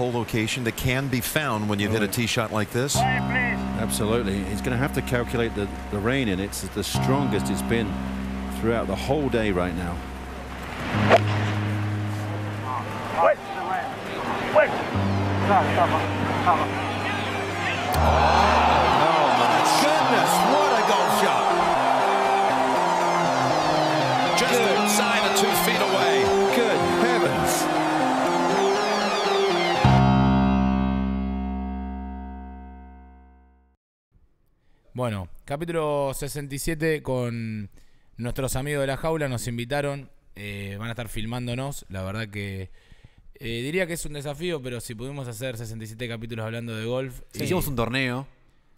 hole location that can be found when you oh, hit a oh. tee shot like this? Absolutely. He's going to have to calculate the, the rain in. It's the strongest it's been throughout the whole day right now. Wait. Wait. Stop, stop, stop. Bueno, capítulo 67 con nuestros amigos de la jaula nos invitaron, eh, van a estar filmándonos, la verdad que eh, diría que es un desafío, pero si pudimos hacer 67 capítulos hablando de golf. hicimos un torneo.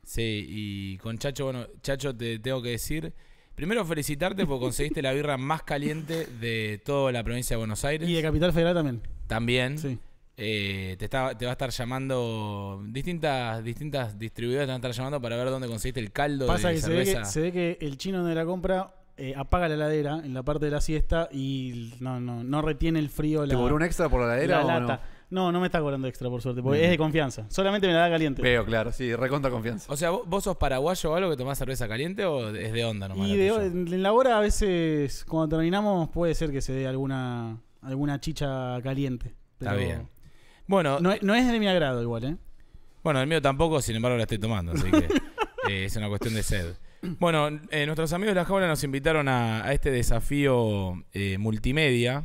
Sí, y con Chacho, bueno, Chacho te tengo que decir, primero felicitarte porque conseguiste la birra más caliente de toda la provincia de Buenos Aires. Y de Capital Federal también. También. Sí. Eh, te, va a estar llamando. Distintas, distintas distribuidoras te van a estar llamando para ver dónde conseguiste el caldo de cerveza. Se ve que, el chino de la compra eh, apaga la heladera en la parte de la siesta y no, retiene el frío. La, ¿Te cobró un extra por la heladera? No? no? me está cobrando extra, por suerte, porque es de confianza. Solamente me la da caliente. Veo, claro, sí, recontra confianza. O sea, ¿vos, sos paraguayo o algo que tomás cerveza caliente o es de onda nomás? Y en la hora a veces, cuando terminamos, puede ser que se dé alguna, alguna chicha caliente. Está bien. Bueno, no, es de mi agrado igual, ¿eh? Bueno, el mío tampoco, sin embargo la estoy tomando, así que eh, es una cuestión de sed. Bueno, eh, nuestros amigos de la jaula nos invitaron a, este desafío eh, multimedia.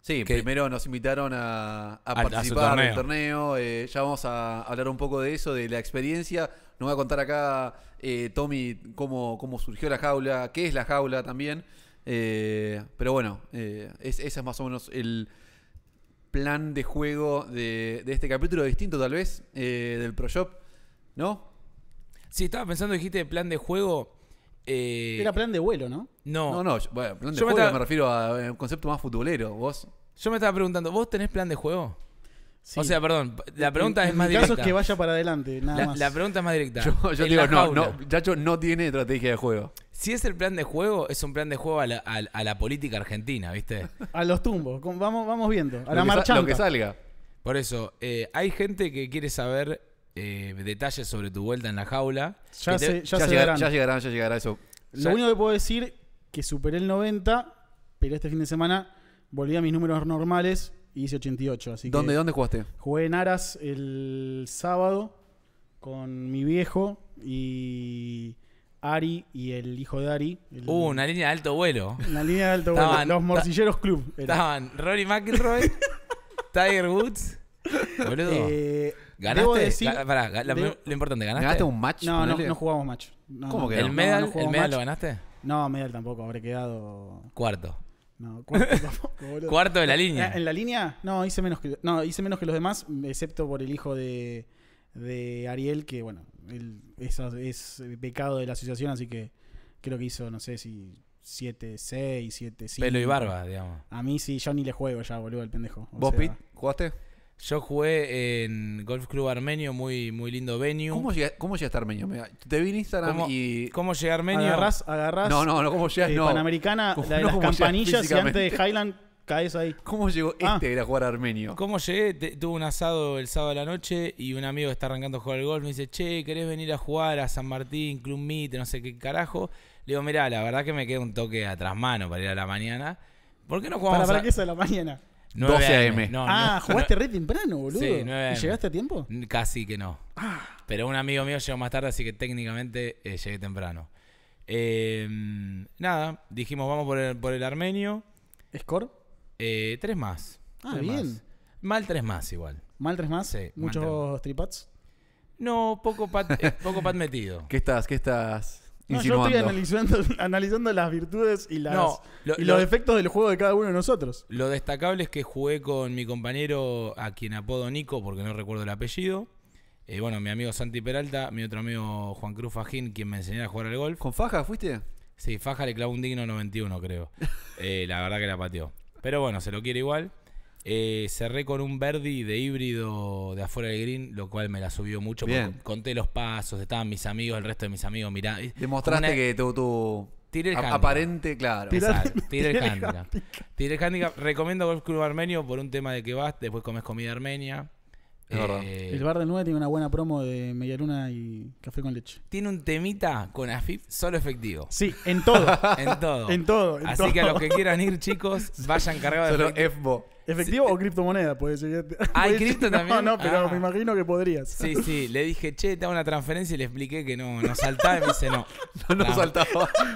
Sí, primero nos invitaron a, participar del torneo. torneo eh, ya vamos a hablar un poco de eso, de la experiencia. Nos va a contar acá Tommy cómo, cómo surgió la jaula, qué es la jaula también. pero bueno, es, ese es más o menos el, plan de juego de, este capítulo distinto, tal vez, eh, del Pro Shop, ¿no? Sí, estaba pensando, dijiste plan de juego. Eh, Era plan de vuelo, ¿no? No, no, plan de juego me, me refiero a eh, un concepto más futbolero, vos. Yo me estaba preguntando, ¿vos tenés plan de juego? O sea, perdón, la pregunta es más directa. El caso es que vaya para adelante, nada la, más. La pregunta es más directa. Yo, digo, no, Chacho no tiene estrategia de juego. Si es el plan de juego, es un plan de juego a la, política argentina, ¿viste? a los tumbos, vamos, vamos viendo, a la marcha. Lo que salga. Por eso, eh, hay gente que quiere saber eh, detalles sobre tu vuelta en la jaula. Ya, se, ya, ya, ya llegará eso. Lo único que puedo decir, que superé el 90, pero este fin de semana volví a mis números normales y hice 88. Así que ¿Dónde jugaste? Jugué en Aras el sábado con mi viejo y Ari y el hijo de Ari. uh, una línea de alto vuelo. Una línea de alto vuelo. Los Morcilleros Club. Estaban Rory McIlroy, Tiger Woods. Boludo. Eh, ¿Ganaste? lo importante, ¿ganaste? ¿Ganaste un match? No, no, no, jugamos match. ¿Cómo que ¿El medal, el medal lo ganaste? No, medal tampoco, habré quedado. Cuarto. No, cuarto tampoco, Cuarto de la eh, línea. ¿En la línea? No, hice menos que, no, hice menos que los demás, excepto por el hijo de, de Ariel, que bueno, él es, es de la asociación, así que creo que hizo, no sé si 7, 6, 7, 5. Pelo y barba, digamos. A mí sí, yo ni le juego ya, boludo, el pendejo. ¿Vos, Pete, jugaste? Yo jugué en Golf Club Armenio, muy, muy lindo venue. ¿Cómo, cómo llegaste a Armenio? te vi en Instagram ¿Cómo, y. ¿Cómo llegué a Armenio? Agarrás, agarrás. No, no, no, ¿cómo llegaste. Eh, no. Panamericana, la de las campanillas y antes de Highland caes ahí. ¿Cómo llegó ah. este a jugar a Armenio? ¿Cómo llegué? tuve un asado el sábado de la noche y un amigo que está arrancando a jugar al golf me dice, che, ¿querés venir a jugar a San Martín, Club Meet, no sé qué carajo? Le digo, mirá, la verdad que me queda un toque atrás mano para ir a la mañana. ¿Por qué no jugamos ¿Para, para qué es a la mañana? 12 a.m. ah, jugaste re temprano, boludo. ¿Y llegaste a tiempo? Casi que no. Ah. Pero un amigo mío llegó más tarde, así que técnicamente eh, llegué temprano. Em, nada, dijimos vamos por el, por el armenio. ¿Score? Eh, tres más. Ah, bien. Mal tres más igual. ¿Mal tres más? Sí. ¿Muchos tripats? No, poco pat, eh, poco pat metido. ¿Qué estás? ¿Qué estás? yo estoy analizando, las virtudes y, los efectos defectos del juego de cada uno de nosotros. Lo destacable es que jugué con mi compañero, a quien apodo Nico, porque no recuerdo el apellido. Eh, bueno, mi amigo Santi Peralta, mi otro amigo Juan Cruz Fajín, quien me enseñó a jugar al golf. ¿Con Faja fuiste? Sí, Faja le clavó un digno 91, creo. Eh, la verdad que la pateó. Pero bueno, se lo quiere igual. Eh, cerré con un Verdi de híbrido de afuera del green, lo cual me la subió mucho. Bien. Conté los pasos, estaban mis amigos, el resto de mis amigos. Mirá, Demostraste que tu, Aparente, claro. Tire el handicap. Tire el handicap. Recomiendo Golf Club Armenio por un tema de que vas, después comes comida armenia. Eh, el bar del 9 tiene una buena promo de medialuna y café con leche. Tiene un temita con AFIP solo efectivo. Sí, en todo. en todo. en todo. Así que a los que quieran ir, chicos, vayan cargados de. Solo FBO. ¿Efectivo o criptomoneda? Puede ser. ¿Hay cripto también? No, no, pero ah. me imagino que podrías. Sí, sí. Le dije, che, te hago una transferencia y le expliqué que no, no saltaba y me dice, no. No, no, saltaba.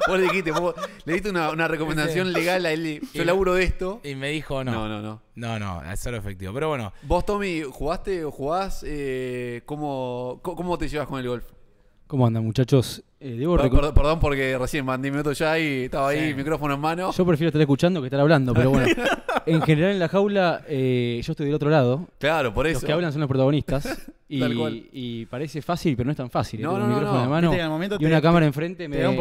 Vos le dijiste, le diste una, recomendación legal a él. Yo laburo de esto. Y me dijo, no. No, no, no. No, no, solo efectivo. Pero bueno. ¿Vos, Tommy, jugaste o jugás? Eh, ¿cómo, ¿Cómo te llevas con el golf? ¿Cómo andan, muchachos? Eh, perdón, porque recién mandé un ya y estaba ahí, micrófono en mano. Yo prefiero estar escuchando que estar hablando, pero bueno. en general, en la jaula, eh, yo estoy del otro lado. Claro, por eso. Los que hablan son los protagonistas. y, parece fácil, pero no es tan fácil. Eh, no, no, micrófono no. en mano y una cámara enfrente me, da un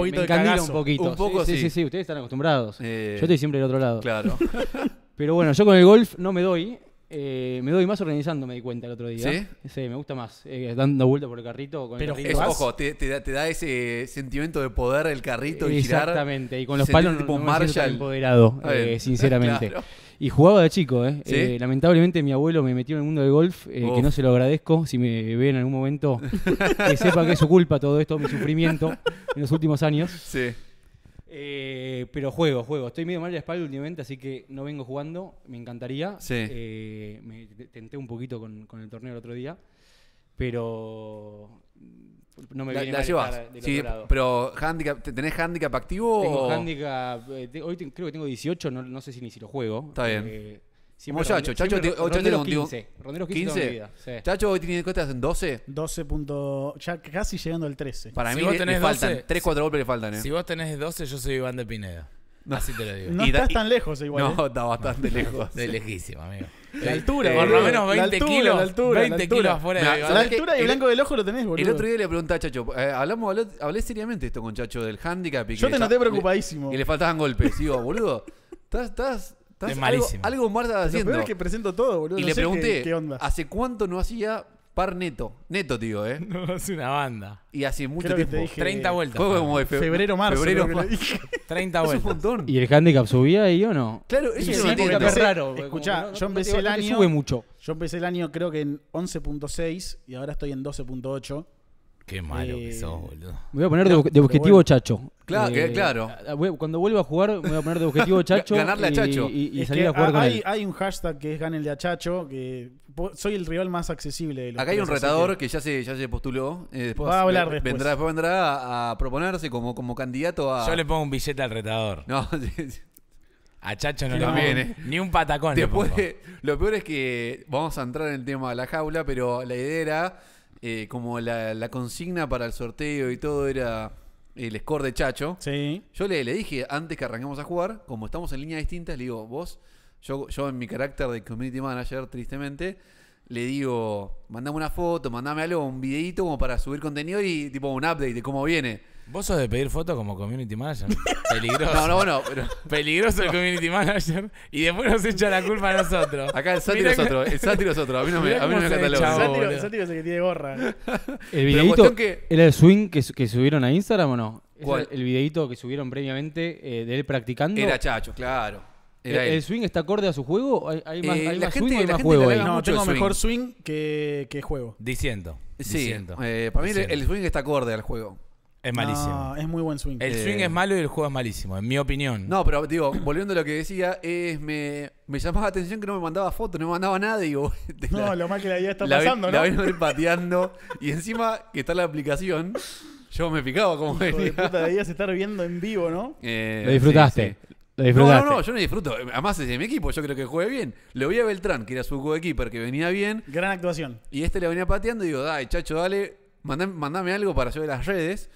poquito un poco, sí, sí, sí, ustedes están acostumbrados. Yo eh, estoy siempre del otro lado. Claro. pero bueno, yo con el golf no me doy. Eh, me doy más organizando, me di cuenta el otro día. ¿Sí? me gusta más. Eh, dando vuelta por el carrito. Pero Es, ojo, te, da, ese sentimiento de poder el carrito y girar. Exactamente, y con los palos tipo no, no empoderado, eh, sinceramente. Y jugaba de chico, Lamentablemente mi abuelo me metió en el mundo del golf, que no se lo agradezco. Si me ven en algún momento, que sepa que es su culpa todo esto, mi sufrimiento en los últimos años. Sí. Eh, pero juego, juego. Estoy medio mal de espalda últimamente, así que no vengo jugando. Me encantaría. Sí. Eh, me tenté un poquito con, el torneo el otro día. Pero no me la, la llevas. sí, pero handicap, ¿tenés handicap activo? Tengo handicap. Eh, hoy creo que tengo 18, no, no, sé si ni si lo juego. Está bien. Sí, Chacho. Chacho, siempre, tiene 15. 15. 15. Chacho hoy tiene cuentas en 12. 12. casi llegando al 13. Para mí le, faltan 3, 4 golpes le faltan. Eh. Si vos tenés 12, yo soy Iván de Pineda. Así te lo digo. No estás tan lejos igual. No, eh. está bastante lejos. De lejísimo, amigo. La altura, eh, por lo menos 20 kilos. 20 kilos afuera de La altura y blanco del ojo lo tenés, boludo. El otro día le pregunté a Chacho, eh, hablamos, hablé, seriamente esto con Chacho del handicap. Y Yo te noté preocupadísimo. Y le faltaban golpes. Digo, boludo, estás es malísimo. Algo, algo está haciendo. Lo es que presento todo, boludo. Y le pregunté, qué, onda. ¿hace cuánto no hacía par neto? Neto, tío, ¿eh? No, hace una banda. Y hace mucho tiempo. 30 vueltas. Fue como de Febrero, marzo. Febrero, 30 vueltas. ¿Y el handicap subía ahí o no? Claro, eso Sí, raro. escuchá, yo empecé el año- sube mucho. Yo empecé el año creo que en 11.6 y ahora estoy en 12.8. Qué malo que sos, eh, boludo. Me voy a poner de, objetivo Chacho. Claro, eh, claro. Cuando vuelva a jugar, me voy a poner de objetivo Chacho. Ganarle a Chacho. Y, salir a jugar con él. hay un hashtag que es #Ganeldeachacho a Chacho. que soy el rival más accesible. de los Acá hay un retador que- ya se, ya se postuló. Eh, después Va a hablar Vendrá, a, proponerse como, como candidato a. Yo le pongo un billete al retador. No, A Chacho no le viene ni un patacón. después. lo peor es que vamos a entrar en el tema de la jaula, pero la idea era eh, como la, consigna para el sorteo y todo era el score de Chacho, sí. yo le, le dije antes que arranquemos a jugar, como estamos en líneas distintas, le digo, vos, yo en mi carácter de community manager, tristemente, le digo, mandame una foto, mandame algo, un videito como para subir contenido y tipo un update de cómo viene. Vos sos de pedir fotos como community manager. Peligroso. No, no, bueno. Pero... Peligroso el community manager. Y después nos echa la culpa a nosotros. Acá el sátiro es otro. El sátiro es otro. A mí no me, a mí no me el sátiro es el que tiene gorra. El videito. ¿Era el swing que, subieron a Instagram o no? ¿Cuál? El, el videito que subieron previamente eh, de él practicando. Era chacho, claro. ¿E-, ¿El, swing está acorde a su juego? ¿Hay, más, eh, swing o hay más juego? No, tengo mejor swing que, juego. Diciendo. Sí, eh, para mí el, swing está acorde al juego. Es malísimo. es muy buen swing. El eh. swing es malo y el juego es malísimo, en mi opinión. No, pero digo, volviendo a lo que decía, es me, me llamaba la atención que no me mandaba fotos, no me mandaba nada. Digo, no, lo mal que la vida está pasando, ¿no? La está pateando y encima que está la aplicación. Yo me picaba como De la se estar viendo en vivo, ¿no? lo disfrutaste no, no, no, yo no disfruto. Además es de mi equipo, yo creo que juegue bien. Lo vi a Beltrán, que era su coequiper, que venía bien. Gran actuación. Y este le venía pateando y digo, dale, chacho, dale, mandame, algo para yo de las redes.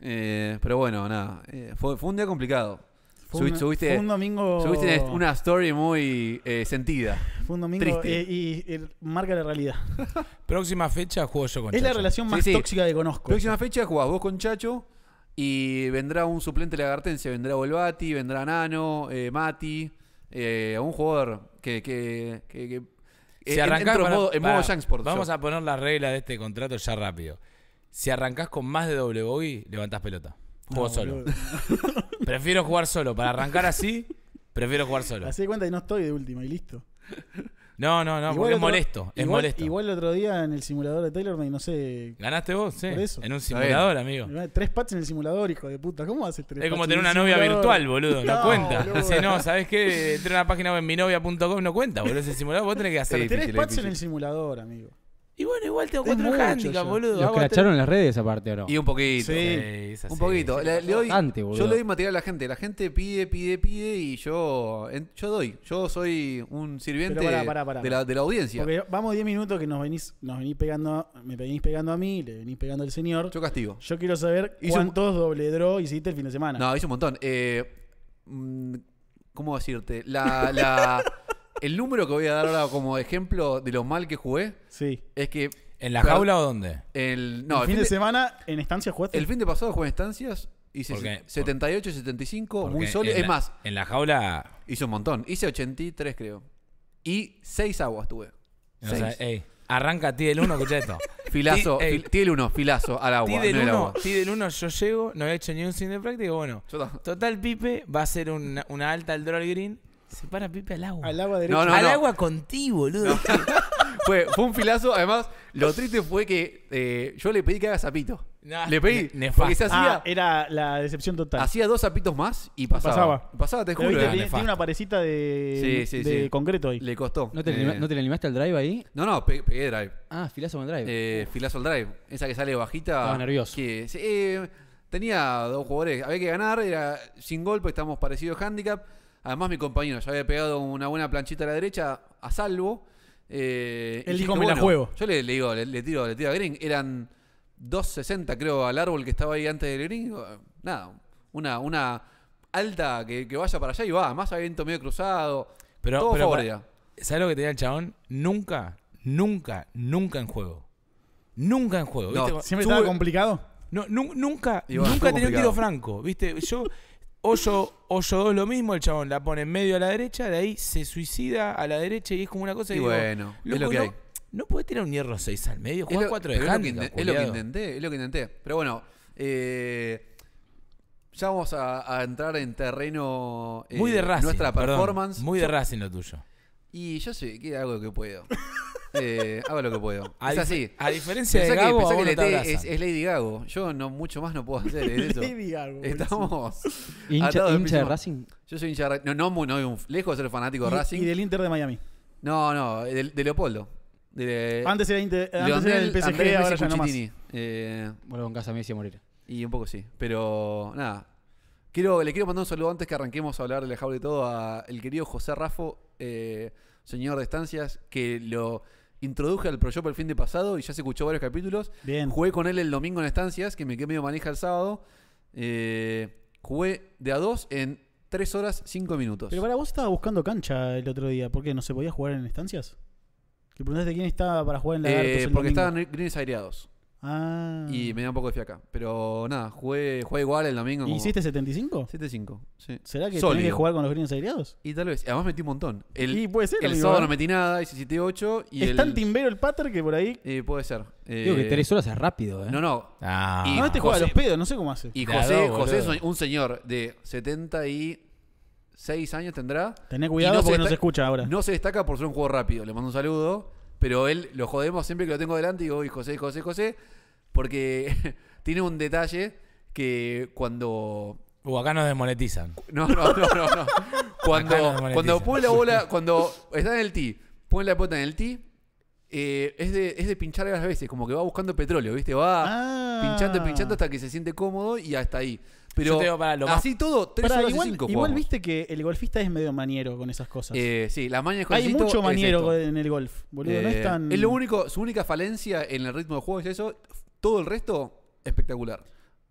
Eh, pero bueno, nada, eh, fue, un día complicado. Fue subiste, un domingo. Subiste una story muy eh, sentida. Fue un domingo triste. Y, marca la realidad. Próxima fecha juego yo con Chacho. Es la relación más tóxica que conozco. Próxima fecha jugás vos con Chacho y vendrá un suplente de Lagartense, vendrá Volvati, vendrá Nano, eh, Mati, eh, un jugador que... que, que, si eh, arrancás, en modo, Vamos a poner la regla de este contrato ya rápido. Si arrancás con más de doble bogey, levantás pelota. Juego solo. prefiero jugar solo. Para arrancar así, prefiero jugar solo. Así de cuenta y no estoy de última y listo. No, no, no, porque es molesto. Es molesto. Igual el otro día en el simulador de TaylorMade, no sé. Ganaste vos, sí. En un simulador, amigo. Tres pats en el simulador, hijo de puta. ¿Cómo haces tres Es como tener una novia virtual, boludo. No, cuenta. no, sabes qué? Entré a una página en minovia.com, no cuenta, boludo. Ese simulador vos tenés que hacer. Tres patches en el simulador, amigo. Y bueno, igual tengo cuatro cánticas, boludo. Los cracharon en las redes aparte, ¿o Y un poquito. Sí, sí un poquito. le, yo le doy material a la gente. La gente pide, pide, pide y yo, yo doy. Yo soy un sirviente de, la, de, la, audiencia. Porque vamos 10 minutos que nos venís, nos venís pegando, me venís pegando a mí, le venís pegando al señor. Yo castigo. Yo quiero saber cuántos doble draw hiciste el fin de semana. No, hice un montón. Eh, mm, ¿Cómo decirte? la el número que voy a dar ahora como ejemplo de lo mal que jugué sí. es que. ¿En la jaula o dónde? El, no, fin, de, semana en estancias jugaste. El fin de pasado jugué en estancias. Hice 78, 75, muy sólido. Es más. En la jaula. Hice un montón. Hice 83, creo. Y 6 aguas tuve. O sea, ey, arranca T del 1, escucha esto. Filazo, T del 1, filazo al agua. T del 1, no 1, yo llego, no he hecho ni un sin de práctica. Bueno, total, Pipe va a ser una, alta al draw green. Se para pipe al agua. Al agua con contigo, boludo. fue, fue un filazo. Además, lo triste fue que eh, yo le pedí que haga zapito. le pedí. hacía. Ah, era la decepción total. Hacía dos zapitos más y pasaba. Pasaba. Pasaba, te juro. Ah, tiene, una parecita de, de concreto ahí. Le costó. ¿No te, eh, ¿No te, le animaste al drive ahí? No, no, pegué drive. Ah, filazo con drive. Eh, filazo al drive. Esa que sale bajita. Estaba nervioso. Eh, tenía dos jugadores. Había que ganar, era sin golpe, estamos parecidos handicap. Además, mi compañero ya había pegado una buena planchita a la derecha, a salvo. Eh, Él dijo, me la juego. Yo le, digo, le, tiro, le tiro a Green. Eran 2.60, creo, al árbol que estaba ahí antes de Green. Nada, una, una alta que, vaya para allá y va. Más había viento medio cruzado. Pero, todo pero ¿Sabes lo que tenía el chabón? Nunca, nunca, nunca en juego. Nunca en juego. ¿Siempre estaba complicado? No, nunca, nunca tenía un tiro franco, ¿viste? Yo o yo lo mismo, el chabón la pone en medio a la derecha, de ahí se suicida a la derecha y es como una cosa y, bueno, es lo que no, hay. No podés tirar un hierro 6 al medio, Juega 4 de es, lo que intenté, es lo que intenté. Pero bueno, eh, ya vamos a, entrar en terreno. muy de eh, Racing. Nuestra performance. muy de Racing lo tuyo. Y yo sé que algo que puedo eh, hago lo que puedo. es así. A diferencia de Gago, es, Lady Gago. Yo no, mucho más no puedo hacer. ¿eh? eso. Lady Gago. Estamos. ¿Hincha, de Racing? Yo soy hincha de Racing. No, no, lejos de ser fanático de Racing. Y del Inter de Miami. No, no, de, Leopoldo. antes era, Inter, el PSG, ahora ya no más. bueno, eh, con casa me decía morir. Y un poco sí. Pero nada. Quiero, le quiero mandar un saludo antes que arranquemos a hablar de jaula y todo al querido José Rafo, eh, señor de estancias, que lo Introduje al Pro el fin de pasado y ya se escuchó varios capítulos. Bien. Jugué con él el domingo en estancias, que me quedé medio maneja el sábado. Eh, jugué de a dos en tres horas 5 minutos. Pero para vos estaba buscando cancha el otro día, ¿por qué no se podía jugar en estancias? qué preguntaste quién estaba para jugar en la eh, Porque estaban greens aireados. Ah. Y me da un poco de fiaca. Pero nada, jugué, igual el domingo. como- ¿Hiciste 75? 75 Sí. ¿Será que tenés que jugar con los gringos aireados? Y tal vez. Además metí un montón. El, Y puede ser, el amigo, sábado ¿eh? no metí nada, hice 7-8. Y Es el, tan timbero el pater que por ahí. Eh, puede ser. Eh, Digo que tres horas es rápido, No, no. Ah. No te este juega a los pedos, no sé cómo hace. Y José, José es un- señor de 76 años tendrá. Tené cuidado porque no se escucha ahora. No se destaca por ser un juego rápido. Le mando un saludo. Pero él lo jodemos siempre que lo tengo delante y digo, José, José, José, porque tiene un detalle que cuando o uh, acá nos desmonetizan. No, no, no, no. Cuando, cuando pone la bola, cuando está en el ti pone la pelota en el tee eh, es, de, es de pinchar varias veces, como que va buscando petróleo, ¿viste? Va pinchando ah. pinchando, pinchando hasta que se siente cómodo y hasta ahí. Pero así todo, 3 horas igual, Igual viste que el golfista es medio maniero con esas cosas. Eh, sí, las Hay mucho maniero en el golf, boludo. no es eh, tan... lo único, su única falencia en el ritmo de juego es eso. Todo el resto, espectacular.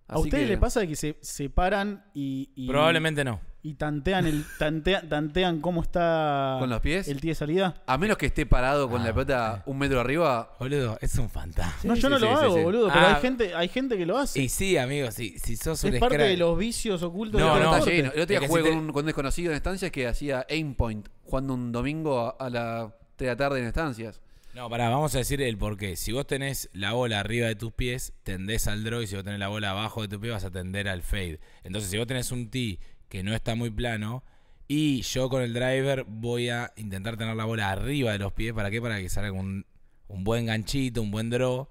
¿A ustedes les le pasa que se, se paran y... Probablemente no y tantean el tantean cómo está el tee de salida. A menos que esté parado con la ah, pelota un metro arriba. Boludo, es un fantasma. no, yo no lo hago, boludo, pero hay ah. gente, hay gente que lo hace. Y sí, amigo, sí, si sos un es parte de los vicios ocultos del no, deporte. El otro día jugué con, un, desconocido en estancias que hacía aim point jugando un domingo a, la tarde en estancias. No, pará, vamos a decir el porqué. Si vos tenés la bola arriba de tus pies, tendés al draw y si vos tenés la bola abajo de tu pie vas a tender al fade. Entonces, si vos tenés un tee que no está muy plano. Y yo con el driver voy a intentar tener la bola arriba de los pies. ¿Para qué? Para que salga un, un buen ganchito, un buen draw.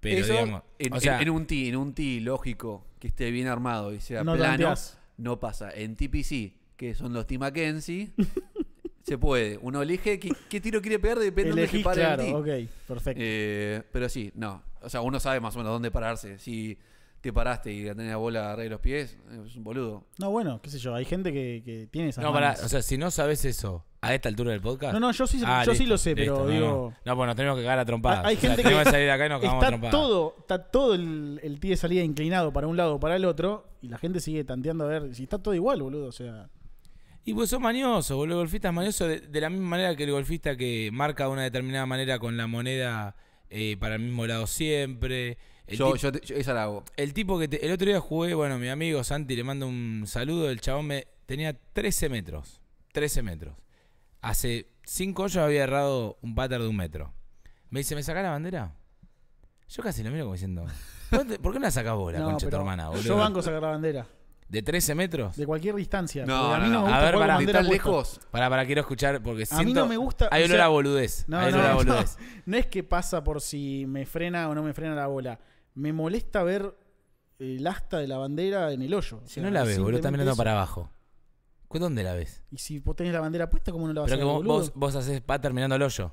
Pero digamos. En, un tee, en un lógico, que esté bien armado y sea plano, no pasa. En TPC, que son los T Mackenzie, se puede. Uno elige qué, tiro quiere pegar, depende de dónde el tee. perfecto. Eh, pero sí, no. O sea, uno sabe más o menos dónde pararse. Si te paraste y tenés la bola Arriba de los pies, es un boludo. No, bueno, qué sé yo, hay gente que, tiene esa. No, para, o sea, si no sabes eso a esta altura del podcast. No, no, yo sí, ah, yo sí lo sé, pero digo. No. bueno tenemos que cagar a trompadas. Hay, que, salir acá y nos cagamos está Todo, está todo el, tío de salida inclinado para un lado o para el otro y la gente sigue tanteando a ver si está todo igual, boludo, o sea. Y vos pues sos mañoso, boludo. El golfista es mañoso de, la misma manera que el golfista que marca de una determinada manera con la moneda eh, para el mismo lado siempre. El yo, yo, hago. El tipo que el otro día jugué, bueno, mi amigo Santi le mando un saludo. El chabón me tenía 13 metros. 13 metros. Hace 5 años había errado un pater de un metro. Me dice, ¿me saca la bandera? Yo casi lo miro como diciendo, ¿por qué, no la sacás vos la concha de tu hermana, Yo banco sacar la bandera. ¿De 13 metros? De cualquier distancia. No, a ver, lejos? Para, para, quiero escuchar porque siento. mí no me gusta, Hay olor a boludez. No, hay boludez. no es que pasa por si me frena o no me frena la bola me molesta ver el asta de la bandera en el hoyo. Si no la ves, boludo, está mirando para abajo. ¿Dónde la ves? Y si vos tenés la bandera puesta, ¿cómo no la vas a ver? Pero vos, vos haces pattern terminando el hoyo.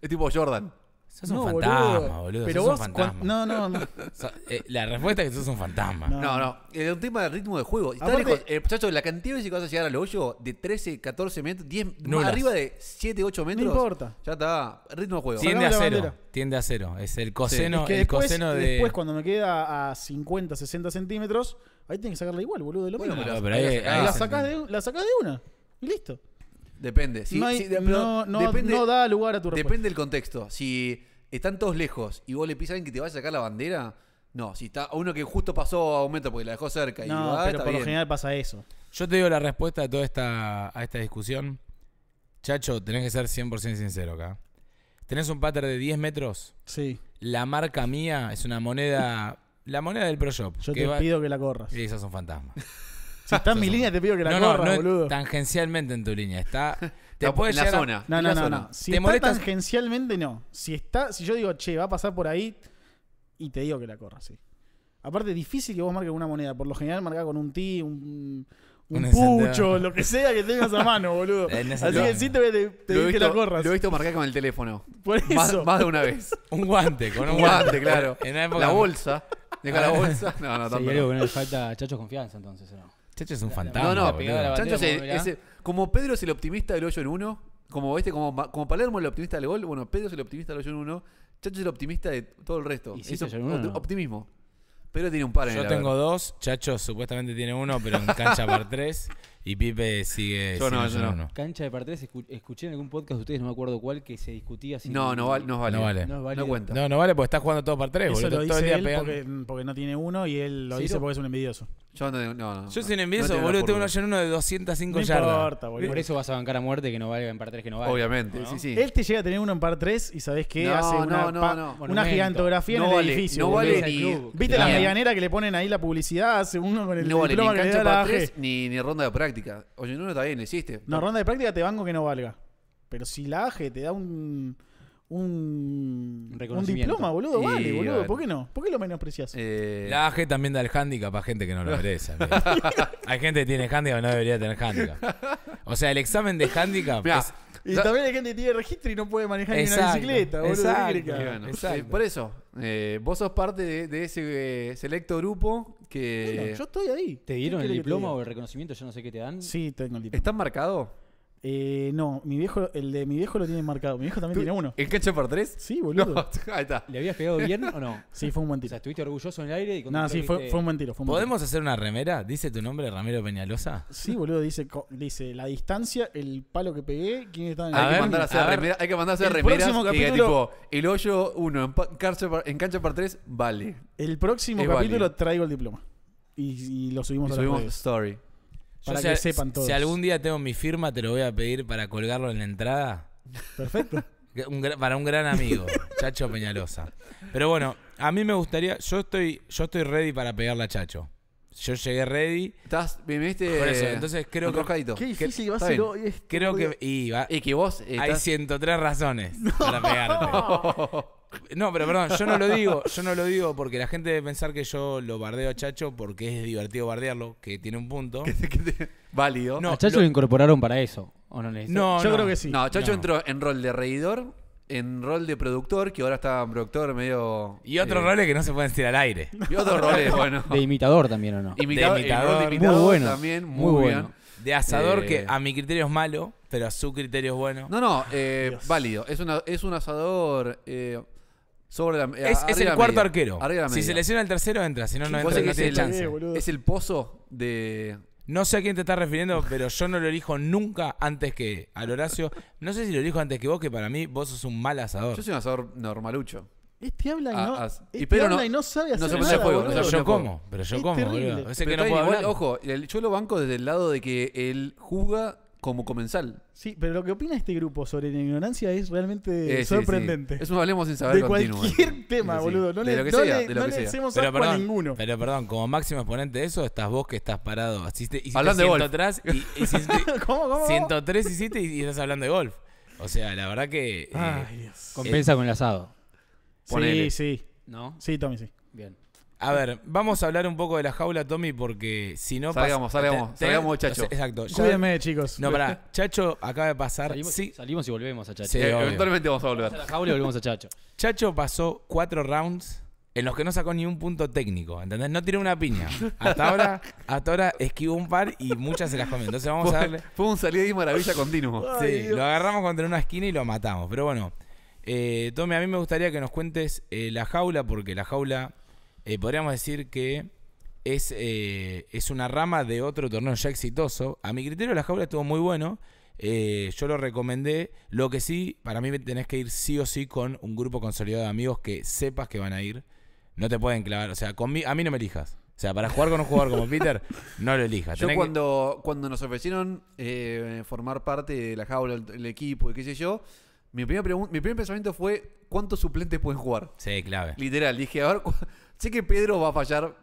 Es tipo Jordan. Sos un fantasma, boludo. Pero sos vos, un fantasma. No, no, no. Eh, la respuesta es que sos un fantasma. No, no. Es un tema de ritmo de juego. Está Aparte, lejos. El muchacho, la cantidad de veces que vas a llegar al hoyo de 13, 14 metros, 10, más arriba de 7, 8 metros. No importa. Ya está. Ritmo de juego. Tiende a cero. Tiende a cero. Es el coseno, es el después, coseno de. Después, cuando me queda a 50, 60 centímetros, ahí tienes que sacarla igual, boludo. De lo mismo. Pero, pero la, sacás de, la sacás de una. Y listo. Depende. no, da lugar a tu Depende del contexto. Si están todos lejos y vos le pisas a alguien que te va a sacar la bandera, no. Si está uno que justo pasó a un metro porque la dejó cerca y pero por lo general pasa eso. Yo te digo la respuesta a toda esta, a esta discusión. Chacho, tenés que ser 100% sincero acá. Tenés un pater de 10 metros. Sí. La marca mía es una moneda. la moneda del Pro Shop. Yo te pido que la corras. Y esas son fantasmas. Si está en mi línea, te pido que la corras, corra, no, no boludo. Tangencialmente en tu línea. Está. Te en la zona. No, no, no, no. Si está tangencialmente, no. Si está, si yo digo, che, va a pasar por ahí, y te digo que la corra, sí. Aparte, es difícil que vos marques una moneda. Por lo general, marca con un ti, un, pucho, lo que sea que tengas a mano, boludo. Así que sí te, te, que la corras. Lo he visto marcar con el teléfono. Por eso. Más, de una vez. un guante, con un, guante, claro. la, bolsa. Deja la bolsa. No, no, tampoco. Sí, creo que no le falta a Chacho confianza entonces, ¿no? Chacho es un fantasma. No, no, como Pedro es el optimista del hoyo en uno, como este, como, como Palermo es el optimista del gol, bueno, Pedro es el optimista del hoyo en uno, Chacho es el optimista de todo el resto. optimismo. Pedro tiene un par en Yo tengo dos, Chacho supuestamente tiene uno, pero en cancha par tres. Y Pipe sigue. Yo no, yo no. Cancha de par 3? escuché en algún podcast de ustedes, no me acuerdo cuál, que se discutía No, no, vale. No vale. No, no cuenta. No, no vale porque está jugando todo par tres boludo. Lo mm, porque, no tiene uno y él lo hizo dice porque es un envidioso. Yo no, no, Yo soy un envidioso, boludo. Tengo uno en uno de 205 yardas. Importa, boludo. Por eso vas a bancar a muerte que no valga en par 3 que no valga. Obviamente, sí, sí. Él te llega a tener uno en par 3 y sabes que hace una, una gigantografía en el edificio. No vale ni. ¿Viste la medianera que le ponen ahí la publicidad? Hace uno con el diploma par ni ronda de práctica práctica. no está bien, hiciste. No, ronda de práctica te banco que no valga. Pero si la AGE te da un. Un, un diploma, boludo, vale, boludo. ¿Por qué no? ¿Por qué lo menosprecias? Eh, la AG también da el handicap a gente que no lo merece. Hay gente que tiene handicap y no debería tener handicap. O sea, el examen de handicap es y también hay gente que tiene registro y no puede manejar ni una bicicleta, boludo. Exacto, eh, por eso, eh, vos sos parte de, ese eh, selecto grupo que. yo estoy ahí. ¿Te dieron el diploma o el reconocimiento? Yo no sé qué te dan. Sí, tengo el diploma. ¿Estás marcado? Eh, no, mi viejo, el de mi viejo lo tiene marcado. Mi viejo también tiene uno. ¿El cancha por tres? Sí, boludo. ahí está. ¿Le habías pegado bien o no? Sí, fue un mentiro O sea, estuviste orgulloso en el aire y No, sí, fue, un mentiro ¿Podemos hacer una remera? ¿Dice tu nombre, Ramiro Peñalosa? Sí, boludo, dice, dice la distancia, el palo que pegué, quién estaba en el hay, que mandar a hacer remera, hay que mandar a hacer el próximo capítulo... tipo, el hoyo 1 en, cancha por tres, vale. El próximo capítulo traigo el diploma. Y, lo subimos a la subimos story. Si algún día tengo mi firma, te lo voy a pedir para colgarlo en la entrada. Perfecto. para un gran amigo, Chacho Peñalosa. Pero bueno, a mí me gustaría, yo estoy, yo estoy ready para pegarla a Chacho yo llegué ready. Estás, Por eso, entonces creo que. va a ser este Creo que. Y, que vos. Hay 103 razones para pegarte. No, pero perdón, yo no lo digo, yo no lo digo porque la gente debe pensar que yo lo bardeo a Chacho porque es divertido bardearlo, que tiene un punto. Válido. No, Chacho lo... incorporaron para eso, no, Yo creo que sí. No, Chacho entró en rol de reidor en rol de productor, que ahora está productor medio. Y otro rol eh, roles que no se pueden decir al aire. Y otros roles, bueno. De imitador también, ¿o no? imitador, de imitador muy bueno. También, muy, bueno. De asador, que eh, a mi criterio es malo, pero a su criterio es bueno. No, no, eh, válido. Es, es un asador. sobre la, es, el cuarto arquero. Si se lesiona el tercero, entra. Si no, no entra. es el pozo de, no sé a quién te estás refiriendo, pero yo no lo elijo nunca antes que al Horacio. No sé si lo elijo antes que vos, que para mí vos sos un mal asador. Yo soy un asador normalucho. Este habla y ah, este no, habla no- y no sabe hacer nada, Pero yo como, pero yo como, boludo. ojo, yo lo banco desde el lado de que él juega como comensal. Sí, pero lo que opina este grupo sobre la ignorancia es realmente eh, sorprendente. Eso no hablemos sin saber. De cualquier eh. tema, boludo. No le, hacemos a ninguno. Pero perdón, como máximo exponente de eso, estás vos que estás parado. Asiste, hiciste hablando de golf. atrás y, y ¿Cómo, cómo, 103 hiciste y, estás hablando de golf. O sea, la verdad que. Eh, Compensa con el asado. Sí, sí. ¿No? Sí, Tommy, sí. A ver, vamos a hablar un poco de la jaula, Tommy, porque si no. Salgamos, salgamos, salgamos, Chacho. Exacto. Cuídenme, chicos. No, pará, Chacho acaba de pasar. Salimos, sí. salimos y volvemos a Chacho. Sí, eh, eventualmente vamos a volver. a la jaula y volvemos a Chacho. Chacho pasó cuatro rounds en los que no sacó ni un punto técnico, ¿entendés? No tiró una piña. Hasta ahora, hasta ahora esquivó un par y muchas se las comió. Entonces vamos a darle. Fue un salido y maravilla continuo. Sí, lo agarramos contra una esquina y lo matamos. Pero bueno, eh, Tommy, a mí me gustaría que nos cuentes eh, la jaula, porque la jaula eh, podríamos decir que es, eh, es una rama de otro torneo ya exitoso. A mi criterio, la jaula estuvo muy bueno. Eh, yo lo recomendé. Lo que sí, para mí tenés que ir sí o sí con un grupo consolidado de amigos que sepas que van a ir. No te pueden clavar. O sea, con a mí no me elijas. O sea, para jugar con un jugador como Peter, no lo elijas. Yo cuando, cuando nos ofrecieron formar parte de la jaula, el, el equipo y qué sé yo, mi primer, pensamiento fue: ¿cuántos suplentes pueden jugar? Sí, clave. Literal, dije: A ver, sé que Pedro va a fallar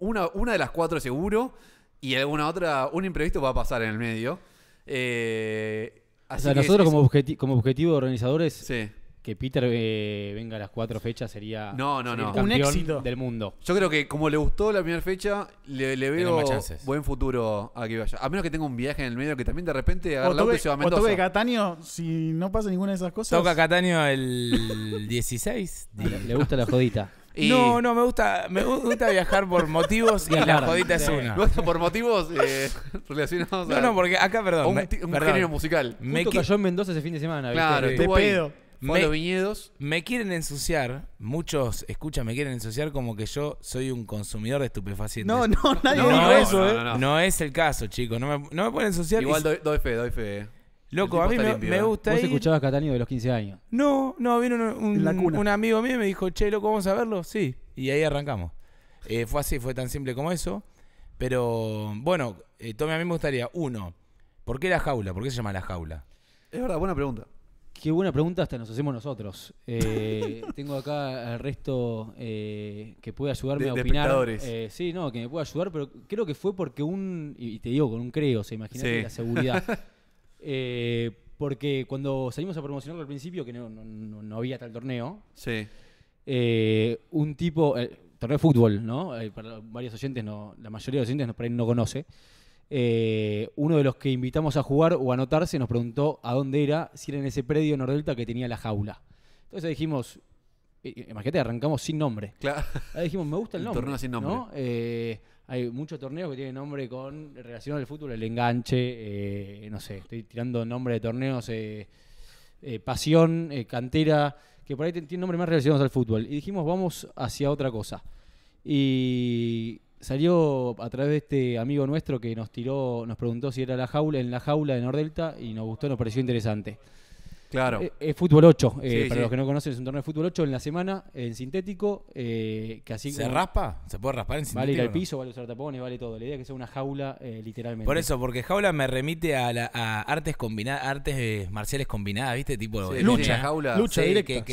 una, una de las cuatro seguro y alguna otra, un imprevisto va a pasar en el medio. Eh, así o sea, nosotros como, como objetivo de organizadores sí que Peter eh, venga a las cuatro fechas sería no, no, no. un éxito del mundo. Yo creo que como le gustó la primera fecha, le, veo buen futuro a que vaya. A menos que tenga un viaje en el medio que también de repente agarre el auto y se va a Mendoza. O Cataño, si no pasa ninguna de esas cosas. Toca Cataño el 16. Ah, le, gusta la jodita. No, no, me gusta, me gusta viajar por motivos y la jodita es una. por motivos eh, relacionados a. No, no, porque acá, perdón. Un, género musical. Me Justo cayó en Mendoza ese fin de semana. ¿viste? Claro, pedo me, Viñedos. Me quieren ensuciar, muchos, escucha, me quieren ensuciar como que yo soy un consumidor de estupefacientes. No, no, nadie no, dijo eso, ¿eh? no, es el caso, chicos. No me, no pueden ensuciar. Igual doy, fe, doy fe. Loco, a mí me, ¿eh? gusta. ¿Vos escuchabas Catalino de los 15 años? No, no, vino un, amigo mío y me dijo, che, loco, vamos a verlo. Sí, y ahí arrancamos. Eh, fue así, fue tan simple como eso. Pero bueno, eh, a mí me gustaría, uno, ¿por qué la jaula? ¿Por qué se llama la jaula? Es verdad, buena pregunta. Qué buena pregunta, hasta nos hacemos nosotros. Eh, tengo acá al resto eh, que puede ayudarme a opinar. Eh, sí, no, que me puede ayudar, pero creo que fue porque un, y te digo con un creo, se imagina la seguridad. Eh, porque cuando salimos a promocionarlo al principio, que no, había tal torneo, un tipo, torneo de fútbol, ¿no? para varios oyentes, no, la mayoría de los oyentes no, no conoce. Eh, uno de los que invitamos a jugar o a anotarse nos preguntó a dónde era, si era en ese predio Nordelta que tenía la jaula. Entonces dijimos, eh, eh, imagínate, arrancamos sin nombre. Claro. dijimos, me gusta el nombre. hay muchos torneos que tienen nombre con relación al fútbol, el enganche, no sé, estoy tirando nombre de torneos, pasión, cantera, que por ahí tienen nombre más relacionados al fútbol. Y dijimos, vamos hacia otra cosa. Y salió a través de este amigo nuestro que nos tiró, nos preguntó si era la jaula, en la jaula de Nordelta y nos gustó, nos pareció interesante. Claro. Eh, es, fútbol 8, eh, para los que no conocen, es un torneo de fútbol 8 en la semana, en sintético, eh, que así ¿Se raspa? ¿Se puede raspar en sintético? Vale ir al piso, vale usar tapones, vale todo. La idea es que sea una jaula, eh, literalmente. Por eso, porque jaula me remite a, la, artes combinadas, artes eh, marciales combinadas, ¿viste? Tipo lucha, jaula, lucha que,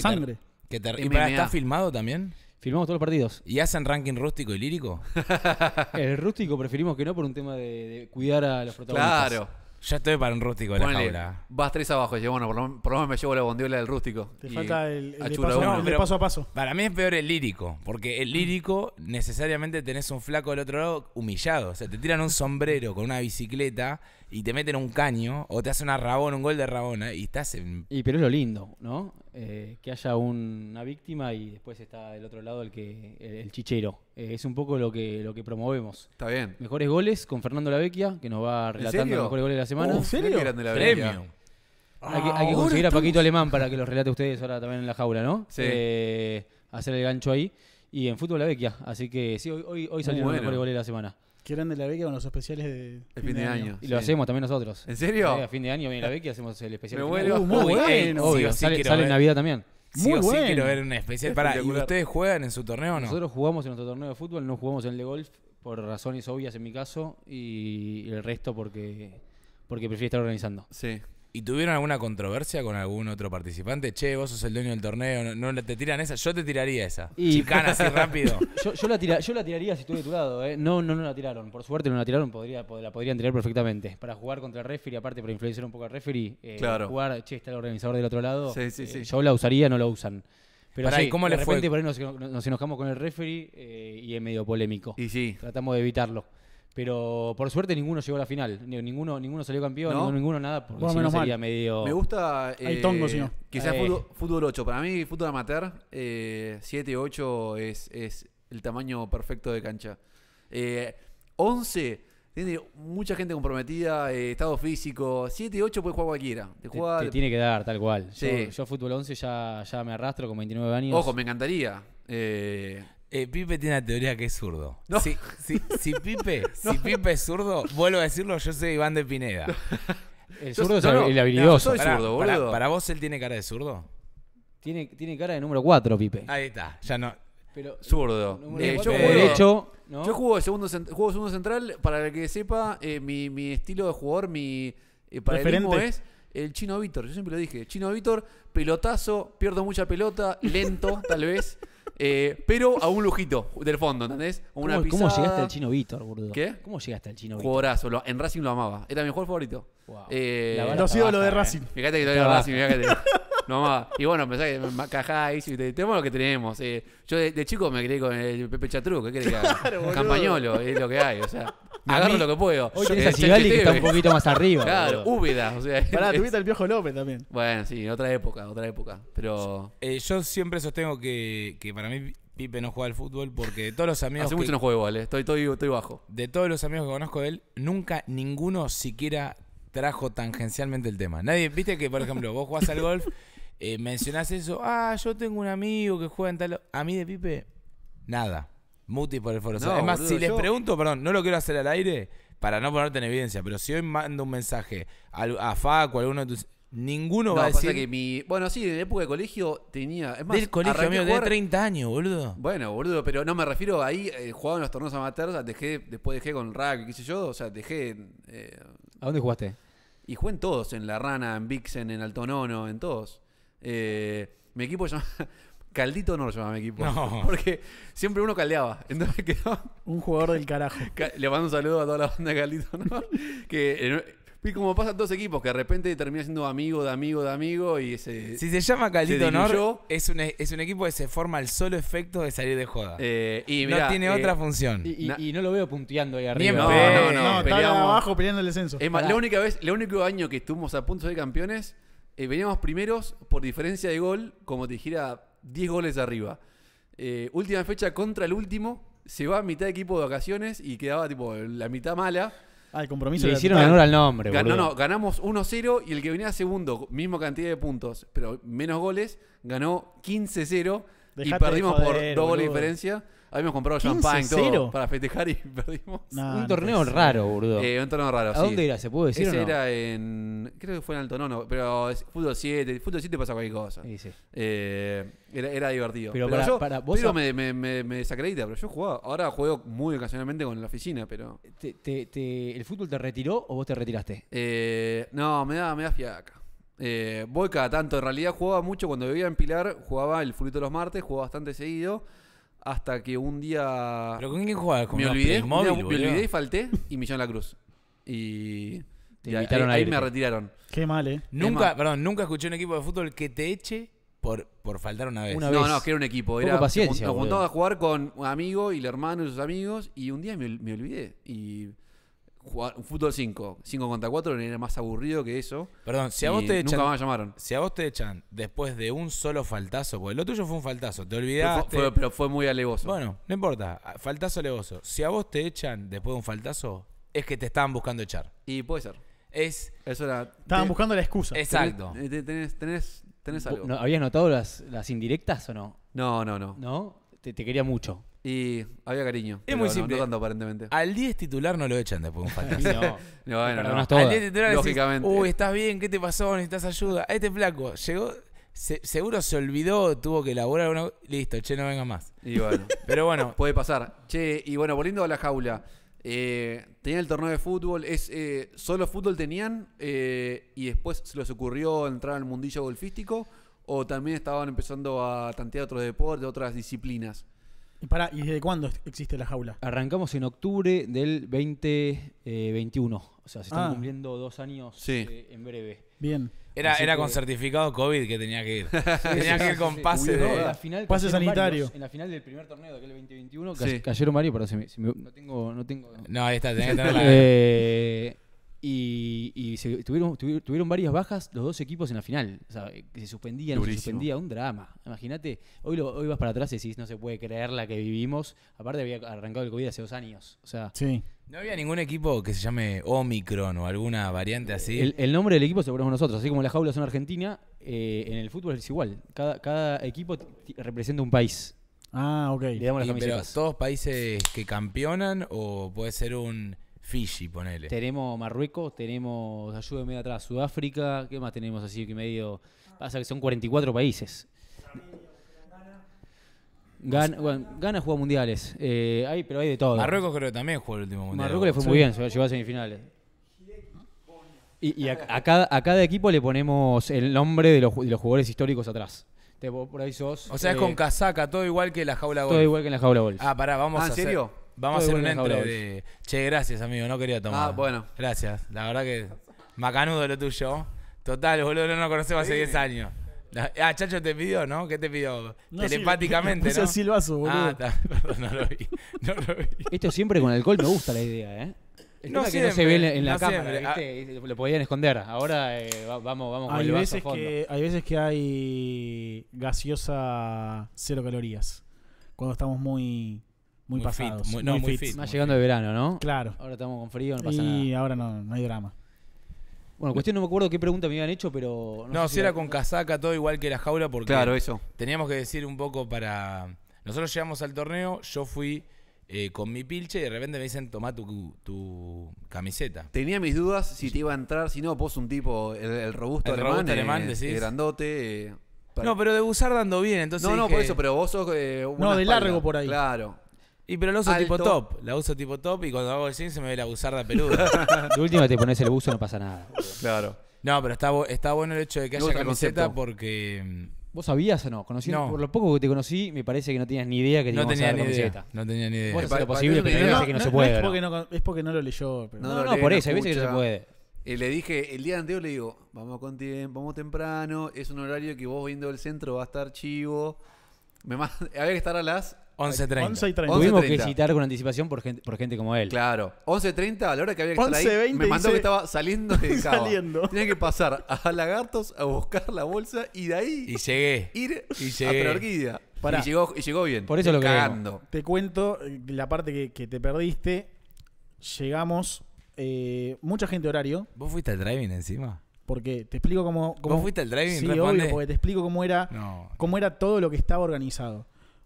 ¿Y está filmado también? Filmamos todos los partidos. ¿Y hacen ranking rústico y lírico? el rústico preferimos que no por un tema de, cuidar a los protagonistas. Claro. Ya estoy para un rústico de la jaula. Vas tres abajo. bueno, por lo, menos me llevo la bondiola del rústico. Te falta el, el, a paso. Para mí es peor el lírico. Porque el lírico necesariamente tenés un flaco del otro lado humillado. O sea, te tiran un sombrero con una bicicleta y te meten un caño o te hace una rabona, un gol de rabona y estás en... Y pero es lo lindo, ¿no? Eh, que haya una víctima y después está del otro lado el que el, chichero. Eh, es un poco lo que, lo que promovemos. Está bien. Mejores goles con Fernando Lavecchia, que nos va relatando los mejores goles de la semana. Oh, ¿En serio? Premio. Hay que, conseguir a Paquito Alemán para que los relate ustedes ahora también en la jaula, ¿no? Sí. Eh, hacer el gancho ahí. Y en fútbol la vecchia. Así que sí, hoy, hoy, hoy salieron los mejores goles de la semana. Quieren de la Vecchia con los especiales de fin, de, año. Y lo hacemos también nosotros. ¿En serio? a fin de año viene la Vecchia y hacemos el especial. Me vuelvo. Uh, muy bueno. Obvio, sí, sale, sale en Navidad también. Muy bueno. sí quiero ver un especial. para, ¿y ustedes juegan en su torneo o no? Nosotros jugamos en nuestro torneo de fútbol, no jugamos en el de golf, por razones obvias en mi caso, y el resto porque, porque prefiero estar organizando. Sí. ¿Y tuvieron alguna controversia con algún otro participante? Che, vos sos el dueño del torneo, no, te tiran esa, yo te tiraría esa. Chicana así rápido. yo, la yo la tiraría si estuve de tu lado, ¿eh? No, no, no la tiraron. Por suerte no la tiraron, podría, la podrían tirar perfectamente. Para jugar contra el referee, aparte para influenciar un poco al referee, eh, claro. jugar, che, está el organizador del otro lado. Sí, sí, eh, sí. yo la usaría, no la usan. Pero como de repente por ahí nos, enojamos con el referee eh, y es medio polémico. Y sí. Tratamos de evitarlo. Pero por suerte ninguno llegó a la final. Ninguno, ninguno salió campeón, ninguno, nada. Porque bueno, sería medio. Me gusta. Eh, Que sea eh. fútbol, 8. Para mí, fútbol amateur, eh, 7, 8 es, el tamaño perfecto de cancha. 11, eh, tiene mucha gente comprometida, eh, estado físico. 7, 8 puede jugar cualquiera. Te, tiene que dar, tal cual. Yo, fútbol 11 ya, ya me arrastro con 29 años. Ojo, me encantaría. Eh, eh, Pipe tiene la teoría que es zurdo. Si, Pipe, es zurdo, vuelvo a decirlo, yo soy Iván de Pineda. El zurdo es el habilidoso. para, vos él tiene cara de zurdo? Tiene, tiene cara de número 4, Pipe. Ahí está, ya no. Pero, zurdo. yo juego, Yo juego segundo, juego segundo central, para el que sepa, eh, mi, estilo de jugador, mi eh, mismo es el chino Víctor. Yo siempre lo dije, chino Víctor, pelotazo, pierdo mucha pelota, lento tal vez. Eh, pero a un lujito del fondo, ¿entendés? Una ¿Cómo, ¿Cómo, llegaste al chino Víctor, ¿Qué? ¿Cómo llegaste al chino Víctor? Jugadorazo. en Racing lo amaba. Era mi jugador favorito. Wow. Eh, los lo de Racing. Fíjate que lo de Racing, fíjate. Y bueno, pensá que cajáis y tenemos lo que tenemos. Eh. yo de, chico me creí con el Pepe Chatru, ¿qué crees que Campañolo, es lo que hay, o sea. Agarro lo que puedo. Hoy tenés que está un poquito más arriba. Claro, Úbeda. O sea, Pará, tuviste al viejo López también. Bueno, sí, otra época, otra época. Pero. Eh, yo siempre sostengo que, que para mí Pipe no juega al fútbol porque de todos los amigos. Hace mucho no juego vale eh, estoy, estoy, estoy, bajo. De todos los amigos que conozco de él, nunca ninguno siquiera trajo tangencialmente el tema. Nadie, viste que, por ejemplo, vos jugás al golf eh, mencionás eso, ah, yo tengo un amigo que juega en tal... A mí de Pipe, nada. Multi por el foro. es más, si les pregunto, perdón, no lo quiero hacer al aire para no ponerte en evidencia, pero si hoy mando un mensaje a, a o alguno de tus... Ninguno va a decir. que mi. Bueno, sí, en época de colegio tenía. del colegio, amigo, de 30 años, boludo. Bueno, boludo, pero no me refiero ahí. Eh, jugaba en los torneos amateurs, dejé, después dejé con Rack, qué sé yo. O sea, dejé. Eh, ¿A dónde jugaste? Y jugué en todos, en La Rana, en Vixen, en Altonono, en todos. Eh, mi equipo se llama. Caldito no llamaba mi equipo. Porque siempre uno caldeaba. Entonces quedó. Un jugador del carajo. Le mando un saludo a toda la banda de Caldito, Honor que. Y eh, como pasan dos equipos, que de repente termina siendo amigo de amigo de amigo y ese. Si se llama Caldito Honor, es un, equipo que se forma al solo efecto de salir de joda. Eh, y no tiene otra función. Y, no lo veo punteando ahí arriba. No, no, no. abajo peleando el descenso. Es más, la única vez, el único año que estuvimos a punto de campeones eh, veníamos primeros por diferencia de gol, como te dijera, 10 goles arriba. Eh, última fecha contra el último, se va mitad de equipo de vacaciones y quedaba tipo la mitad mala. Ah, el compromiso. Le hicieron honor al nombre, No, no, ganamos 1-0 y el que venía segundo, misma cantidad de puntos, pero menos goles, ganó 15-0 y perdimos por dos goles de diferencia. Habíamos comprado champán todo para festejar y perdimos. un torneo raro, burdo. Eh, un torneo raro, ¿A dónde era? ¿Se pudo decir era en... Creo que fue en Alto Nono, pero es fútbol 7. Fútbol 7 pasa cualquier cosa. Sí, sí. Eh, era, divertido. Pero, para, yo, para vos... Pero me, me, desacredita, pero yo jugaba. Ahora juego muy ocasionalmente con la oficina, pero... ¿Te, te, el fútbol te retiró o vos te retiraste? Eh, no, me da, me da fiaca. Eh, voy cada tanto. En realidad jugaba mucho cuando vivía en Pilar. Jugaba el fulito los martes, jugaba bastante seguido hasta que un día. ¿Pero con quién jugabas? ¿Con me olvidé, me, olvidé y falté y me la cruz. Y. Te ahí, me retiraron. Qué mal, ¿eh? Nunca, perdón, nunca escuché un equipo de fútbol que te eche por, por faltar una vez. Una no, no, que era un equipo. Era, paciencia. Nos a jugar con un amigo y el hermano y sus amigos y un día me, me olvidé. Y fútbol 5, 5 contra 4, era más aburrido que eso. Perdón, si a vos te echan. Nunca llamaron. Si a vos te echan después de un solo faltazo, porque lo tuyo fue un faltazo, te olvidaste. Pero fue, muy alevoso. Bueno, no importa, faltazo alevoso. Si a vos te echan después de un faltazo, es que te estaban buscando echar. Y puede ser. Es. Eso Estaban buscando la excusa. Exacto. Tenés, tenés, algo. ¿Habías notado las, las indirectas o no? No, no, no. ¿No? te quería mucho. Y había cariño. Es muy simple. aparentemente. Al 10 titular no lo echan después un no. no, bueno, no. Al 10 titular lógicamente. Uy, estás bien, ¿qué te pasó? Necesitas ayuda. Este flaco llegó, seguro se olvidó, tuvo que elaborar una. Listo, che, no venga más. Y bueno. Pero bueno. Puede pasar. Che, y bueno, volviendo a la jaula. Eh, tenían el torneo de fútbol, es eh, solo fútbol tenían eh, y después se les ocurrió entrar al mundillo golfístico o también estaban empezando a tantear otros deportes, otras disciplinas. ¿Y, para, ¿Y desde cuándo existe la jaula? Arrancamos en octubre del 2021. Eh, o sea, se están ah. cumpliendo dos años eh, en breve. Bien. Era, era con certificado COVID que tenía que ir. tenía que ir con pase Pase sanitario. en la final del primer torneo de aquel 2021 cayeron varios, pero me- me- no tengo... No tengo No, ahí está, tenía que tener la. Eh, y, tuvieron, varias bajas los dos equipos en la final. O sea, eh, que se suspendían, se suspendía. Un drama. Imagínate, hoy, hoy vas para atrás y decís, no se puede creer la que vivimos. Aparte, había arrancado el COVID hace dos años. O sea. No había ningún equipo que se llame Omicron o alguna variante así. El, nombre del equipo se ponemos nosotros. Así como las jaulas son Argentina, eh, en el fútbol es igual. Cada, equipo representa un país. Ah, ok. todos países que campeonan o puede ser un Fiji, ponele. Tenemos Marruecos, tenemos, ayuda de atrás, Sudáfrica, ¿qué más tenemos así que medio? Pasa que son 44 países. Gana, bueno, Gana juega mundiales, eh, pero hay de todo. Marruecos creo que también jugó el último mundial. Marruecos le fue muy bien, se llevó a semifinales. Y, a, cada, a, cada, equipo le ponemos el nombre de los, jugadores históricos atrás. Te, por ahí sos, o sea, es con eh, casaca, todo igual que la jaula golf. Todo igual que en la jaula golf. Ah, pará, vamos ah, a ¿En serio? Vamos a hacer un entro de. Che, gracias, amigo, no quería tomar. Ah, bueno. Gracias, la verdad que. Macanudo lo tuyo. Total, boludo, no lo conocemos hace 10 años. Ah, Chacho te pidió, ¿no? ¿Qué te pidió? No, Telepáticamente, sí, ¿no? silbazo, ah, boludo. Ah, está. Perdón, no lo vi. No lo vi. Esto siempre con alcohol me gusta la idea, ¿eh? no, si no se ve en, la cámara, ¿viste? Ah. lo podían esconder. Ahora eh, vamos, vamos con el vaso a fondo. hay veces que hay gaseosa cero calorías. Cuando estamos muy muy, muy, no, muy, fit. Más llegando de verano, ¿no? Claro. Ahora estamos con frío, no pasa nada. Y ahora no, hay drama. Bueno, cuestión no me acuerdo qué pregunta me habían hecho, pero... No, si, era con casaca, todo igual que la jaula, porque... Claro, eso. Teníamos que decir un poco para... Nosotros llegamos al torneo, yo fui eh, con mi pilche y de repente me dicen, toma tu, camiseta. Tenía mis dudas si te iba a entrar, si no, vos un tipo, el, robusto el alemán, El eh, eh, grandote... No, pero de usar dando bien, entonces No, no, por eso, pero vos sos... no, de largo por ahí. Claro. Y pero la uso tipo top. La uso tipo top y cuando hago el cine se me ve la la peluda. De última te pones el buzo no pasa nada. Claro. No, pero está, está bueno el hecho de que haya camiseta porque. Mm, ¿Vos sabías o no? Conocí, Por lo poco que te conocí, me parece que no tenías ni idea que te no tenía camiseta. No tenía ni idea. Vos lo eh, posible, pero que no, se puede. es, porque no, lo leyó. Pero... No, no, por eso, hay veces que no se puede. Y le dije, el día anterior le digo, vamos con tiempo, vamos temprano, es un horario que vos viendo el centro va a estar chivo. Me había que estar a las 11.30. 11 Tuvimos que citar con anticipación por gente, por gente como él. Claro. 11.30, a la hora que había que me mandó que estaba saliendo de Saliendo. Tenía que pasar a Lagartos a buscar la bolsa y de ahí Y llegué. ir y a Y llegó, y llegó bien. Por eso Te cuento eh, la parte que, te perdiste. Llegamos, eh, mucha gente horario, ¿Vos fuiste al driving encima? porque te explico cómo... cómo ¿Vos fuiste al driving? Sí, obvio, porque te explico cómo era, cómo era todo lo que estaba organizado.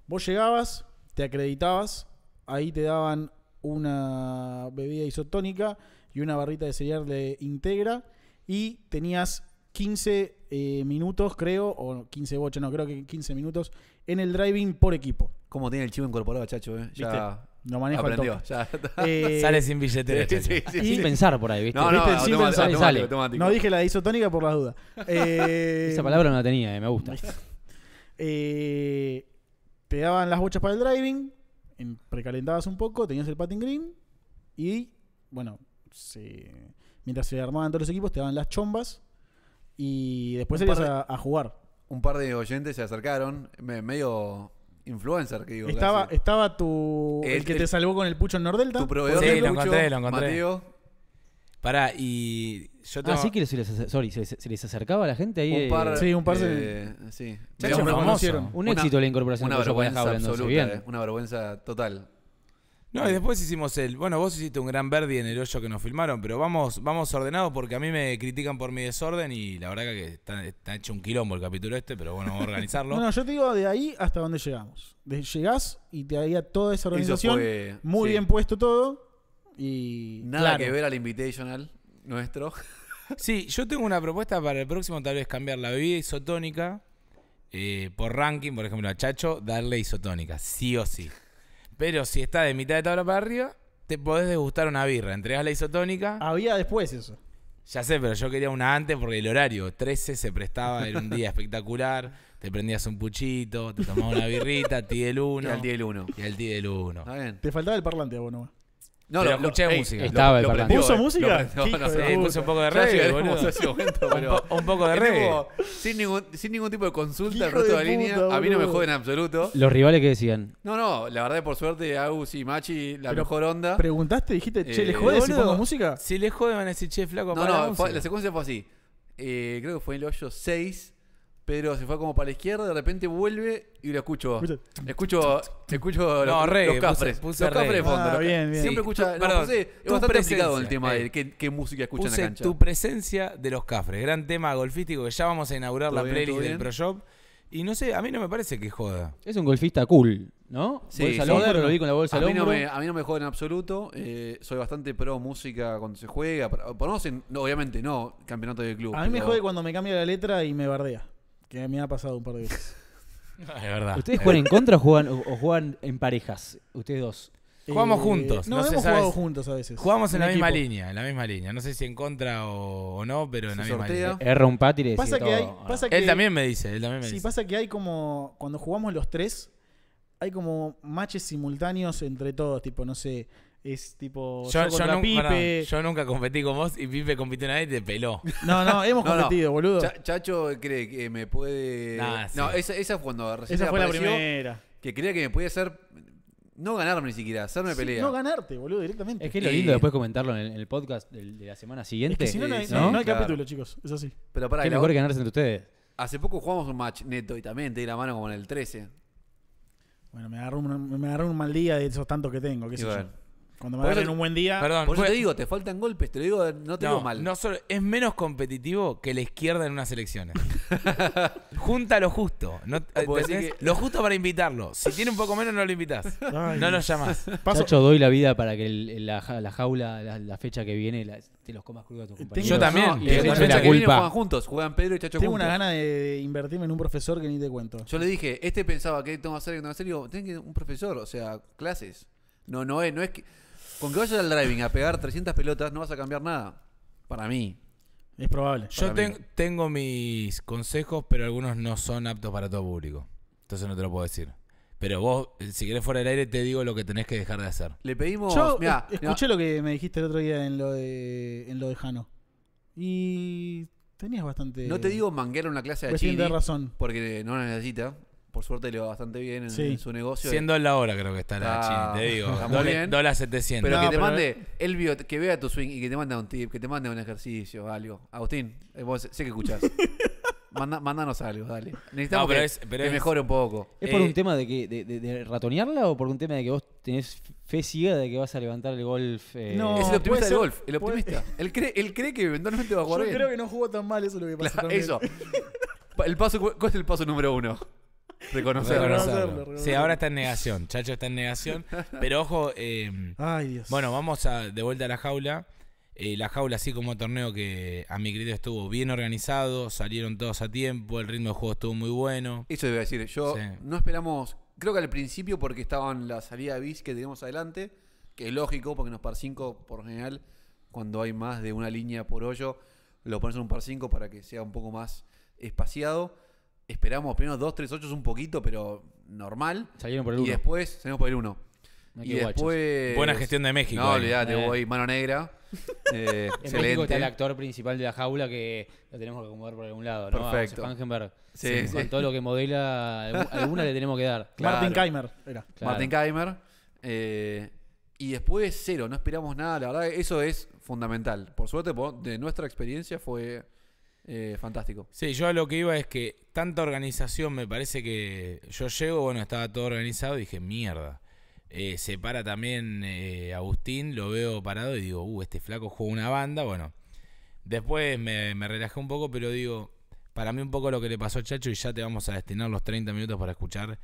Vos llegabas, te acreditabas, ahí te daban una bebida isotónica y una barrita de cereal de Integra y tenías 15 eh, minutos, creo, o 15 boches, no, creo que 15 minutos en el driving por equipo. ¿Cómo tiene el chivo incorporado, Chacho, eh? Ya lo manejo aprendió, eh, Sale sin billetera, sin pensar por ahí, ¿viste? No, no, No dije la isotónica por las dudas. Eh, Esa palabra no la tenía, me gusta. Eh, te daban las bochas para el driving, precalentabas un poco, tenías el patin green y, bueno, mientras se armaban todos los equipos, te daban las chombas y después salías a, jugar. Un par de oyentes se acercaron, medio influencer que digo. Estaba, estaba tu. El, que te salvó con el pucho en Nordelta. Tu proveedor. Sí, lo encontré, lo encontré. Pará, y yo ah, sí que se les, acercaba a la gente ahí. Un par, sí, un par de. sí. Un éxito la incorporación una vergüenza absoluta, eh, una vergüenza total. No, y después hicimos el. Bueno, vos hiciste un gran Verdi en el hoyo que nos filmaron, pero vamos, vamos ordenados porque a mí me critican por mi desorden y la verdad que está, hecho un quilombo el capítulo este, pero bueno, vamos a organizarlo. no, no, yo te digo de ahí hasta donde llegamos. De, llegás y te había toda esa organización, muy bien puesto todo y. Nada que ver al Invitational nuestro. sí, yo tengo una propuesta para el próximo, tal vez cambiar la bebida isotónica eh, por ranking, por ejemplo, a Chacho, darle isotónica, sí o sí. Pero si está de mitad de tabla para arriba, te podés degustar una birra. entregás la isotónica. Había después eso. Ya sé, pero yo quería una antes porque el horario 13 se prestaba, en un día espectacular. Te prendías un puchito, te tomabas una birrita, ti del 1. Y al ti del 1. Y al del 1. Te faltaba el parlante a vos no, pero lo, escuché música. estaba lo, el eh, ¿Puso música? no, no sé, puse un poco de reggae, pero un poco de reggae. Sin ningún, tipo de consulta el resto de, la línea, a mí no me joden en absoluto. ¿Los rivales qué decían? No, no, la verdad, por suerte, Agus y Machi, la mejor onda. ¿Preguntaste? ¿Dijiste, che, ¿les eh, jode si pongo música? Si les jode, van a decir, che, flaco, No, no, la, secuencia fue así. Eh, creo que fue en el hoyo 6 pero se fue como para la izquierda, de repente vuelve y lo escucho. Escucho, escucho los, los cafres. los cafres de fondo. Ah, bien, bien. Siempre escucha. no, perdón, es bastante complicado el tema de eh, qué, música escucha en la cancha. Tu presencia de los cafres, gran tema golfístico que ya vamos a inaugurar la playlist del Pro Shop. Y no sé, a mí no me parece que joda. Es un golfista cool, ¿no? Sí, bolsa lo vi con la bolsa a mí, no me, a mí no me jode en absoluto. Eh, soy bastante pro música cuando se juega. obviamente no, campeonato de club. A mí me jode cuando me cambia la letra y me bardea. Que me ha pasado un par de veces. es verdad. ¿Ustedes juegan en contra o juegan, o juegan en parejas? Ustedes dos. Jugamos eh, juntos. No, hemos jugado juntos a veces. Jugamos en la misma línea, en la misma línea. No sé si en contra o, no, pero en la misma línea. Erra un y pasa que él también me dice, él también me dice. sí, pasa que hay como, cuando jugamos los tres, hay como matches simultáneos entre todos, tipo, no sé es tipo yo, nunca, Pipe. yo, nunca competí con vos y Pipe compitió una vez y te peló. No, no, hemos competido, boludo. Chacho cree que me puede. No, esa, esa, fue cuando recién. Esa fue la primera. Que creía que me podía hacer. No ganarme ni siquiera, hacerme pelea. No ganarte, boludo, directamente. Es que es lo lindo eh. después comentarlo en el, podcast de, la semana siguiente. si no, no, hay capítulo, chicos. Es así. Pero para Qué mejor que ganarse entre ustedes. Hace poco jugamos un match neto y también te di la mano como en el 13. Bueno, me agarró un, me agarró un mal día de esos tantos que tengo, qué sé yo. Cuando me en un buen día. Perdón, por eso te digo, te faltan golpes, te lo digo, no te digo mal. no es menos competitivo que la izquierda en una selección. Junta lo justo. Lo justo para invitarlo. Si tiene un poco menos, no lo invitas. No lo llamas. Chacho, doy la vida para que la, jaula, la, fecha que viene, te los comas crudo a tu compañero. Yo también. y la fecha la culpa. juegan juntos, juegan Pedro y Chacho tengo una gana de invertirme en un profesor que ni te cuento. Yo le dije, este pensaba que tengo que hacer, que tengo que hacer, digo, tenés que un profesor, o sea, clases. No, no es, no es que. Con que vayas al driving a pegar 300 pelotas no vas a cambiar nada. Para mí. Es probable. Yo tengo mis consejos, pero algunos no son aptos para todo público. Entonces no te lo puedo decir. Pero vos, eh, si querés fuera del aire, te digo lo que tenés que dejar de hacer. Le pedimos. Yo escuché lo que me dijiste el otro día en lo de, en lo de Jano. Y tenías bastante... no te digo manguera una clase de razón. porque no la necesita por suerte le va bastante bien en, su negocio. 100 dólares la hora creo que está, la chingada. te digo. Dólar, 700. Pero que te mande, eh, el que vea tu swing y que te mande un tip, que te mande un ejercicio, algo. Agustín, eh, vos sé que escuchás. Mándanos mandanos algo, dale. Necesitamos que, mejore un poco. ¿Es por un eh, tema de, que, de, ratonearla o por un tema de que vos tenés fe ciega de que vas a levantar el golf? No, es el optimista del golf, el optimista. Él, cree, él cree que eventualmente va a jugar Yo creo que no jugó tan mal, eso es lo que pasa. eso. el paso, ¿Cuál es el paso número uno? Reconocerlo. Sí, ahora está en negación. Chacho está en negación. Pero ojo, em, Ay, Dios. bueno, vamos a, de vuelta a la jaula. Eh, la jaula, así como torneo que a mi criterio estuvo bien organizado, salieron todos a tiempo, el ritmo de juego estuvo muy bueno. Eso debe decir, yo no esperamos, creo que al principio porque estaban la salida de bis que tenemos adelante, que es lógico porque en los par 5 por general, cuando hay más de una línea por hoyo, lo pones en un par 5 para que sea un poco más espaciado esperamos primero 2, 3, 8 es un poquito, pero normal. Salieron por el uno. Y después salimos por el 1. Y después... Buena gestión de México. No, eh. olvídate, te eh. voy mano negra. Eh, en México está el actor principal de la jaula que lo tenemos que acomodar por algún lado, ¿no? Perfecto. Sí, Con todo lo que modela, alguna le tenemos que dar. Martin Keimer era. Martin Keimer. y después cero, no esperamos nada. La verdad, eso es fundamental. Por suerte, de nuestra experiencia fue eh, fantástico. Sí, yo a lo que iba es que tanta organización, me parece que yo llego, bueno, estaba todo organizado y dije, mierda. Eh, se para también eh, Agustín, lo veo parado y digo, uh, este flaco juega una banda. Bueno, después me, me, relajé un poco, pero digo, para mí un poco lo que le pasó a Chacho y ya te vamos a destinar los 30 minutos para escuchar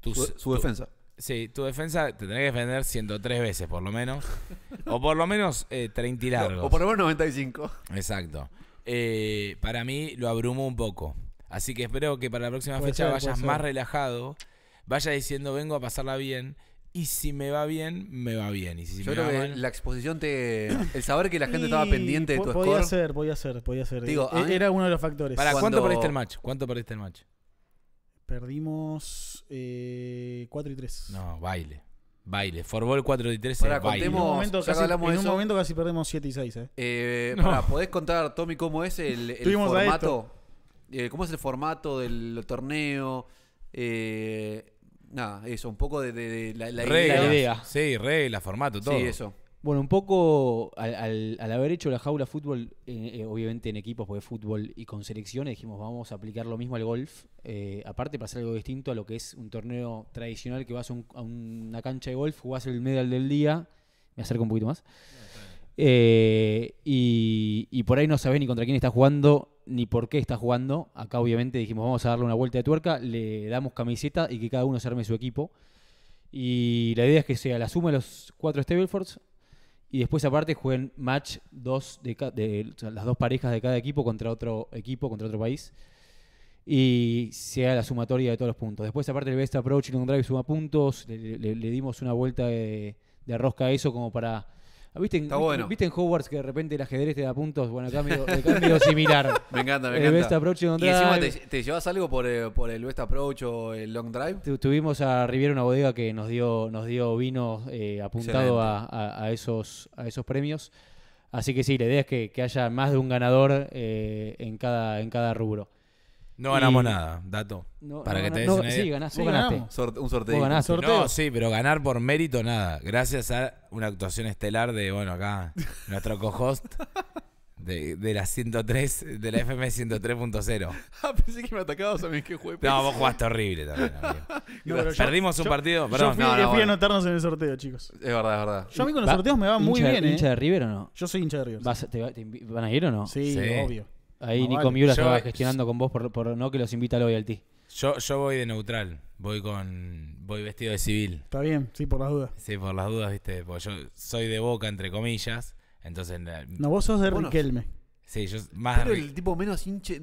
tu, su, defensa. Sí, tu defensa te tenés que defender 103 veces por lo menos. o por lo menos eh, 30 largos. O por lo menos 95. Exacto. Eh, para mí lo abrumó un poco. Así que espero que para la próxima fecha vayas más relajado, vayas diciendo vengo a pasarla bien. Y si me va bien, me va bien. Y si Yo va que la exposición te. El saber que la gente estaba pendiente de tu podía score. Ser, podía ser, podía ser, e, Era uno de los factores. ¿Para cuánto perdiste el match? ¿Cuánto perdiste el match? Perdimos eh, cuatro 4 y 3. No, baile. Baile. Forbol 4 y 13 Ahora baile. En un momento, casi, perdemos 7 y 6, ¿eh? Eh, ¿podés contar, Tommy, cómo es el, el formato? Eh, ¿Cómo es el formato del torneo? Eh, nada, eso, un poco de, de- la, la idea. Sí, reglas, formato, todo. Sí, eso. Bueno, un poco al, haber hecho la jaula fútbol, eh, eh, obviamente en equipos, de fútbol y con selecciones, dijimos vamos a aplicar lo mismo al golf, eh, aparte para hacer algo distinto a lo que es un torneo tradicional que vas a, una cancha de golf, jugás el medal del día, me acerco un poquito más, y, y, por ahí no sabés ni contra quién está jugando, ni por qué está jugando, acá obviamente dijimos vamos a darle una vuelta de tuerca, le damos camiseta y que cada uno se arme su equipo. Y la idea es que sea la suma de los cuatro Stablefords, y después, aparte, jueguen match dos de, las dos parejas de cada equipo contra otro equipo, contra otro país. Y sea la sumatoria de todos los puntos. Después, aparte, el Best Approach y Drive suma puntos. Le, dimos una vuelta de, de rosca a eso como para Ah, ¿Viste en, ¿Viste en Hogwarts que de repente el ajedrez te da puntos? Bueno, acá cambio similar. Me encanta, me El eh, Best encanta. Approach Y encima te, llevas algo por, eh, por el best Approach o el Long Drive. Tuvimos a Riviera una bodega que nos dio, nos dio vino eh, apuntado a, a- esos, a esos premios. Así que sí, la idea es que, que haya más de un ganador en, cada, en cada rubro. No ganamos y... nada, dato. No, Para no, que te no, des Sí, ganaste. Sí, ganaste. Sorte, un sorteo. No, sí, pero ganar por mérito nada. Gracias a una actuación estelar de, bueno, acá, nuestro co-host. De, de, la 103, de la FM 103.0. ah, pensé que me atacabas a mí, que jugué. No, vos jugaste horrible también, amigo. no, Perdimos yo, un partido, perdón. Yo fui, no, no, fui a anotarnos en el sorteo, chicos. Es verdad, es verdad. Yo a mí con los va, sorteos me va muy bien. ¿Hincha eh. de River o no? Yo soy hincha de River. ¿Vas, te, te, ¿Van a ir o no? Sí, sí. obvio. Ahí ah, Nico Miura estaba gestionando con vos por, no que los invita al ti Yo, yo voy de neutral, voy con voy vestido de civil. Está bien, sí, por las dudas. Sí, por las dudas, viste, porque yo soy de boca, entre comillas, entonces... Eh, no, vos sos de Riquelme. Sí, yo más... Pero el tipo menos hinche...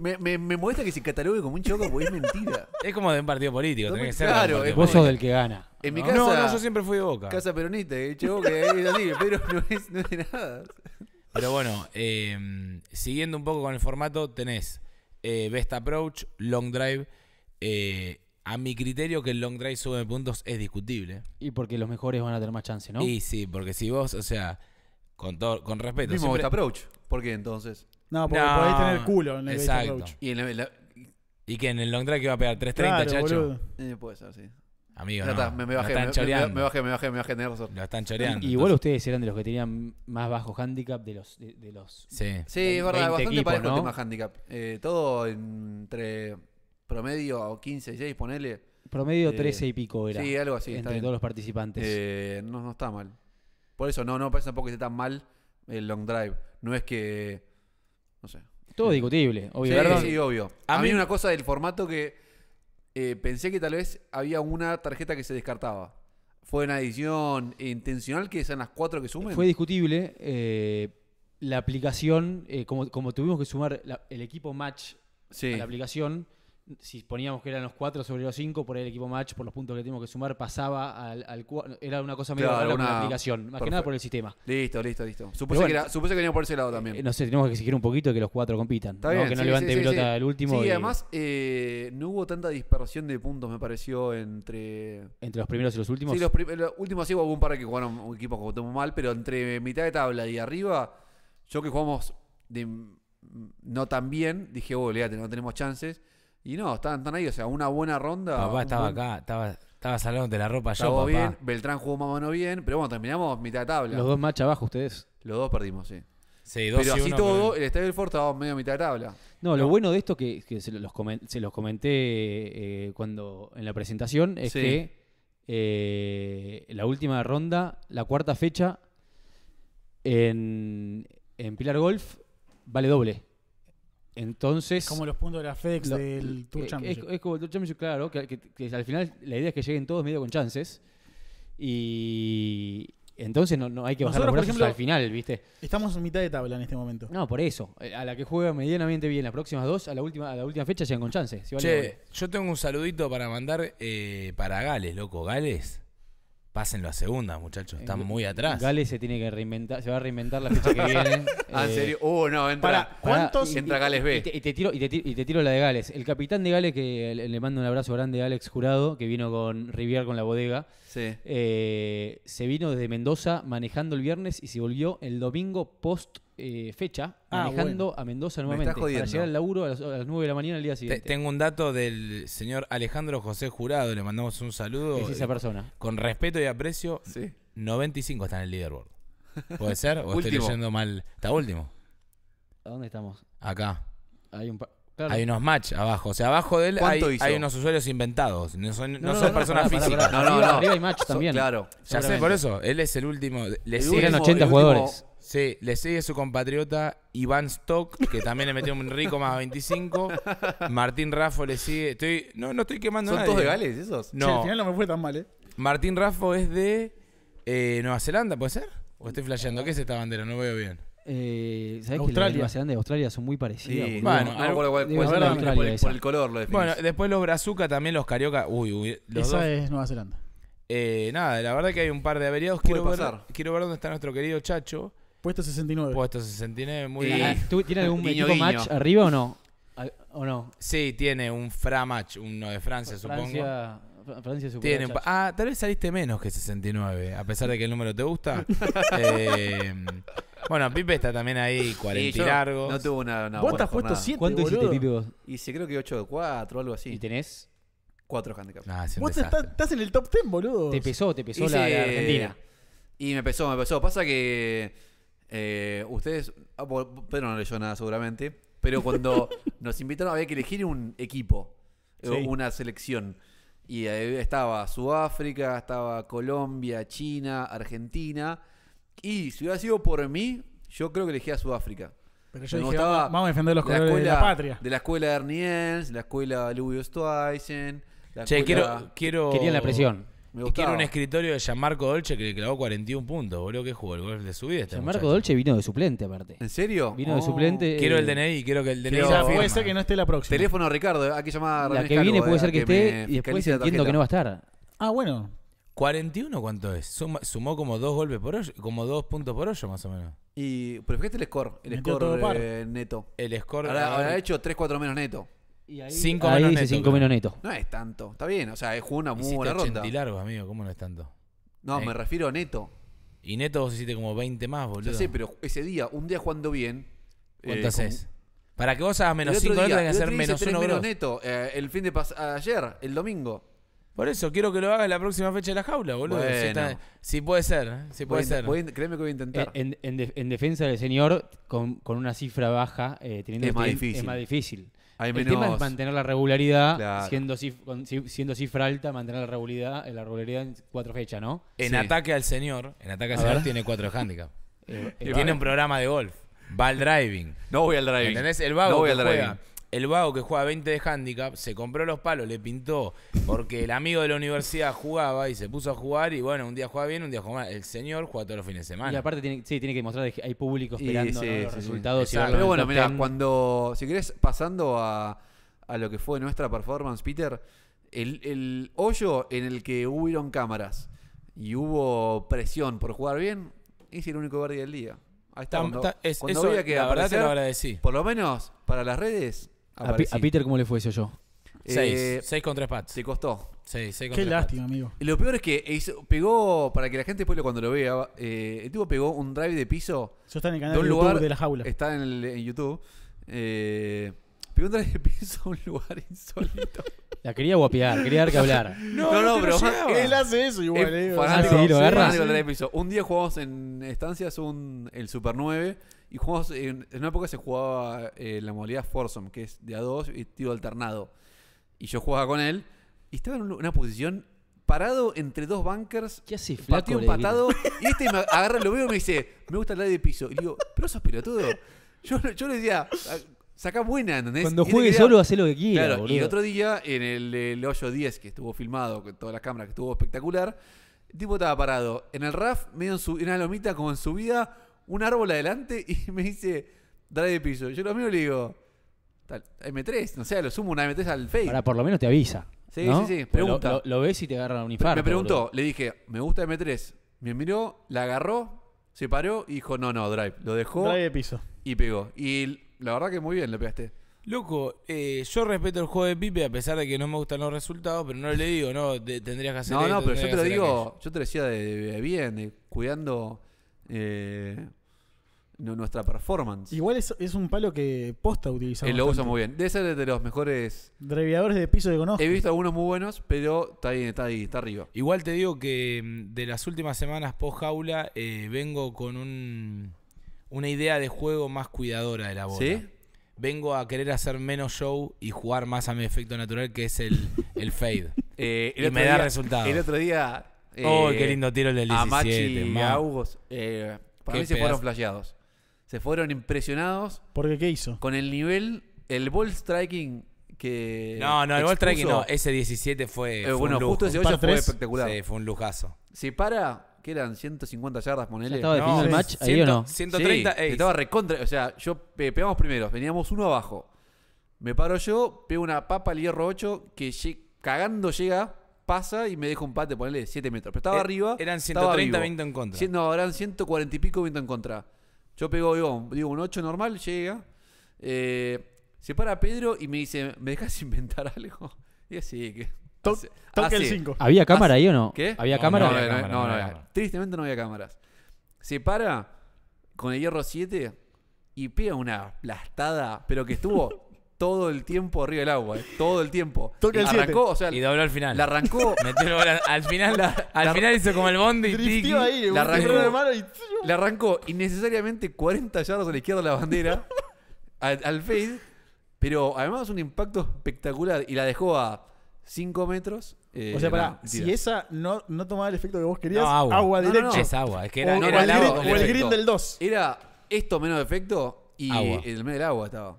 me, me, me, molesta que se catalogue como un choco porque es mentira. Es como de un partido político, tenés claro, Vos sos del que gana. En mi casa, no, no, yo siempre fui de boca. Casa peronista, el eh, choco eh, es así, pero no es, no es de nada. Pero bueno, em, siguiendo un poco con el formato, tenés eh, Best Approach, Long Drive. Eh, a mi criterio que el Long Drive sube puntos es discutible. Y porque los mejores van a tener más chance, ¿no? Y sí, porque si vos, o sea, con, todo, con respeto... Best Approach. ¿Por qué entonces? No, porque podés tener culo en el Best Y, que en el Long Drive que va a pegar 3.30, Claro, chacho. Eh, puede ser, sí. Amigo, no, me, me, bajé, Me, me, bajé, me bajé, me bajé, me Lo están choreando. Y, igual ustedes eran de los que tenían más bajo handicap de los... De, los sí. es verdad, bastante equipos, parejo el tema handicap. Eh, todo entre promedio o 15 y 6, ponele. Promedio 13 eh, y pico era. Sí, algo así. Entre todos los participantes. Eh, no, no está mal. Por eso no, no parece tampoco que esté tan mal el long drive. No es que... No sé. Todo discutible, obvio. Sí, sí obvio. A, mí una cosa del formato que eh, pensé que tal vez había una tarjeta que se descartaba. ¿Fue una edición intencional que sean las cuatro que sumen? Fue discutible. Eh, la aplicación, eh, como, tuvimos que sumar el equipo match a la aplicación, si poníamos que eran los 4 sobre los 5, por el equipo match, por los puntos que tenemos que sumar, pasaba al, 4, Era una cosa medio claro, más que nada por el sistema. Listo, listo, listo. Supuse, que, veníamos por ese lado también. Eh, no sé, tenemos que exigir un poquito que los 4 compitan. que no levante pelota el último. y... además eh, no hubo tanta dispersión de puntos, me pareció, entre. Entre los primeros y los últimos. Sí, los, últimos sí hubo un par que jugaron un equipo que votó muy mal, pero entre mitad de tabla y arriba, yo que jugamos mm, no tan bien, dije, oh, no tenemos chances y no, están tan ahí, o sea, una buena ronda. Papá estaba acá, estaba, estaba de la ropa Estaba yo, bien, Beltrán jugó más o menos bien, pero bueno, terminamos mitad de tabla. Los dos match abajo ustedes. Los dos perdimos, sí. Sí, dos pero así todo, el Estadio del medio mitad de tabla. No, lo bueno de esto que, se, los comenté eh, cuando en la presentación es que eh, la última ronda, la cuarta fecha en Pilar Golf vale doble. Entonces. Como los puntos de la FedEx del Tour Championship. Es, como el Tour Championship, claro, que, al final la idea es que lleguen todos medio con chances. Y. Entonces no, hay que bajar los brazos al final, ¿viste? Estamos en mitad de tabla en este momento. No, por eso. A la que juega medianamente bien las próximas dos, a la última, a la última fecha llegan con chances. che, yo tengo un saludito para mandar eh, para Gales, loco. Gales Pásenlo a segunda, muchachos. Están eh, muy atrás. Gales se tiene que reinventar, se va a reinventar la fecha que viene. Ah, en eh, serio. Uh, no, entra. ¿cuántos- entra Gales B? Y te, tiro, la de Gales. El capitán de Gales, que le, mando un abrazo grande a Alex Jurado, que vino con Rivier con la bodega, eh, se vino desde Mendoza manejando el viernes y se volvió el domingo post eh, fecha ah, manejando a Mendoza nuevamente para llegar al laburo a las, 9 de la mañana el día siguiente. tengo un dato del señor Alejandro José Jurado, le mandamos un saludo. Es esa eh, persona. Con respeto y aprecio, 95 está en el leaderboard. ¿Puede ser? ¿O estoy leyendo mal? Está último. ¿A dónde estamos? Acá. Hay unos match abajo. O sea, abajo de él hay, unos usuarios inventados. No son, personas físicas. no, no, no. Arriba hay match también. claro. Ya sé, por eso. Él es el último. Le siguen 80 jugadores. Sí, le sigue su compatriota Iván Stock, que también le metió un rico más 25. Martín Raffo le sigue. Estoy, no, no estoy quemando ¿Son todos de ¿eh? Gales esos? No. al final no me fue tan mal, ¿eh? Martín Raffo es de eh, Nueva Zelanda, ¿puede ser? ¿O estoy flasheando? ¿Qué es esta bandera? No veo bien. Eh, ¿Sabes que Nueva Zelanda y Australia son muy parecidas? Bueno, por, el, color lo Bueno, después los Brazuca también, los Carioca. Uy, uy, los Esa es Nueva Zelanda. Eh, nada, la verdad que hay un par de averiados. Quiero quiero ver dónde está nuestro querido Chacho. Puesto 69. Puesto 69, muy bien. ¿Tú algún guiño, match arriba o no? ¿O no? Sí, tiene un Fra match, uno de Francia, supongo. Francia tiene Ah, tal vez saliste menos que 69, a pesar de que el número te gusta. Eh, bueno, Pipe está también ahí, 40 y largo. No tuvo una, una ¿Vos estás puesto 7, ¿Cuánto hiciste, Pipe, Y Hice creo que 8 de 4 algo así. ¿Y tenés? 4 handicaps. Ah, vos estás, estás, en el top 10, boludo. Te pesó, te pesó la Argentina. Y me pesó, me pesó. Pasa que eh, ustedes, Pedro ah, no leyó nada seguramente, pero cuando nos invitaron había que elegir un equipo, eh, una selección. Y estaba Sudáfrica, estaba Colombia, China, Argentina. Y si hubiera sido por mí, yo creo que elegí a Sudáfrica. Pero yo vamos a defender los colores de la patria. De la escuela de la escuela Louis Stuyzen. quiero, quiero... Querían la presión. Quiero un escritorio de Gianmarco Dolce que le clavó 41 puntos, boludo, que jugó el gol de su vida. Este Gianmarco Dolce vino de suplente, aparte. ¿En serio? Vino de oh. suplente. Quiero el eh, DNI, quiero que el DNI. puede ser que no esté la próxima. Teléfono Ricardo, aquí llamada La que viene puede eh, ser que, esté y después entiendo que no va a estar. Ah, bueno. 41 cuánto es? sumó como dos golpes por hoyo, como dos puntos por hoyo más o menos. Y pero fíjate el score, el score eh, neto. El score ahora, ahora ha hecho 3 4 menos neto ahí, 5 ah, ahí dice 5 menos netos. No es tanto. Está bien, o sea, es una muy buena ronda. Y largos, amigo, ¿cómo no es tanto? No, eh, me refiero a neto. Y neto vos hiciste como 20 más, boludo. Ya sé, pero ese día, un día jugando bien. Eh, ¿Cuántas es? Para que vos hagas menos 5 netos, tenés que hacer menos 1 menos neto eh, el fin de ayer, el domingo. Por eso, quiero que lo hagas la próxima fecha de la jaula, boludo. Bueno. Si, está, si, puede ser, si puede ser. Voy, créeme que voy a intentar. En, en, defensa del señor, con, con una cifra baja, teniendo es, más difícil. es más difícil. Hay el tema es mantener la regularidad, siendo, cifra, siendo, alta, mantener la regularidad, eh, la regularidad en cuatro fechas, ¿no? En ataque al señor, en ataque al señor tiene cuatro handicap. Eh, eh, tiene un programa de golf. Va al driving. No voy al driving. ¿Entendés? El no voy driving el vago que juega 20 de handicap se compró los palos, le pintó, porque el amigo de la universidad jugaba y se puso a jugar y bueno, un día juega bien, un día juega mal. El señor juega todos los fines de semana. Y aparte tiene, sí, tiene que mostrar que hay público esperando resultados. Y Pero bueno, mirá, cuando, si querés, pasando a, lo que fue nuestra performance, Peter, el, hoyo en el que hubieron cámaras y hubo presión por jugar bien, es el único verde del día. Ahí está. cuando, es, eso, había que la verdad Por lo menos para las redes, a, Peter, ¿cómo le fue eso yo? Eh, seis. Seis con tres pads. Te costó. Sí, Qué lástima, amigo. Y lo peor es que pegó, para que la gente después cuando lo vea, eh, el tipo pegó un drive de piso, Eso está en el canal de, YouTube de la jaula. está en, el- en YouTube, eh, pegó un drive de piso a un lugar insólito. La quería guapear, quería dar que hablar. No, no, bro. pero- Él hace eso igual, eh. fanático, ah, Un día jugamos en estancias un, el Super 9 y jugamos, en, una época se jugaba eh, la modalidad Foursome, que es de a dos y tiro alternado. Y yo jugaba con él. Y estaba en una posición parado entre dos bunkers. ¿Qué haces, empatado. Y este me agarra, lo veo y me dice, me gusta el aire de piso. Y le digo, pero sos pelotudo. Yo, yo le decía, ah, sacá buena, ¿entendés? Cuando juegue solo, hace lo que quiera. y el otro día, en el, el hoyo 10, que estuvo filmado con todas las cámaras, que estuvo espectacular, el tipo estaba parado en el RAF, medio en, en una lomita, como en subida un árbol adelante y me dice, drive de piso. Yo lo mismo le digo, tal, M3, no sé, lo sumo una M3 al Face. Ahora, por lo menos te avisa. Sí, sí, sí, pregunta. Lo, ves y te agarra un infarto. Me preguntó, le dije, me gusta M3. Me miró, la agarró, se paró y dijo, no, no, drive. Lo dejó. Drive de piso. Y pegó. Y la verdad que muy bien lo pegaste. Loco, eh, yo respeto el juego de Pipe a pesar de que no me gustan los resultados, pero no le digo, no, tendrías que hacer No, no, pero yo te lo digo, yo te decía de, bien, cuidando eh, nuestra performance. Igual es, un palo que posta utilizamos. lo usa muy bien. Debe ser de los mejores. Dreviadores de piso que conozco. He visto algunos muy buenos, pero está ahí, está ahí, está arriba. Igual te digo que mm, de las últimas semanas post jaula eh, vengo con un, una idea de juego más cuidadora de la bola. ¿Sí? Vengo a querer hacer menos show y jugar más a mi efecto natural, que es el, el fade. Eh, y me da resultado. El otro día. oh, qué eh, lindo tiro el del 17. y a Hugo. Para mí se fueron flasheados se fueron impresionados. ¿Por qué qué hizo? Con el nivel, el ball striking que. No, no, el ball striking no. Ese 17 fue. Eh, fue bueno, justo ese 8 fue espectacular. Sí, fue un lujazo. Si para, que eran 150 yardas, ponele. estaba definido no, el match ahí o no? 130. Sí, estaba recontra. O sea, yo pegamos primero. veníamos uno abajo. Me paro yo, pego una papa al hierro 8 que cagando llega pasa y me deja un pate, ponele 7 metros. Pero estaba eh, arriba. Eran 130, 20 en contra. No, eran 140 y pico, 20 en contra. Yo pego, digo, digo un 8 normal, llega. Eh, se para Pedro y me dice, ¿me dejas inventar algo? Y así que... el 5. ¿Había cámara ahí o no? ¿Qué? ¿Había cámara? No, no, no, Tristemente no había cámaras. Se para con el hierro 7 y pega una aplastada, pero que estuvo todo el tiempo arriba del agua, eh, todo el tiempo. Toca el arrancó, o sea, y dobló al final. La arrancó. Metió al, final, al final hizo como el bondi la arrancó, la innecesariamente 40 yardas a la izquierda de la bandera al, fade, pero además un impacto espectacular y la dejó a 5 metros. Eh, o sea, pará, si esa no, no tomaba el efecto que vos querías, agua. No, es agua, que era, o, el, agua, green, o el green del 2. Era esto menos efecto y el medio del agua estaba.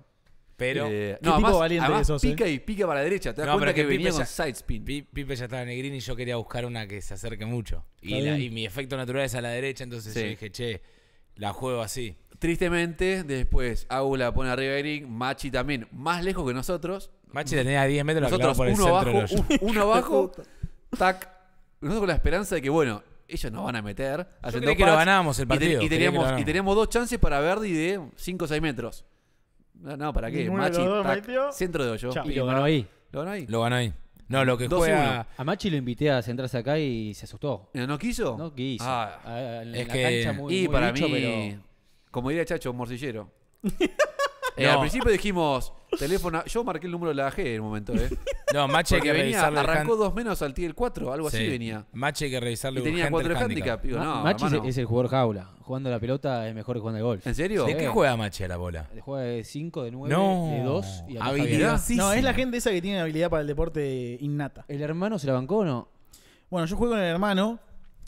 Pero. Eh, además, valiente eh? pica y pica para la derecha. Te das cuenta que, que venía con side spin. Pipe ya estaba negrín y yo quería buscar una que se acerque mucho. Y, mi efecto natural es a la derecha, entonces yo dije, che, la juego así. Tristemente, después Aula pone arriba de Green, Machi también, más lejos que nosotros. Machi tenía 10 metros, nosotros por uno abajo, uno abajo, tac. Nosotros con la esperanza de que, bueno, ellos nos van a meter. Yo que lo ganamos el partido. Y, teníamos, y teníamos dos chances para Verdi de 5 o 6 metros. No, ¿para qué? Machi, centro de hoyo. Y lo ganó ahí. ¿Lo ganó ahí? Lo ganó ahí. No, lo que fue A Machi lo invité a centrarse acá y se asustó. ¿No, quiso? No quiso. Ah, ah, en es la que- cancha muy, y para mí, pero como diría Chacho, morcillero. Eh, al principio dijimos, teléfono. Yo marqué el número de la G en un momento, ¿eh? No, Mache que venía, arrancó dos menos al del 4, algo así venía. Mache que revisarle Y tenía cuatro de handicap. es, el jugador jaula. Jugando la pelota es mejor que jugando al golf. ¿En serio? ¿De qué juega Mache a la bola? Eh, juega de 5, de 9, de 2 y a No, es la gente esa que tiene habilidad para el deporte innata. ¿El hermano se la bancó o no? Bueno, yo juego con el hermano.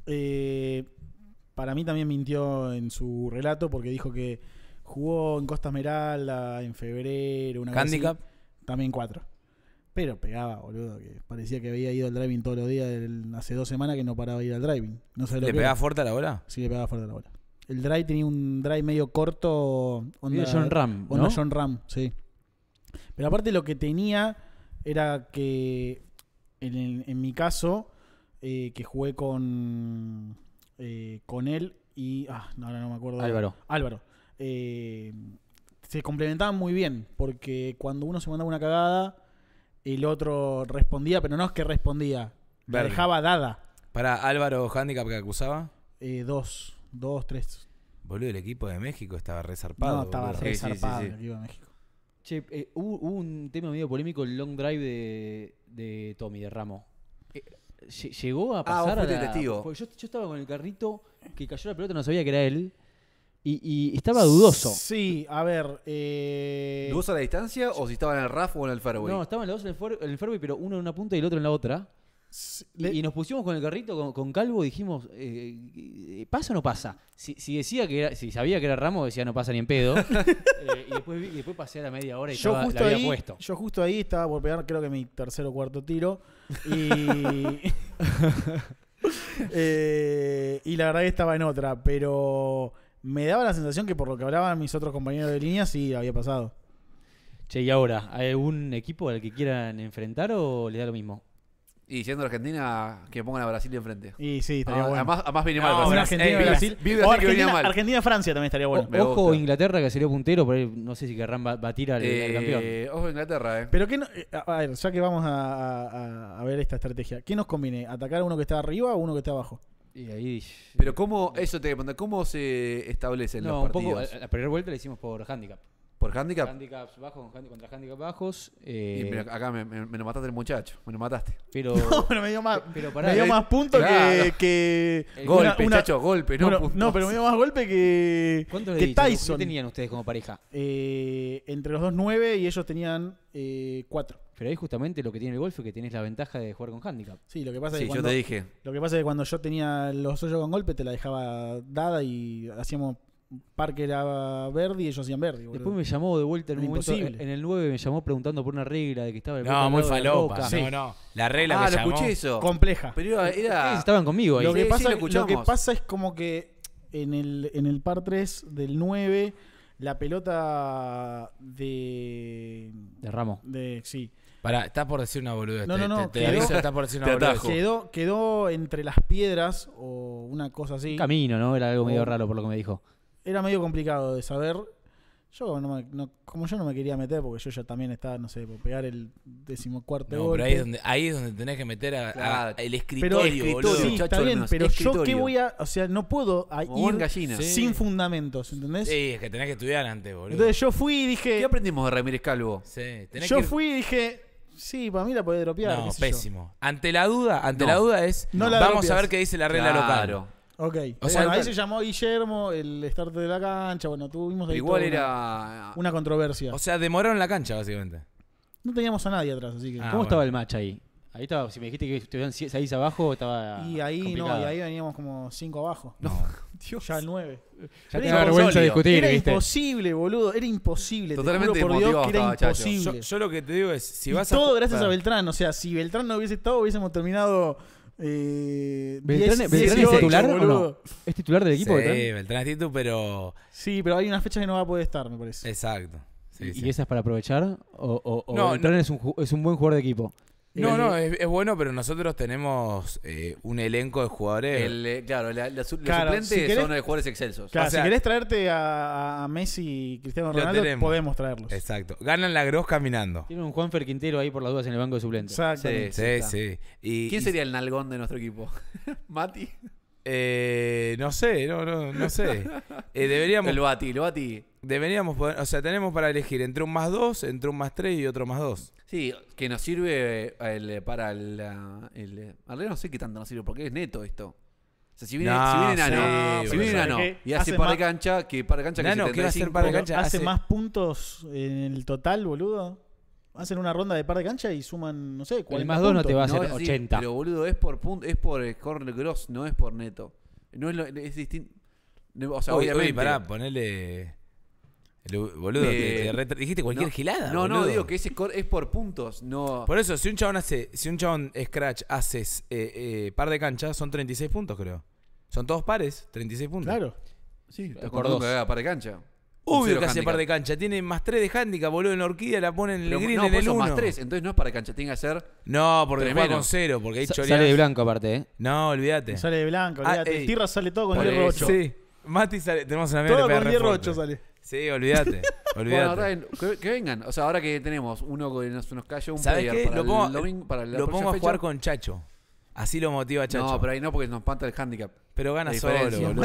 Eh, para mí también mintió en su relato porque dijo que Jugó en Costa Esmeralda, en febrero, una Handicap. También cuatro. Pero pegaba, boludo, parecía que había ido al driving todos los días hace dos semanas que no paraba de ir al driving. No ¿Le pegaba fuerte a la bola? Sí, le pegaba fuerte a la bola. El drive tenía un drive medio corto. Onda, John Ram. Onda John Ram, sí. Pero aparte lo que tenía era que, en, mi caso, eh, que jugué con, eh, con él y. Ah, no, no me acuerdo. Álvaro. Álvaro. Eh, se complementaban muy bien, porque cuando uno se mandaba una cagada, el otro respondía, pero no es que respondía, la dejaba dada. Para Álvaro Handicap que acusaba. Eh, dos, dos, tres. Boludo, el equipo de México estaba resarpado. no, estaba resarpado el equipo de México. Che, eh, hubo, un tema medio polémico, el long drive de, Tommy, de Ramo. llegó a ah, pasar yo, yo estaba con el carrito que cayó la pelota, no sabía que era él. Y, estaba dudoso. Sí, a ver. Eh... ¿Dudoso a la distancia o si estaba en el RAF o en el fairway? No, estaban los dos en el, fairway, pero uno en una punta y el otro en la otra. y, nos pusimos con el carrito, con, calvo, y dijimos, eh, eh, ¿pasa o no pasa? Si, decía que era, si sabía que era Ramos, decía no pasa ni en pedo. Eh, y, después, pasé a la media hora y yo justo había ahí, puesto. Yo justo ahí estaba por pegar, creo que mi tercer o cuarto tiro. Y, y la verdad que estaba en otra, pero me daba la sensación que por lo que hablaban mis otros compañeros de línea, sí había pasado. Che, y ahora, ¿hay algún equipo al que quieran enfrentar o les da lo mismo? Y siendo Argentina, que pongan a Brasil enfrente. Y sí, estaría ah, bueno. Además, además viene mal. Brasil. Argentina, eh, Brasil. Argentina, mal. Francia también estaría bueno. O, ojo Inglaterra, que sería puntero, pero no sé si querrán batir al, eh, campeón. Ojo Inglaterra, eh. Pero que no, eh, a ver, ya que vamos a, ver esta estrategia, ¿qué nos conviene? ¿Atacar a uno que está arriba o uno que está abajo? ahí. Pero cómo, eso te ¿cómo se establecen los partidos? la primera vuelta la hicimos por handicap. Por handicap. Handicaps bajos, contra handicaps bajos. Y, eh, acá me, lo mataste el muchacho, me lo mataste. Pero, pero me dio más, pero me dio eh, más puntos que, Golpe, muchacho, golpe, no No, pero me dio más golpe que, ¿Cuánto que Tyson. ¿Qué tenían ustedes como pareja? Eh, entre los dos, nueve y ellos tenían cuatro. Pero ahí justamente lo que tiene el golf es que tienes la ventaja de jugar con handicap. Sí, lo que pasa es que cuando, yo te dije. Lo que pasa es que cuando yo tenía los hoyos con golpe te la dejaba dada y hacíamos parque era Verdi y ellos hacían Verdi. Después me llamó de vuelta en en el 9 me llamó preguntando por una regla de que estaba No, muy falopa. Sí. La regla que ah, llamó. Compleja. estaban conmigo ahí. Lo que, pasa, es como que en el, en el par 3 del 9 la pelota de de Ramos. De sí. Para, está por decir una boludez. No, no, no. Te, quedó, está por decir una boludez. Quedó, entre las piedras o una cosa así. Un camino, ¿no? Era algo medio raro por lo que me dijo era medio complicado de saber. Yo como yo no me quería meter, porque yo ya también estaba, no sé, por pegar el Décimo no, de ahí es, donde, tenés que meter a, el escritorio, pero, sí, está bien, pero yo qué voy a... O sea, no puedo a ir gallina. sin fundamentos, ¿entendés? Sí, es que tenés que estudiar antes, boludo. Entonces yo fui y dije... ¿Qué aprendimos de Ramírez Calvo? Sí, tenés yo fui y dije... Sí, para mí la puede dropear. No, pésimo. Ante la duda, ante la duda es... vamos a ver qué dice la regla claro. local. Ok. O sea, bueno, ahí se llamó Guillermo, el start de la cancha. Bueno, tuvimos de Igual era. una, controversia. O sea, demoraron la cancha, básicamente. No teníamos a nadie atrás, así que. Ah, ¿Cómo estaba el match ahí? Ahí estaba, si me dijiste que estuvieron seis abajo, estaba. Y ahí no, y ahí veníamos como cinco abajo. No, Dios. Ya nueve. Ya teníamos vergüenza discutir, era imposible, boludo, era imposible. Totalmente te por Dios que era imposible. Yo, lo que te digo es, si vas a. todo gracias a Beltrán, o sea, si Beltrán no hubiese estado, hubiésemos terminado eh, ¿Beltrán, es titular ¿Es titular del equipo? Sí, Beltrán, es titular, pero. Sí, pero hay unas fechas que no va a poder estar, me parece. Exacto. ¿Y, sí. esa es para aprovechar? ¿O, Beltrán Es, un, es un buen jugador de equipo? No, no, es, bueno, pero nosotros tenemos eh, un elenco de jugadores. Eh, claro, los suplentes son de jugadores excelsos. Claro, o sea, si querés traerte a, Messi y Cristiano Ronaldo, podemos traerlos. Exacto. Ganan la Gros caminando. Tiene un Juanfer Quintero ahí por las dudas en el banco de suplentes. Exacto. Sí, sí. Y, ¿Quién sería el nalgón de nuestro equipo? ¿Mati? Eh, no sé, no, no, no sé. Eh, deberíamos. El Bati, el Bati. Deberíamos O sea, tenemos para elegir entre un más dos, entre un más tres y otro más dos. Sí, que nos sirve eh, el, para el, ah, el, eh, no sé qué tanto nos sirve, porque es neto esto. O sea, si viene, si viene Nano, no si viene no y hace, par de cancha, que par de cancha que que, quiere hacer par de cancha, hace, más puntos en el total, boludo. Hacen una ronda de par de cancha y suman, no sé, ¿cuál El más dos no te va a hacer 80. pero boludo, es por punto, es por score eh, gross, no es por neto. No es, lo, es distinto. O sea, obviamente. pará, ponele boludo, dijiste cualquier no, gilada. No, no, digo que ese score es por puntos, no. Por eso, si un chabón hace, si un chabón scratch haces eh, eh, par de canchas, son 36 puntos, creo. Son todos pares, 36 puntos. Claro. Sí, te par de cancha. Obvio que hace par de cancha. Tiene más 3 de handicap, boludo. En la orquídea la pone en el green no, en el 1. más 3, entonces no es para cancha. Tiene que ser. No, porque primero. juega con 0. Porque hay Sale de blanco, aparte, ¿eh? No, olvídate. Sale de blanco, ah, olvídate. Ah, Tirra sale todo con el 8. Sí. Mati sale. Tenemos una mierda Todo con hierro 8 sale. Sí, olvídate. Bueno, que, vengan. O sea, ahora que tenemos uno que nos, nos un ¿Sabes player Para lo pongo, domingo, para lo pongo a jugar con Chacho. Así lo motiva Chacho. No, pero ahí no, porque nos panta el handicap. Pero gana solo, boludo.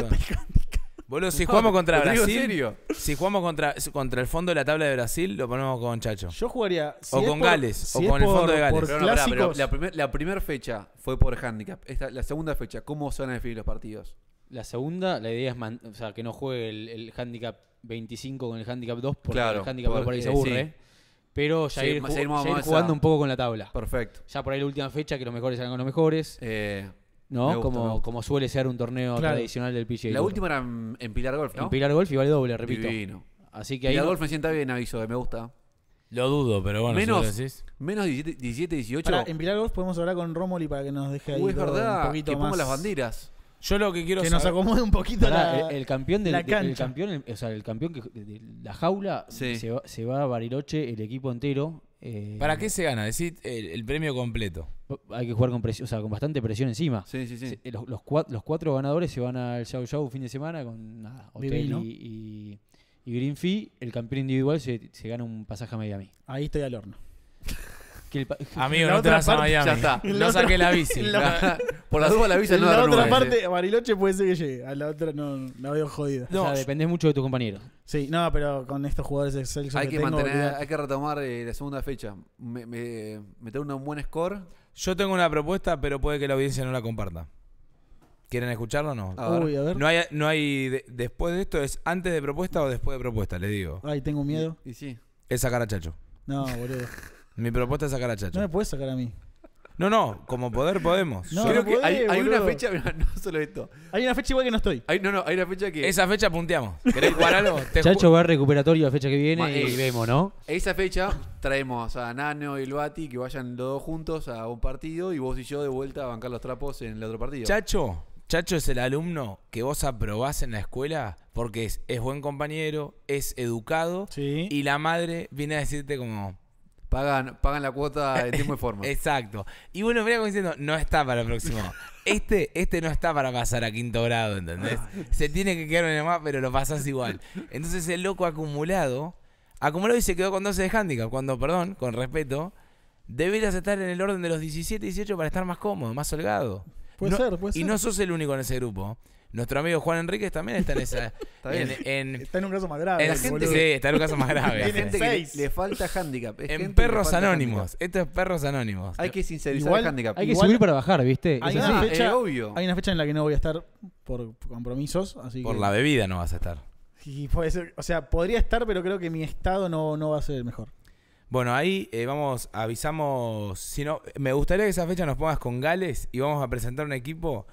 Boludo, si jugamos contra Brasil. Serio. Si jugamos contra, contra el fondo de la tabla de Brasil, lo ponemos con Chacho. Yo jugaría. o con Gales. o con el fondo de Gales. Pero la primera fecha fue por handicap. Esta, la segunda fecha, ¿cómo se van a definir los partidos? La segunda, la idea es que no juegue el, el handicap 25 con el handicap 2, porque el handicap 2 por ahí se eh, aburre. Pero ya ir, jugando un poco con la tabla. Perfecto. Ya por ahí la última fecha, que los mejores salgan con los mejores. Eh, ¿No? como, como suele ser un torneo tradicional del PGA. La última era en, Pilar Golf, ¿no? En Pilar Golf y vale doble, repito. Así que Pilar Golf me sienta bien, aviso de eh, me gusta. Lo dudo, pero bueno, menos, menos 17, 18. en Pilar Golf podemos hablar con Romoli para que nos deje uh, ahí es verdad, un que las banderas. Yo lo que quiero Que nos acomode un poquito el, campeón la de- campeón, campeón que la jaula se, va, a Bariloche el equipo entero. Eh, ¿Para qué se gana? Decid el, premio completo. Hay que jugar con presión, o sea, con bastante presión encima. Eh, los, los cuatro ganadores se van al Xiao Xiao fin de semana con nada, hotel y, y- El campeón individual se, se gana un pasaje a Miami. Ahí estoy al horno. Amigo, no te vas a Ya está. no saqué la bici. por la dudas la bici no la, otra parte, ¿sí? Bariloche puede ser que llegue. A la otra no la veo jodida. No, o sea, dependés mucho de tu compañero Sí, no, pero con estos jugadores Excel hay que, mantener, Hay que retomar eh, la segunda fecha. Me, me, un buen score. Yo tengo una propuesta, pero puede que la audiencia no la comparta. ¿Quieren escucharlo o no? A ver. Uy, a ver. No hay, después de esto, ¿es antes de propuesta o después de propuesta? Le digo. Ay, tengo miedo. Y, y sí. Es sacar a Chacho. No, boludo. Mi propuesta es sacar a Chacho. No me puedes sacar a mí. No, no, como poder podemos. No, hay, una fecha, no solo esto. Hay una fecha igual que no estoy. no, no, hay una fecha que. Esa fecha punteamos. ¿Querés jugar algo? Chacho va a recuperatorio la fecha que viene y eh, vemos, ¿no? Esa fecha traemos a Nano y Luati que vayan los dos juntos a un partido y vos y yo de vuelta a bancar los trapos en el otro partido. Chacho, Chacho es el alumno que vos aprobás en la escuela porque es, es buen compañero, es educado y la madre viene a decirte como Pagan, pagan la cuota de tiempo y forma. Exacto. Y bueno, mira como diciendo, no está para el próximo. Este, este no está para pasar a quinto grado, ¿entendés? Se tiene que quedar en el más, pero lo pasás igual. Entonces el loco acumulado, acumulado y se quedó con 12 de handicap. Cuando, perdón, con respeto, deberías estar en el orden de los 17, 18 para estar más cómodo, más holgado. Puede ser, puede ser. Y no sos el único en ese grupo. Nuestro amigo Juan Enríquez también está en esa. está, en, está en un caso más grave. la gente, sí, está en un caso más grave. gente que le, falta handicap. en perros anónimos. Esto es perros anónimos. Hay que sincerizar el handicap. Hay que subir para bajar, ¿viste? Hay, una fecha, eh, obvio. hay una fecha en la que no voy a estar por compromisos. Así por la bebida no vas a estar. Y puede ser, o sea, podría estar, pero creo que mi estado no, no va a ser el mejor. Bueno, ahí eh, vamos, avisamos. Si no, me gustaría que esa fecha nos pongas con Gales y vamos a presentar un equipo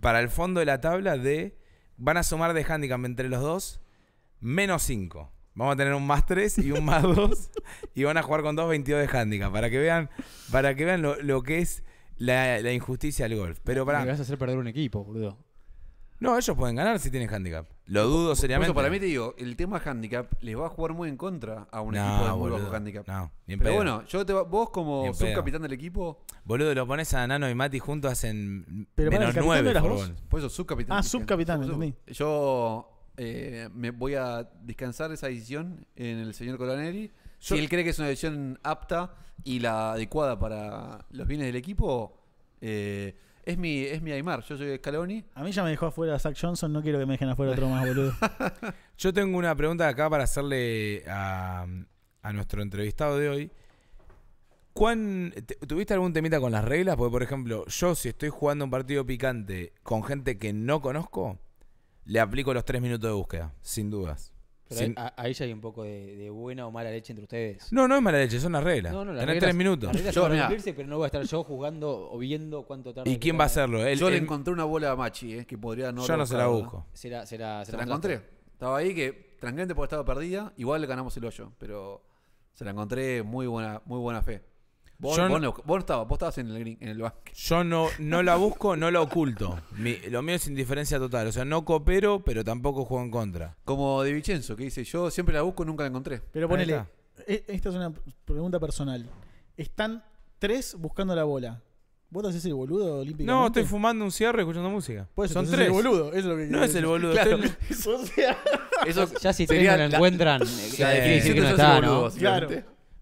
para el fondo de la tabla de. Van a sumar de handicap entre los dos menos 5. Vamos a tener un más 3 y un más 2. y van a jugar con dos 22 de handicap. Para que vean, para que vean lo, que es la, injusticia al golf. Pero para. Me vas a hacer perder un equipo, boludo. No, ellos pueden ganar si tienen handicap. Lo dudo seriamente. para mí te digo, el tema handicap les va a jugar muy en contra a un equipo de muy bajo handicap. no, Pero bueno, yo te, vos como subcapitán del equipo, Boludo, lo pones a Nano y Mati juntos hacen Pero menos nueve. eso subcapitán. Ah, subcapitán, Yo eh, me voy a descansar esa decisión en el señor Colaneri. Si él cree que es una decisión apta y la adecuada para los bienes del equipo, eh, es mi, es mi Aymar, yo soy Scaloni. A mí ya me dejó afuera Zach Johnson, no quiero que me dejen afuera otro más, boludo. yo tengo una pregunta acá para hacerle a, nuestro entrevistado de hoy. ¿Tuviste algún temita con las reglas? Porque, por ejemplo, yo si estoy jugando un partido picante con gente que no conozco, le aplico los tres minutos de búsqueda, sin dudas. Pero ahí ya hay un poco de, buena o mala leche entre ustedes. No, no es mala leche, son las reglas. No, no, las tres minutos. yo, a cumplirse, pero no voy a estar yo jugando o viendo cuánto tarda. ¿Y quién va a hacerlo? yo le encontré una bola a Machi, eh, que podría no. Yo no se la busco. Se la, se la, encontré. Estaba ahí que tranquilamente porque estaba perdida. Igual le ganamos el hoyo, pero se la encontré muy buena, muy buena fe. Vos, yo no, estabas, en el, Yo no, la busco, no la oculto. lo mío es indiferencia total. O sea, no coopero, pero tampoco juego en contra. Como De Vicenzo, que dice, yo siempre la busco, nunca la encontré. Pero ponele, e, esta es una pregunta personal. Están tres buscando la bola. ¿Vos te haces el boludo olímpico? No, estoy fumando un cierre escuchando música. Pues son tres. el boludo, eso lo que No es el boludo. Eso, ya si tres la encuentran, ya que no Claro.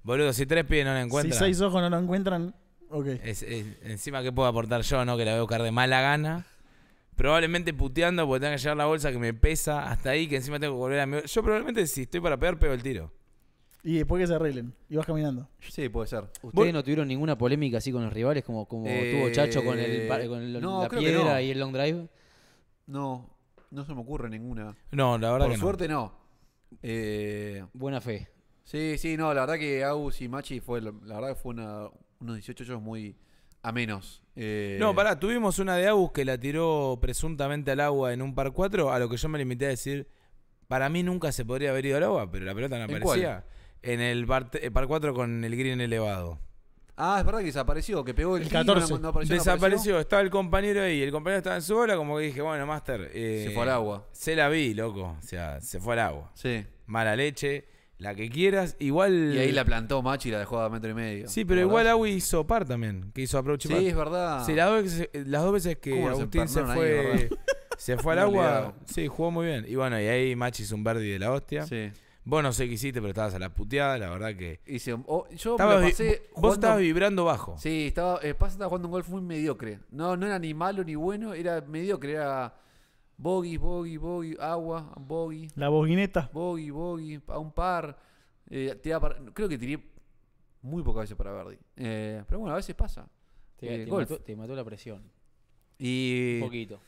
Boludo, si tres pies no la encuentran. Si seis ojos no lo encuentran, ok. encima, ¿qué puedo aportar yo, no? Que la voy a buscar de mala gana. Probablemente puteando porque tengo que llevar la bolsa que me pesa hasta ahí, que encima tengo que volver a Yo probablemente, si estoy para pegar, pego el tiro. Y después que se arreglen. Y vas caminando. Sí, puede ser. ¿Ustedes no tuvieron ninguna polémica así con los rivales como, como eh, tuvo Chacho con, la piedra y el long drive? No, no se me ocurre ninguna. No, la verdad Por suerte no. Eh, Buena fe. Sí, sí, no, la verdad que Agus y Machi fue, la verdad que fue una, unos 18 hoyos muy amenos. Eh... No, pará, tuvimos una de Agus que la tiró presuntamente al agua en un par 4, a lo que yo me limité a decir, para mí nunca se podría haber ido al agua, pero la pelota no aparecía. ¿En, el par, 4 eh, con el green elevado. Ah, es verdad que desapareció, que pegó el, 14. No, apareció, desapareció, estaba el compañero ahí, el compañero estaba en su bola, como que dije, bueno, Master. Eh, se fue al agua. Se la vi, loco, o sea, se fue al agua. Sí. Mala leche. La que quieras, igual. Y ahí la plantó Machi y la dejó a metro y medio. Sí, pero igual Agui hizo par también, que hizo approach Sí, es verdad. Sí, eh, las dos veces, que Agustín se, fue, se fue al agua, sí, jugó muy bien. Y bueno, y ahí Machi hizo un verdi de la hostia. Sí. Vos no sé qué hiciste, pero estabas a la puteada, la verdad que. Oh, yo pasé Vos estabas vibrando bajo. Sí, estaba, eh, estaba jugando un golf muy mediocre. No, no era ni malo ni bueno, era mediocre, era Boggy, bogi, bogi, agua, bogi La bogineta Boggy, bogi, a un par. Eh, creo que tiré muy pocas veces para Verdi. Eh, pero bueno, a veces pasa. Eh, te, mató, la presión. Y, un poquito.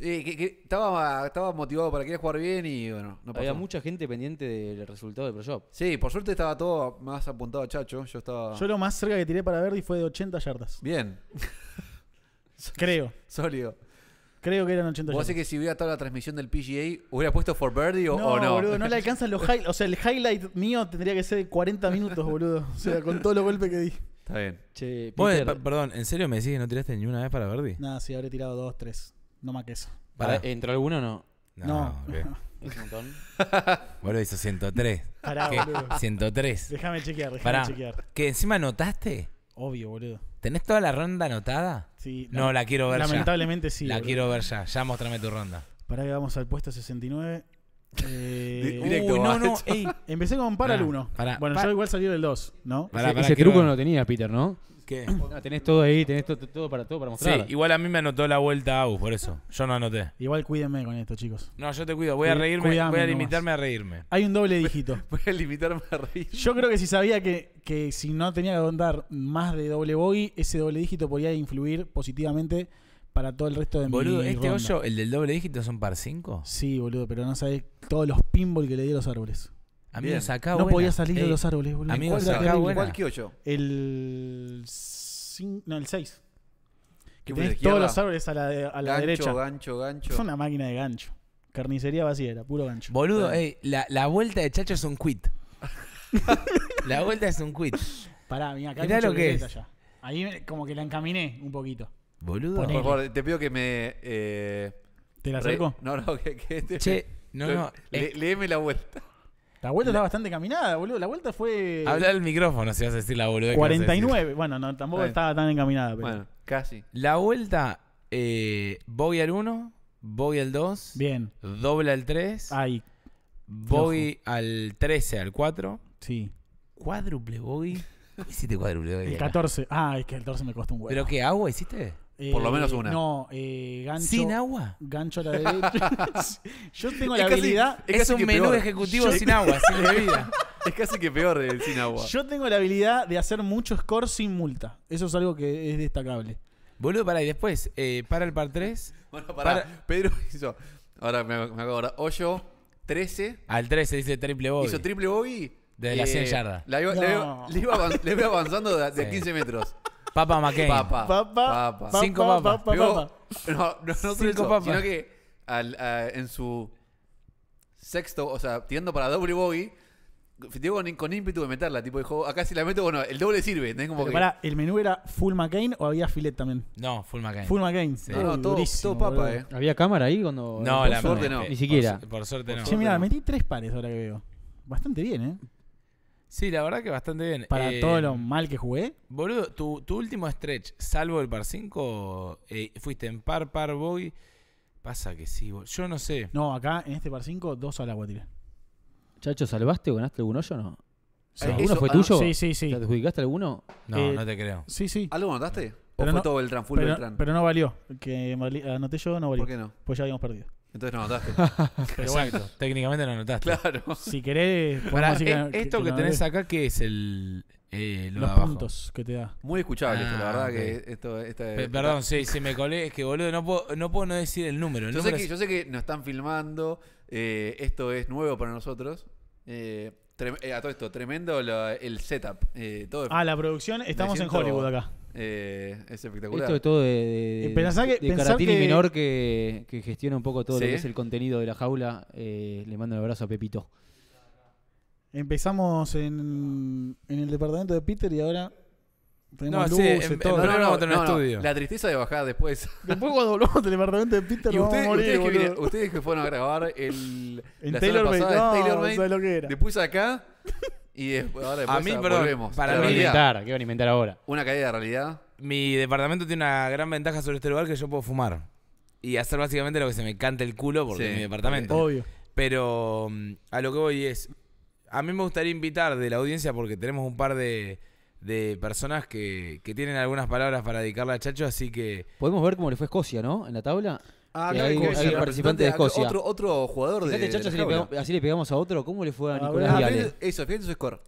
estaba, estaba, motivado para querer jugar bien y bueno, no Había mucha gente pendiente del resultado del Pro Sí, por suerte estaba todo más apuntado a Chacho. Yo estaba. Yo lo más cerca que tiré para Verdi fue de 80 yardas. Bien. Creo. Sólido. Creo que eran 80 yardas. sé que si hubiera estado la transmisión del PGA, hubiera puesto for birdie o no. no, boludo, no le alcanzan los highlights. O sea, el highlight mío tendría que ser de 40 minutos, boludo. O sea, con todos los golpes que di. Está bien. Che, eh, perdón, ¿en serio me decís que no tiraste ni una vez para Birdie? Nada, sí, habré tirado dos, tres. No más que eso. ¿Entró alguno o no? No. ok. un montón. Boludo, hizo 103. Pará, boludo. 103. Déjame chequear, déjame chequear. ¿Que encima notaste? Obvio, boludo. ¿Tenés toda la ronda anotada? Sí. No, la quiero ver lamentablemente ya. Lamentablemente sí. La quiero ver ya. Ya mostrame tu ronda. Para que vamos al puesto 69. Eh, Directo, no, no, ey, empecé con para el 1. Bueno, para. yo igual salió del 2, ¿no? Para, ese, para, no lo tenía Peter, ¿no? Ah, tenés todo ahí, tenés todo para todo para mostrar. Sí, igual a mí me anotó la vuelta Agus, por eso. Yo no anoté. Igual cuídenme con esto, chicos. No, yo te cuido. Voy a reírme. voy a limitarme a reírme. Hay un doble dígito. Voy a limitarme a reírme Yo creo que si sabía que, que si no tenía que contar más de doble bogey, ese doble dígito podía influir positivamente para todo el resto de mi Boludo, este hoyo, el del doble dígito, son par 5. Sí, boludo, pero no sabés todos los pinball que le di los árboles. A mí me sacaba. No podía salir de los árboles, boludo. a mí me sacaba El. No, el 6. Que todos los árboles a la, de- a la gancho, derecha. gancho, gancho, Es una máquina de gancho. Carnicería vacía, era puro gancho. Boludo, la, la vuelta de Chacho es un quit. la vuelta es un quit. Pará, mira, acá Mirá lo que es. ya. Ahí como que la encaminé un poquito. Boludo. Por favor, te pido que me. Eh, ¿Te la re- No, no, que, te- Che, no, no. le- la vuelta. La vuelta estaba está bastante caminada, boludo. La vuelta fue. Habla el micrófono si vas a decir la boludo. 49. Bueno, tampoco estaba tan encaminada. Pero... Bueno, casi. La vuelta, eh, al 1, voy al 2. Bien. Doble al 3. Ahí. voy al 13, al 4. Sí. Cuádruple voy. ¿Cómo hiciste cuádruple voy? El 14. Ah, es que el 14 me costó un huevo. ¿Pero qué agua hiciste? Por lo eh, menos una. No, eh, gancho. ¿Sin agua? Gancho a la derecha. yo tengo la habilidad. Es, es un menú ejecutivo sin agua, sin bebida. Es casi que peor el sin agua. Yo tengo la habilidad de hacer mucho score sin multa. Eso es algo que es destacable. Boludo, para y después, eh, para el par 3. Bueno, Para... Pedro hizo. Ahora me, me acuerdo. Hoyo 13. Al 13 dice triple bobby. Hizo triple bobby. De la 100 eh, yardas. le, iba, le, avanzando de, de 15 metros. Papa McCain. Papa. Papa. Papa. Cinco papas. Papa, papa. No, no, no sino que al- en su sexto, o sea, tirando para doble bogey, con, ímpetu de meterla. Tipo, dijo, acá si la meto, bueno, el doble sirve. Como pará, ¿el menú era full McCain o había filet también? No, Full McCain. Full McCain. No, no, todo, papa, eh. ¿Había cámara ahí cuando.? no, la suerte no. Ni siquiera. Por, suerte no. Che, mira, metí tres pares ahora que veo. Bastante bien, ¿eh? Sí, la verdad que bastante bien. Para eh, todo lo mal que jugué. Boludo, tu, tu último stretch, salvo el par 5, eh, fuiste en par, par, boy. Pasa que sí, boludo yo no sé. No, acá en este par 5, dos al agua tiré. Chacho, ¿salvaste o ganaste alguno yo o no? ¿Alguno fue ah, tuyo? Sí, sí, sí. ¿Te adjudicaste alguno? No, eh, no te creo. Sí, sí. ¿Algo notaste? ¿O fue todo el transful del tran? Pero no valió. Que anoté yo no valió. ¿Por qué no? Pues ya habíamos perdido. Entonces no anotaste. Exacto, técnicamente no anotaste. Claro. Si querés, eh, esto que, tenés acá, ¿qué es el. Eh, Los puntos que te da. Muy escuchable esto, la ah, verdad que esto... esta- perdón, sí, sí, me colé. Es que, boludo, no puedo no, puedo no decir el número. Yo sé, que, yo sé que nos están filmando, eh, esto es nuevo para nosotros. Eh, a todo esto, tremendo el setup. eh, todo Ah, la producción, estamos en Hollywood acá. Eh, es espectacular. Esto es todo de, que, Caratini Minor Menor que, gestiona un poco todo lo que es el contenido de la jaula. Eh, le mando un abrazo a Pepito. Empezamos en, en el departamento de Peter y ahora tenemos luz en, em, em, todo. no, no, no, estudio. La tristeza de bajar después. Después cuando volvamos del departamento de Peter y ustedes, ustedes, que fueron a grabar el, Taylor lo que era. después acá y después, ahora después volvemos. para ¿qué van a inventar ahora? Una caída de realidad. Mi departamento tiene una gran ventaja sobre este lugar que yo puedo fumar. Y hacer básicamente lo que se me cante el culo porque mi departamento. Obvio. Pero mm, a lo que voy es. A mí me gustaría invitar de la audiencia, porque tenemos un par de, de personas que, que tienen algunas palabras para dedicarle a Chacho, así que. Podemos ver cómo le fue a Escocia, ¿no? En la tabla. Ah, claro, participante de Escocia. Otro, jugador de. Chacho, así le pegamos a otro. ¿Cómo le fue a, Nicolás Viale? Ah, eso, fíjate su score.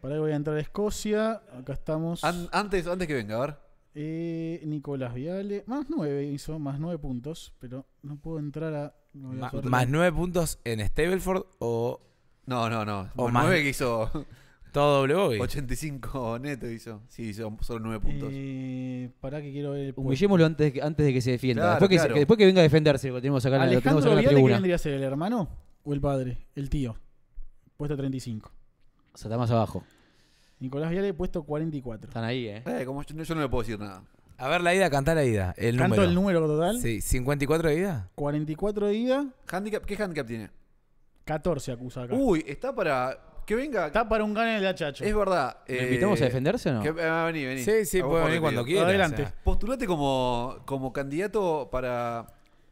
Para ahí voy a entrar a Escocia. Acá estamos. antes, que venga, a ver. Eh, Nicolás Viale. Más nueve hizo, más nueve puntos. Pero no puedo entrar a. más nueve puntos en Stableford o. No, no, no. más 9 que hizo. Todo doble 85 neto hizo. Sí, son solo 9 puntos. Eh, pará que quiero ver el punto Humillémoslo antes, de que- antes de que se defienda. después, que venga a defenderse, lo tenemos que sacar tenemos acá Alejandro la ¿quién vendría a ser? ¿El hermano o el padre? El tío. Puesto 35. O sea, está más abajo. Nicolás Viale, puesto 44. Están ahí, ¿eh? eh como yo, no- le puedo decir nada. A ver la ida, cantar la ida. El número. el número total. Sí, 54 de ida. 44 de ida, Handicap, ¿Qué handicap tiene? 14 acusa acá. Uy, está para que venga. Está para un gane el achacho Es verdad. ¿Lo invitamos a eh, defenderse o no? Ah, vení, vení. Sí, sí, puede venir cuando quiera. Adelante. Eh. Postulate como, como candidato para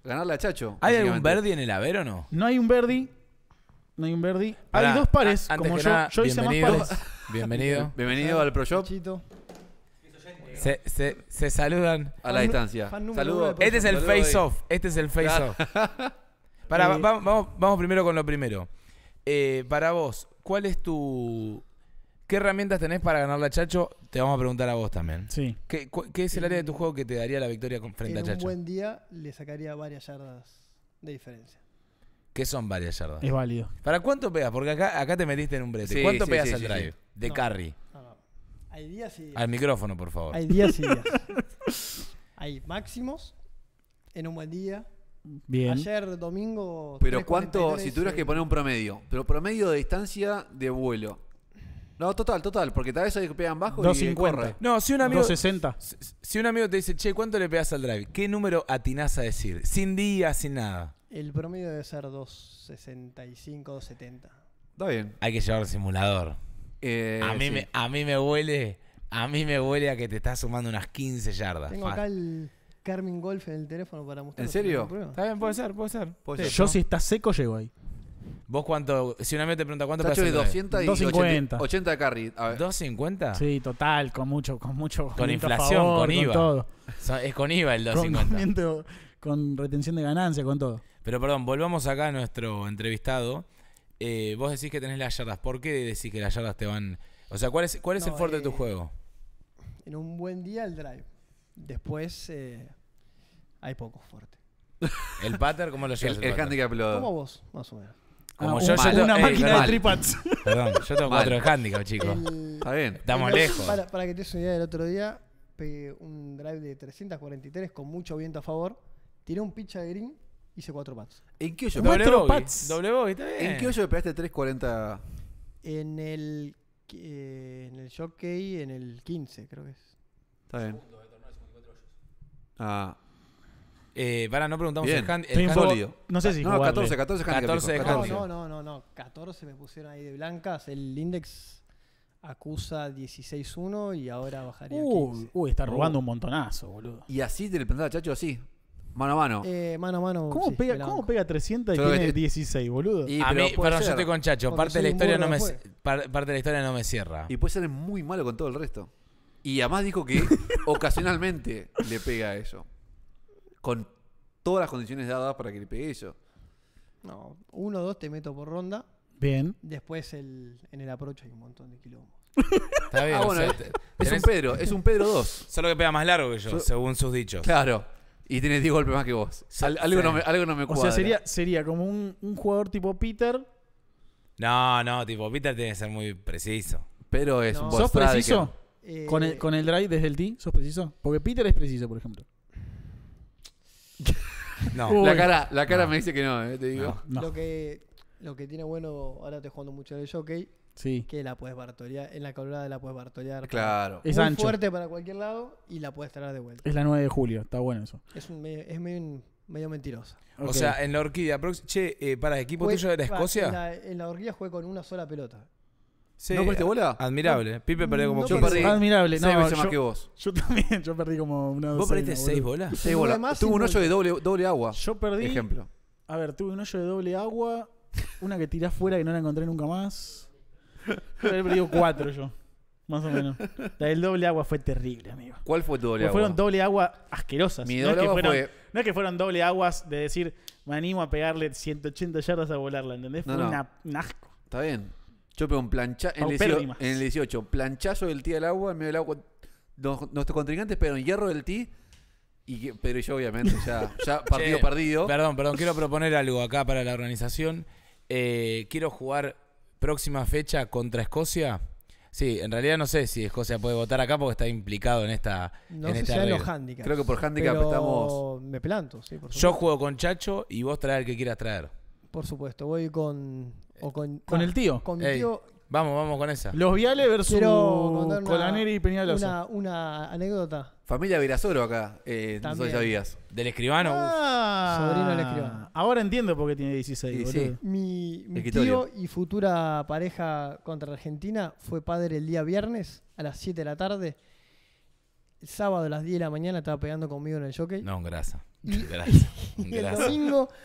ganarle a Chacho. ¿Hay algún Verdi en el haber o no? No hay un Verdi. No hay un Verdi. hay dos pares, como yo. hice más pares. Bienvenido. bienvenido al Pro Shop. Se, saludan a la distancia. Este, este es el face-off. Este es el face-off. vamos, primero con lo primero. Eh, para vos, ¿cuál es tu. ¿Qué herramientas tenés para ganarle a Chacho? Te vamos a preguntar a vos también. Sí. ¿Qué, es el área de tu juego que te daría la victoria frente a Chacho? en un buen día le sacaría varias yardas de diferencia. ¿Qué son varias yardas? Es válido. ¿Para cuánto pegas? Porque acá, acá te metiste en un brete. ¿Cuánto pegas al drive? De carry. Hay días y días. Al micrófono, por favor. Hay días y días. Hay máximos en un buen día. Bien. Ayer, domingo. Pero cuánto, si tuvieras que eh. poner un promedio, pero promedio de distancia de vuelo. No, total, total, porque tal vez pegar pegan bajo No, si un amigo. 260. Si, un amigo te dice, che, ¿cuánto le pegas al drive? ¿Qué número atinas a decir? Sin día, sin nada. El promedio debe ser 265, 270. Está bien. Hay que llevar el simulador. Eh, a, mí me, a mí me huele. A mí me huele a que te estás sumando unas 15 yardas. Tengo acá el. Carmen Golf en el teléfono para mostrar. ¿En serio? Está bien, puede ser, puede ser. Yo, si está seco, llego ahí. ¿Vos cuánto? Si una vez pregunta cuánto Tacho 250. 80, de carry. A ver. ¿250? Sí, total, con mucho, con mucho. Con inflación, con IVA. Con todo. Es con IVA el 250. Con, con retención de ganancia, con todo. Pero perdón, volvamos acá a nuestro entrevistado. Eh, vos decís que tenés las yardas. ¿Por qué decís que las yardas te van? O sea, ¿cuál es, cuál es el fuerte de tu eh, juego? En un buen día el drive. Después eh, hay poco fuerte. ¿El pater? ¿Cómo lo llevas? El, handicap lo. Como vos, más o menos. Como yo, un, una máquina eh, de tripats Perdón, yo tengo cuatro de handicap, chicos. Está bien. Estamos lejos. Para, para, que te des una idea, el otro día pegué un drive de 343 con mucho viento a favor. Tiré un pitch a green, hice cuatro pats ¿En qué hoyo? ¿Cuatro pats Doble bogey, está ¿En qué hoyo pegaste 340? En el. Eh, en el jockey, en el 15, creo que es. Está bien. Ah, eh, para, no preguntamos Bien. el, hand, No sé si No, 14, 14 14 No, no, no, no, 14 me pusieron ahí de blancas. El index acusa 16-1 y ahora bajaría 15. uy, está oh. robando un montonazo, boludo. Y así te le a chacho, así. Mano a mano. Eh, mano a mano. ¿Cómo, pega, 300 y tiene 16, boludo? Y, a mí, perdón, yo estoy con Chacho. Parte de, la historia no me, parte de la historia no me cierra. Y puede ser muy malo con todo el resto. Y además dijo que ocasionalmente le pega eso. Con todas las condiciones dadas para que le pegue eso. No, uno o dos te meto por ronda. Bien. Después el, en el aproche hay un montón de kilómetros Está bien. Ah, este, es, un Pedro, es un Pedro 2. Solo que pega más largo que yo, según sus dichos. Claro. Y tiene 10 golpes más que vos. algo, no me, algo cuadra. O sea, sería, sería como un, un jugador tipo Peter. No, no, tipo Peter tiene que ser muy preciso. Pero es ¿Sos preciso? Eh, ¿Con, el, drive desde el tee ¿Sos preciso? Porque Peter es preciso, por ejemplo. No. la cara, la cara me dice que no, eh, te digo. lo, que, lo que tiene bueno, ahora te jugando mucho de el jockey. Que la puedes bartorear, en la colorada la puedes bartorear. Claro. es fuerte para cualquier lado y la puedes traer de vuelta. Es la 9 de julio, está bueno eso. Es, un medio, es medio, mentirosa. O sea, en la orquídea. Che, para eh, para, ¿equipo tuyo de la Escocia? En la, en la, orquídea jugué con una sola pelota. Sí, ¿No bola? Admirable. Pipe perdió como yo perdí. Admirable. No, veces más que vos. Yo también, yo perdí como una ¿Vos perdiste seis bolas? Seis bolas. Tuve un hoyo de doble, doble agua. Yo perdí. Ejemplo. A ver, tuve un hoyo de doble agua. Una que tiré afuera que no la encontré nunca más. Pero perdido cuatro yo. Más o menos. La del doble agua fue terrible, amigo. ¿Cuál fue el doble agua? Fueron doble agua asquerosas. Mi doble no, es que fueron, fue... no es que fueron doble aguas de decir, me animo a pegarle 180 yardas a volarla, ¿entendés? fue Una, un asco. Está bien. Yo un planchazo. En, el 18, planchazo del tee al agua, en medio del agua. nuestros contrincantes pegaron hierro del tee. Y, pero yo, obviamente, ya, partido perdido. Perdón, perdón, quiero proponer algo acá para la organización. Eh, quiero jugar próxima fecha contra Escocia. Sí, en realidad no sé si Escocia puede votar acá porque está implicado en esta. No en sé esta si los handicaps. Creo que por handicap estamos. Me planto, Yo juego con Chacho y vos traer el que quieras traer. Por supuesto, voy con con, ah, el tío. Con Vamos, vamos con esa. Los Viales versus una, Colaneri y Peñalosa. Una, anécdota. Familia Virasoro acá, eh, no Del escribano. Ah. sobrino del escribano. Ahora entiendo por qué tiene 16. Mi, mi tío y futura pareja contra Argentina fue padre el día viernes a las 7 de la tarde el sábado a las 10 de la mañana estaba pegando conmigo en el jockey. No, grasa. Y,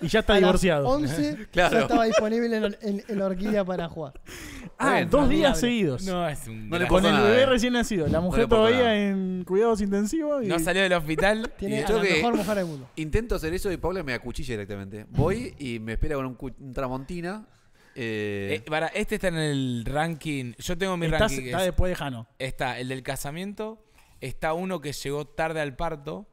Y ya está divorciado. 11 ya estaba disponible en, la orquídea para jugar. Ah, dos días seguidos. No, es un. con el bebé recién nacido. La mujer todavía en cuidados intensivos. Y... No salió del hospital. Tiene la mejor mujer del mundo. Intento hacer eso y Paula me acuchilla directamente. Voy y me espera con un, tramontina. Eh, eh, para, este está en el ranking. Yo tengo mi ranking. Está después de Jano. Está el del casamiento, Está uno que llegó tarde al parto,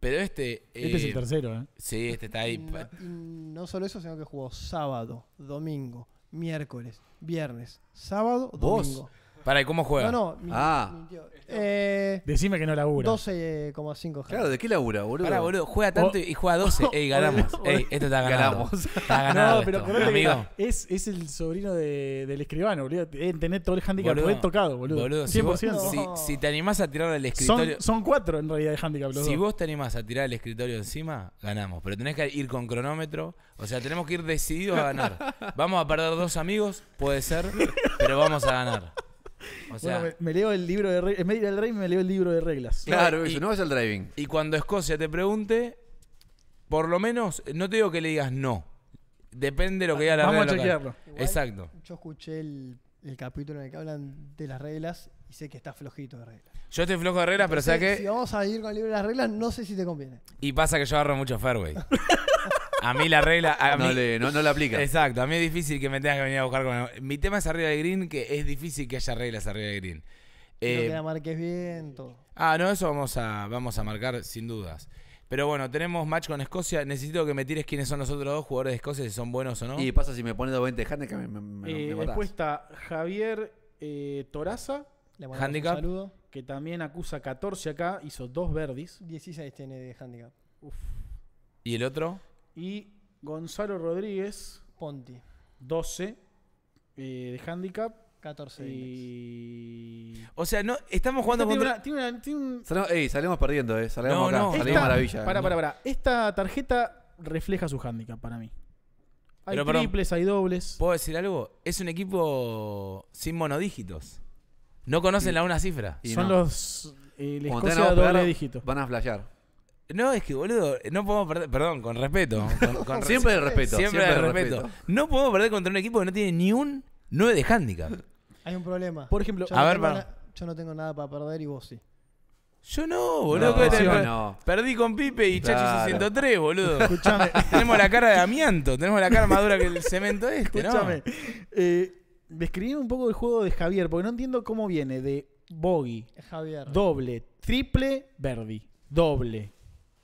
pero este... Este es el eh, tercero, ¿eh? Sí, este está ahí. no, solo eso, sino que jugó sábado, domingo, miércoles, viernes, sábado, domingo. Para, ¿y cómo juega? No, no, Ah. Eh, Decime que no labura. 12,5 G. Claro, ¿de qué labura, boludo? Pará, boludo, juega tanto y juega 12. Ey, ganamos. Ey, esto está ganando. Está ganado. No, pero esto, que es, es el sobrino del escribano, boludo. Tenés todo el handicap Boludo. he tocado, boludo. 100%. si, te animás a tirar el escritorio. son cuatro en realidad de handicap, boludo. Si vos te animás a tirar el escritorio encima, ganamos. Pero tenés que ir con cronómetro. O sea, tenemos que ir decididos a ganar. Vamos a perder dos amigos, puede ser, pero vamos a ganar. O sea, me, leo el libro de reglas. me leo el libro de reglas. Claro, y, eso, no es el driving. Y cuando Escocia te pregunte, por lo menos, no te digo que le digas no. Depende de lo que diga la Vamos a chequearlo. Exacto. Yo escuché el, capítulo en el que hablan de las reglas y sé que estás flojito de reglas. Yo estoy flojo de reglas, pero sé que. Si vamos a ir con el libro de las reglas, no sé si te conviene. Y pasa que yo agarro mucho fairway. A mí la regla. no, la aplica. Exacto, a mí es difícil que me tengas que venir a buscar con. Mi tema es arriba de green, que es difícil que haya reglas arriba de green. no que eh, la marques bien, todo. Ah, no, eso vamos a, vamos a marcar sin dudas. Pero bueno, tenemos match con Escocia. Necesito que me tires quiénes son los otros dos jugadores de Escocia, si son buenos o no. Y pasa si me pones 20 de handicap, me, me, eh, Javier eh, Toraza. handicap. Que también acusa 14 acá, hizo dos verdis. 16 tiene de handicap. Uf. ¿Y el otro? Y Gonzalo Rodríguez. Ponti. 12 eh, de handicap. 14 de y... O sea, no, estamos jugando este contra... salimos perdiendo, eh. Salimos acá, Esta, maravilla. Para, para, para. Esta tarjeta refleja su handicap para mí. Hay triples, hay dobles. ¿Puedo decir algo? Es un equipo sin monodígitos. No conocen la una cifra. Son los... Eh, Escocia doble dígito. Van a flashear. No, es que boludo, no podemos perder, perdón, con respeto. siempre de respeto. Siempre, respeto. No podemos perder contra un equipo que no tiene ni un 9 de handicap. Hay un problema. Por ejemplo, yo, no, tengo nada para perder y vos sí. Yo no, boludo. Perdí con Pipe y Chacho 603, boludo. Escuchame. tenemos la cara de amianto, tenemos la cara más dura que el cemento este, Escuchame. ¿no? Eh, describí un poco el juego de Javier, porque no entiendo cómo viene de bogey, Javier. doble, triple, Verdi, doble,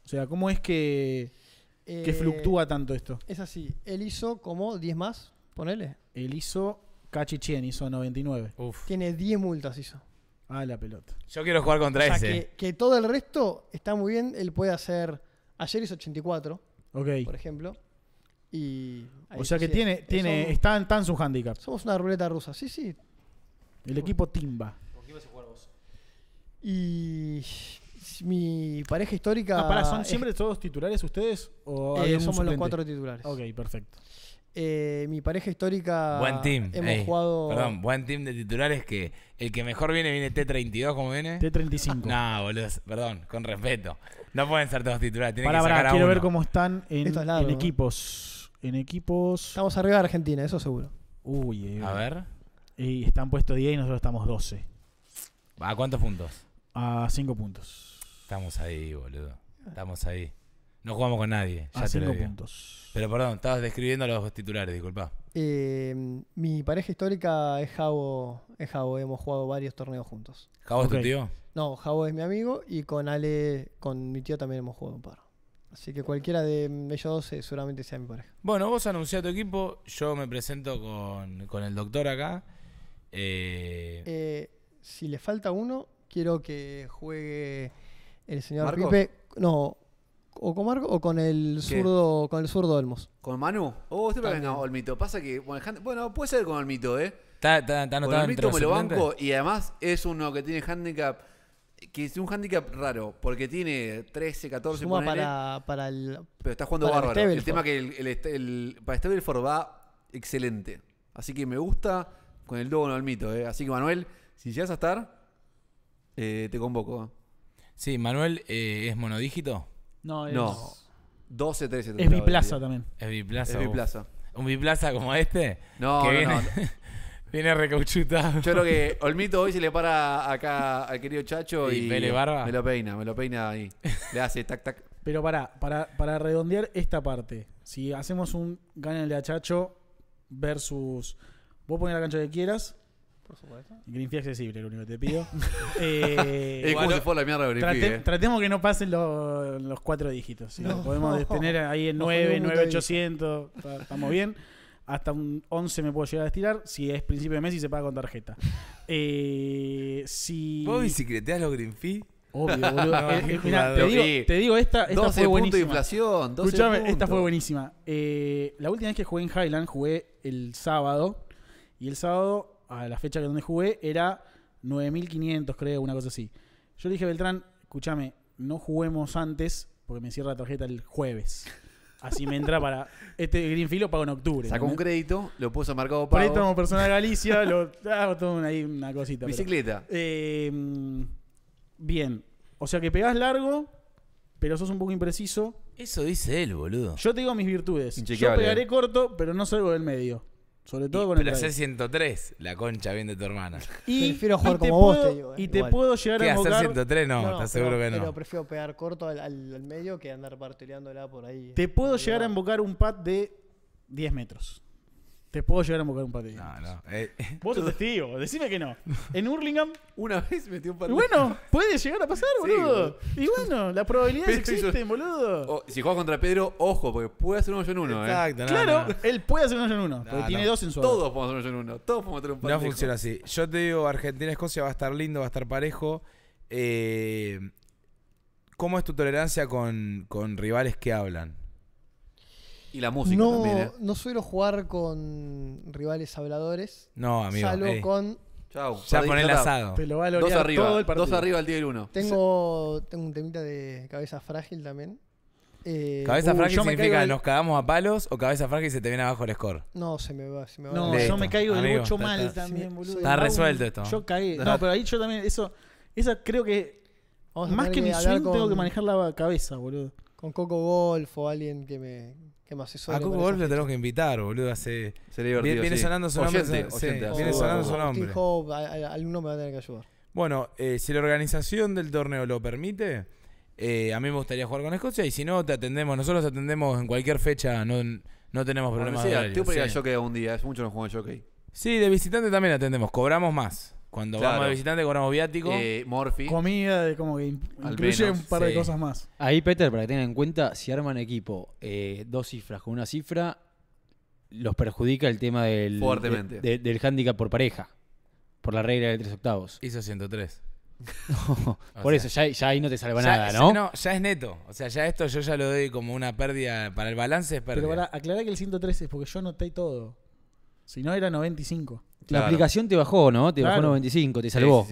o sea, ¿cómo es que, eh, fluctúa tanto esto? Es así. Él hizo como 10 más, ponele. Él hizo, Cachichien hizo 99. Uf. Tiene 10 multas, hizo. Ah, la pelota. Yo quiero jugar contra o sea, Que, todo el resto está muy bien. Él puede hacer. Ayer hizo 84. Ok. Por ejemplo. Y. O sea que tiene. tiene está, en, tan su handicap. Somos una ruleta rusa. Sí, sí. El equipo Timba. ¿Por qué ibas a jugar vos? Y mi pareja histórica. Ah, ¿son siempre todos titulares ustedes? O eh, somos los cuatro titulares. Ok, perfecto. Eh, mi pareja histórica. Buen team. Hemos jugado. Perdón, buen team de titulares que el que mejor viene viene T32, como viene? T35. no, boludo, perdón, con respeto. No pueden ser todos titulares. quiero ver cómo están en, equipos. En equipos. Estamos arriba de Argentina, eso seguro. Uy, eh, A ver. Y están puestos 10 y nosotros estamos 12. ¿A cuántos puntos? A 5 puntos. Estamos ahí, boludo. Estamos ahí. No jugamos con nadie. Ya ah, cinco puntos. Pero perdón, estabas describiendo a los titulares, disculpa. Eh, mi pareja histórica es Javo. Es Javo, hemos jugado varios torneos juntos. ¿Javo es tu tío? No, Javo es mi amigo y con Ale, con mi tío también hemos jugado un par. Así que cualquiera de ellos dos eh, seguramente sea mi pareja. Bueno, vos anunciás tu equipo, yo me presento con, el doctor acá. Eh, si le falta uno, quiero que juegue el señor Pipe, no, o con Marco o con el zurdo, con el zurdo Olmos. ¿Con Manu? Oh, usted que Olmito. Pasa que, bueno, puede ser con Olmito, ¿eh? Está, está, con Olmito me lo banco y además es uno que tiene handicap, que es un handicap raro, porque tiene 13, 14, para, para el... Pero está jugando bárbaro. El, el tema que el, el, para Stableford va excelente. Así que me gusta con el dogo con Olmito, ¿eh? Así que Manuel, si llegas a estar, eh, te convoco. Sí, Manuel, eh, ¿es monodígito? No, es... No. 12, 13. Es biplaza también. Es biplaza. Es biplaza. ¿Un biplaza como este? No, que viene, viene recauchutado. Yo creo que Olmito hoy se le para acá al querido Chacho y, y barba. me lo peina, me lo peina ahí. Le hace tac, tac. Pero para, para, redondear esta parte, si hacemos un gánale a Chacho versus. Vos pones la cancha que quieras, por supuesto. Greenfee accesible, lo único que te pido. eh, es se la mierda Greenfee. Eh. Tratemos que no pasen los, cuatro dígitos. podemos tener ahí el 9, 9800. Estamos bien. Hasta un 11 me puedo llegar a estirar. Si es principio de mes y se paga con tarjeta. Eh, ¿Vos bicicleteas los Greenfee? Obvio, boludo. Eh, te, digo, te, digo, esta, esta 12 fue buenísima. De inflación, 12 Escuchame, esta fue buenísima. la última vez que jugué en Highland, jugué el sábado. Y el sábado a la fecha que donde jugué era 9500, creo, una cosa así. Yo le dije a Beltrán, escúchame, no juguemos antes porque me cierra la tarjeta el jueves. Así me entra para. Este Greenfield lo pago en octubre. Sacó un crédito, lo puso marcado para como personal Galicia, lo hago ah, todo ahí una cosita. Bicicleta. Em, bien. O sea que pegás largo, pero sos un poco impreciso. Eso dice él, boludo. Yo te digo mis virtudes. Yo pegaré corto, pero no salgo del medio. Sobre todo con el. Pero 103, la concha bien de tu hermana. Y, prefiero jugar y como puedo, vos, te digo. Eh, y te puedo llegar a hacer 103? No, estoy seguro que no. Pero prefiero pegar corto al, al, medio que andar la por ahí. Te puedo llegar a invocar un pad de 10 metros. Te puedo llegar a buscar un patín. No, no. Eh. Vos sos testigo, decime que no. En Hurlingham. Una vez metió un patín. Bueno, puede llegar a pasar, boludo. y bueno, las probabilidades existen, boludo. si juegas contra Pedro, ojo, porque puede hacer un hoyo en uno, eh. Exacto, claro, él puede hacer un hoyo en uno, porque tiene dos en su Todos podemos hacer un hoyo en uno, todos podemos meter un patín. No funciona así. Yo te digo, Argentina-Escocia va a estar lindo, va a estar parejo. Eh, ¿Cómo es tu tolerancia con, con rivales que hablan? Y la música no, también, ¿eh? No suelo jugar con rivales habladores. No, amigo. Salvo con. Chau, ya con el asado. Te a dos arriba, el Dos arriba al día del uno. Tengo, tengo un temita de cabeza frágil también. Eh, cabeza uh, frágil significa que nos cagamos a palos o cabeza frágil se te viene abajo el score. No, se me va, se me va. No, yo me caigo del mucho mal también, boludo. Está resuelto esto. Yo caí. No, pero ahí yo también, eso, esa creo que más que mi swing tengo que manejar la cabeza, boludo. Con Coco Golf o alguien que me, a Coco Golf le tenemos que invitar, boludo. Hace... Sería viene, sonando su nombre. viene sonando su nombre. alguno me va a tener que ayudar. Bueno, eh, si la organización del torneo lo permite, eh, a mí me gustaría jugar con Escocia y si no, te atendemos. Nosotros atendemos en cualquier fecha, no, no tenemos problemas. Bueno, sí, un día, es mucho el juego de jockey. Sí, de visitante también atendemos, cobramos más. Cuando vamos de visitante cobramos viático. Eh, Comida, como que incluye un par de cosas más. Ahí, Peter, para que tengan en cuenta, si arman equipo eh, dos cifras con una cifra, los perjudica el tema del, Fuertemente. del handicap por pareja, por la regla de tres octavos. Hizo 103. por eso, ya, ahí no te salva nada, ¿no? ya es neto. O sea, ya esto yo ya lo doy como una pérdida. Para el balance es Pero para que el 103 es porque yo anoté todo. Si no, era 95. La aplicación te bajó, ¿no? Te bajó 95, te salvó.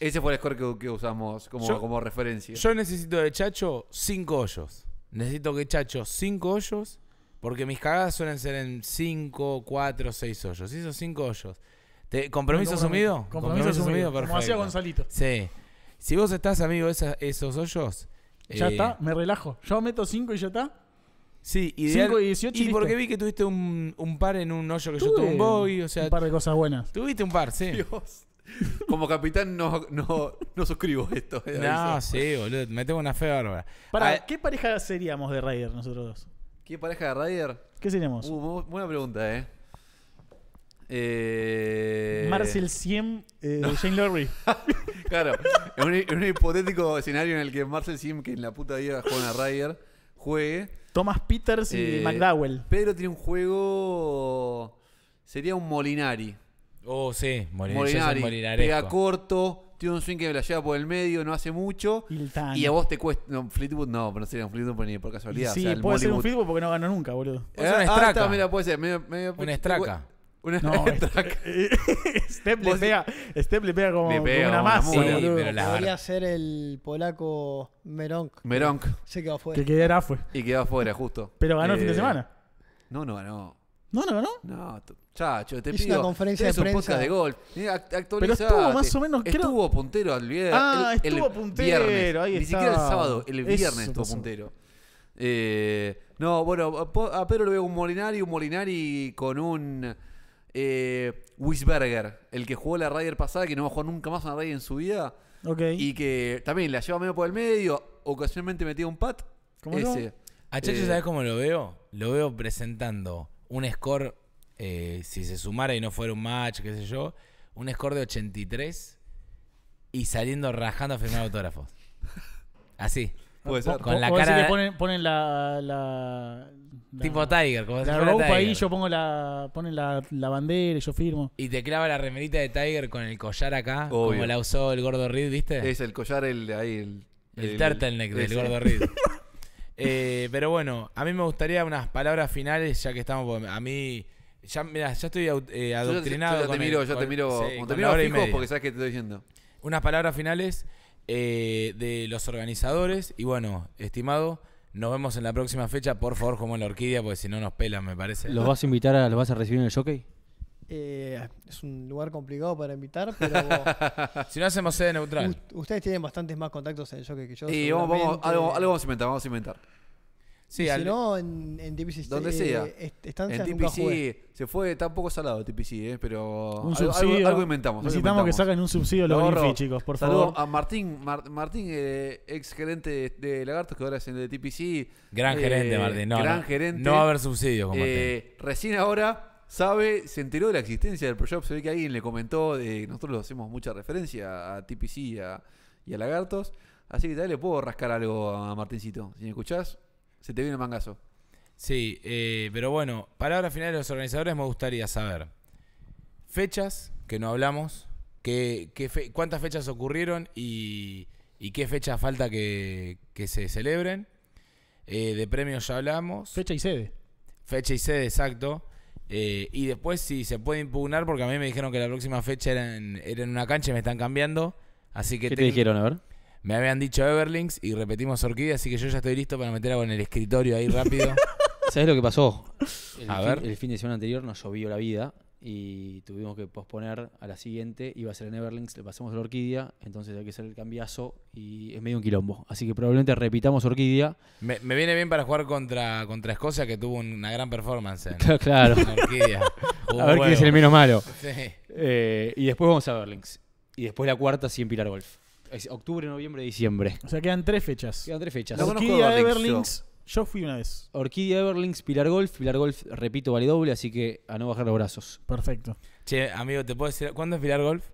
Ese fue el score que, usamos como, referencia. Yo necesito de Chacho 5 hoyos. Necesito que Chacho 5 hoyos, porque mis cagadas suelen ser en 5, 4, 6 hoyos. esos 5 hoyos. ¿Compromiso asumido? Compromiso asumido, Como hacía Gonzalito. Sí. Si vos estás, amigo, esos hoyos. Ya eh, está, me relajo. Yo meto 5 y ya está. Sí, y 18. Y porque vi que tuviste un, un par en un hoyo que yo tuve un O sea, un par de cosas buenas. Tuviste un par, sí. Dios. Como capitán no, no, no suscribo esto. Eh, no, sí, boludo. Me tengo una fe bárbara. Para, ah, ¿qué pareja seríamos de Raider nosotros dos? ¿Qué pareja de Ryder? ¿Qué seríamos? Uh, buena pregunta, eh. eh... Marcel Siem eh, Jane Lowry. Claro, en un, hipotético escenario en el que Marcel Siem, que en la puta vida juega a Ryder, juegue. Thomas Peters y eh, McDowell. Pedro tiene un juego. Sería un Molinari. Oh, sí, Molinari. Molinari pega corto, tiene un swing que me la lleva por el medio, no hace mucho. Y a vos te cuesta. No, Fleetwood no, pero no sería un Fleetwood ni por casualidad. sí, puede ser un Fleetwood porque no ganó nunca, boludo. o una estraca. Ah, mira, puede ser. una estraca. Una no, este, eh, eh, Step le pega, Step le pega como, una más. Sí, Podría ser el polaco Meronk. Meronk. Se quedó afuera. Que quedara afuera. Y quedó afuera, justo. Pero ganó el fin de eh, semana. No, no ganó. ¿No, no ganó? No, chacho, te pido. pido. una conferencia de prensa. un podcast de golf. Pero estuvo más o menos... Estuvo puntero al viernes. Ah, estuvo puntero. Ni siquiera el sábado, el viernes estuvo puntero. no, bueno, a Pedro le veo un Molinari, un Molinari con un eh, Wisberger, el que jugó la Raider pasada, que no jugar nunca más una Raider en su vida. Y que también la lleva medio por el medio, ocasionalmente metía un pat. ¿Cómo ese. A ah, Chacho, eh, ¿sabes cómo lo veo? Lo veo presentando un score, eh, si se sumara y no fuera un match, qué sé yo, un score de 83 y saliendo rajando a firmar autógrafos. Así. Puede ser. Con la cara. Que ponen, la, Tipo Tiger, como La ropa ahí, yo pongo la. Ponen la, la, bandera y yo firmo. Y te clava la remerita de Tiger con el collar acá, como la usó el gordo Reed, ¿viste? Es el collar el ahí, el. El, turtleneck del gordo Reed. Eh, pero bueno, a mí me gustaría unas palabras finales, ya que estamos. A mí. Ya, mira, ya estoy eh, adoctrinado. Yo, te miro, el, yo te miro. te miro porque sabes que te estoy diciendo. Unas palabras finales. Eh, de los organizadores. Y bueno, estimado, nos vemos en la próxima fecha. Por favor, como en la orquídea, porque si no nos pelan, me parece. ¿Los vas a invitar los vas a recibir en el jockey? Eh, es un lugar complicado para invitar, pero. si no hacemos sede neutral. ustedes tienen bastantes más contactos en el jockey que yo. Y vamos, algo, algo vamos a inventar, vamos a inventar. Sí, si no, en, TPC. Donde este, sea. Estancia en TPC se fue está un poco salado TPC, eh, pero algo, inventamos. Necesitamos que saquen un subsidio los chicos, por saludo a Martín, Martín eh, ex gerente de, Lagartos, que ahora es en el TPC. Gran eh, gerente, Martín. No, gran gerente. va a haber subsidios eh, Recién ahora sabe, se enteró de la existencia del proyecto, se ve que alguien le comentó, de, nosotros hacemos mucha referencia a TPC y a, Lagartos, así que tal le puedo rascar algo a Martincito, si me escuchás se te vino el mangazo. Sí, eh, pero bueno, palabra final de los organizadores me gustaría saber. Fechas, que no hablamos, cuántas fechas ocurrieron y, qué fecha falta que, se celebren. Eh, de premios ya hablamos. Fecha y sede. Fecha y sede, exacto. Eh, y después si se puede impugnar, porque a mí me dijeron que la próxima fecha era en, una cancha y me están cambiando. Así que ¿Qué te dijeron, a ver? Me habían dicho Everlings y repetimos Orquídea, así que yo ya estoy listo para meter algo en el escritorio ahí rápido. ¿Sabes lo que pasó? a ver. el fin de semana anterior nos llovió la vida y tuvimos que posponer a la siguiente. Iba a ser en Everlings, le pasamos a la Orquídea, entonces hay que hacer el cambiazo y es medio un quilombo. Así que probablemente repitamos Orquídea. Me, viene bien para jugar contra, contra Escocia, que tuvo una gran performance. En, claro. orquídea. a ver quién es el menos malo. Eh, y después vamos a Everlings. Y después la cuarta, sí, en Pilar Golf octubre, noviembre, diciembre. O sea, quedan tres fechas. Quedan tres fechas. Orquídea Everlings, yo fui una vez. Orquídea Everlings, Pilar Golf. Pilar Golf, repito, vale doble, así que a no bajar los brazos. Perfecto. Che, amigo, ¿te puedo decir cuándo es Pilar Golf?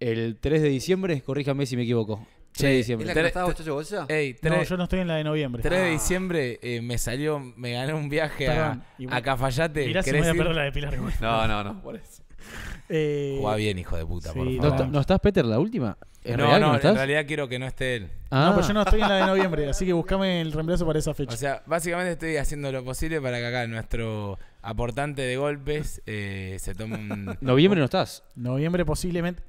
El 3 de diciembre, corríjame si me equivoco. 3 diciembre. ¿Es la no, yo no estoy en la de noviembre. 3 de ah. diciembre eh, me salió, me gané un viaje a, a Cafayate. Mirá si me voy a perder la de Pilar Golf. No, no, no, por eso. Eh, Juega bien, hijo de puta, por favor. ¿No, estás, Peter, la última? ¿En no, no, en realidad quiero que no esté él. Ah. No, pero yo no estoy en la de noviembre, así que buscame el reemplazo para esa fecha. O sea, básicamente estoy haciendo lo posible para que acá nuestro aportante de golpes eh, se tome un... ¿Noviembre no estás? Noviembre posiblemente...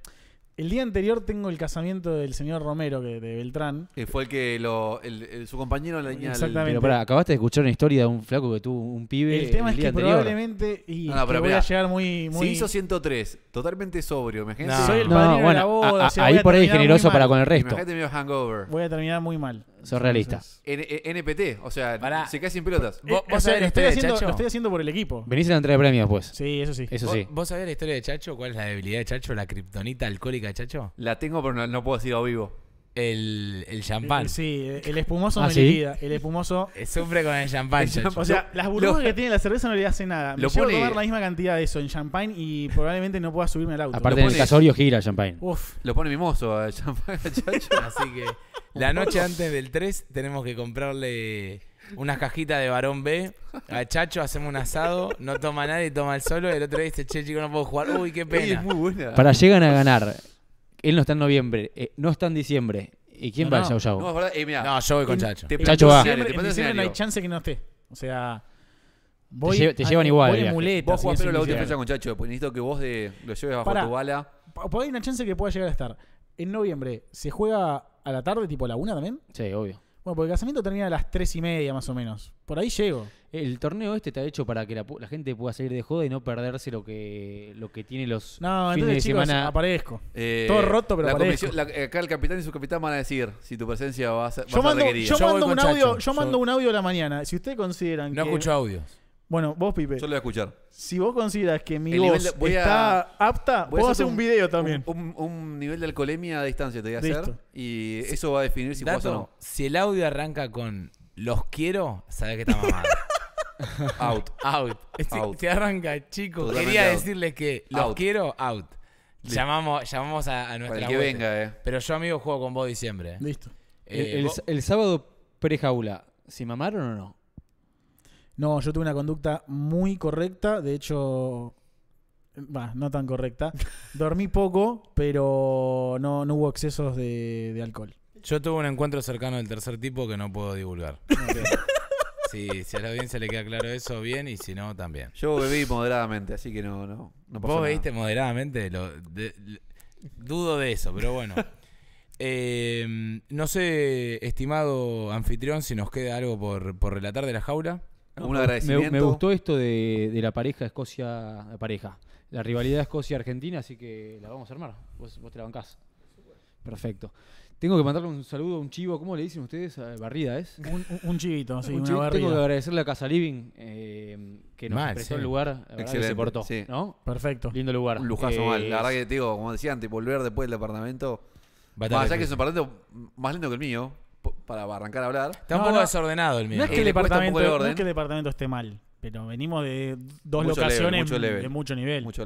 El día anterior tengo el casamiento del señor Romero, que, de Beltrán. Que fue el que lo, el, su compañero la niña Exactamente. Pero acabaste de escuchar una historia de un flaco que tuvo un pibe. El tema es que probablemente. Y no, pero voy a llegar muy, muy. Se hizo 103, totalmente sobrio. Imagínate. No, Soy el padrino de la boda. ahí por ahí generoso para con el resto. Imagínate mi hangover. Voy a terminar muy mal. Sos realistas NPT, e, o sea, se cae sin pelotas. Eh, o sea, lo, estoy haciendo, estoy haciendo por el equipo. Venís a la entrega de premios, pues. Sí, eso sí. Eso ¿Vos, sí. ¿Vos sabés la historia de Chacho? ¿Cuál es la debilidad de Chacho? ¿La kriptonita alcohólica de Chacho? La tengo, pero no, puedo decirlo vivo el, champán. Eh, sí, eh, el espumoso ¿Ah, El espumoso. Eh, sufre con el champán, O sea, las burbujas que tiene la cerveza no le hace nada. Me lo puedo tomar la misma cantidad de eso en champán y probablemente no pueda subirme al auto. Aparte, en el casorio gira champán. Uf. Lo pone mimoso al champán, chacho. Así que la noche antes del 3 tenemos que comprarle unas cajitas de varón B. A Chacho hacemos un asado, no toma nadie, toma el solo. El otro día dice, che, chico, no puedo jugar. Uy, qué pena. Para llegan a ganar él no está en noviembre, eh, no está en diciembre. ¿Y quién va al no, Yao No, verdad. Eh, No, yo voy con Chacho. Chacho va. te En no hay chance que no esté. O sea, voy, te llevan igual Voy muletas, Vos jugás pero la última con Chacho. porque Necesito que vos de, lo lleves bajo tu bala. Pa- Hay una chance que pueda llegar a estar. En noviembre, ¿se juega a la tarde, tipo a la una también? Sí, obvio. Bueno, porque el casamiento termina a las tres y media más o menos. Por ahí llego. El torneo este está hecho para que la, gente pueda salir de joda y no perderse lo que, lo que tiene los no, entonces, de semana. Aparezco. Eh, Todo roto, pero la eh, acá el capitán y su capitán van a decir si tu presencia va a ser, yo, mando, mando un audio, yo mando un audio a la mañana. Si ustedes consideran no que. No escucho audios. Bueno, vos, Pipe. Yo lo voy a escuchar. Si vos consideras que mi está apta, voy a hacer un, video también. Un, nivel de alcoholemia a distancia te voy a hacer. Y eso va a definir si o no. Si el audio arranca con los quiero, sabes que está mamado. out. Este out. Se arranca, chico Quería decirles que los quiero out. Llamamos, llamamos a, nuestra venga, eh. Pero yo, amigo, juego con vos diciembre. Eh. Listo. Eh, el, sábado sábado prejaula, ¿si mamaron o no? No, yo tuve una conducta muy correcta. De hecho, no tan correcta. Dormí poco, pero no, no hubo excesos de, alcohol. Yo tuve un encuentro cercano del tercer tipo que no puedo divulgar. si, a la audiencia le queda claro eso, bien, y si no, también. Yo bebí moderadamente, así que no, no, no Vos bebiste moderadamente, lo, dudo de eso, pero bueno. Eh, no sé, estimado anfitrión, si nos queda algo por, por relatar de la jaula. Un agradecimiento? Me, gustó esto de, de la pareja Escocia, pareja, la rivalidad Escocia-Argentina, así que la vamos a armar. Vos, vos te la bancás. Perfecto. Tengo que mandarle un saludo a un chivo, ¿cómo le dicen ustedes? Barrida, ¿es? Un, chivito, sí, una barrida. Tengo que agradecerle a Casa Living eh, que nos prestó el lugar, Excelente, que se portó, ¿no? Perfecto. Lindo lugar. Un lujazo eh, mal. La verdad que te digo, como decía antes, volver después del departamento, más allá que es un departamento más lindo que el mío, para arrancar a hablar. Está un poco desordenado el mío. No es, eh, que el departamento, no es que el departamento esté mal, pero venimos de dos locaciones level, de mucho nivel. Mucho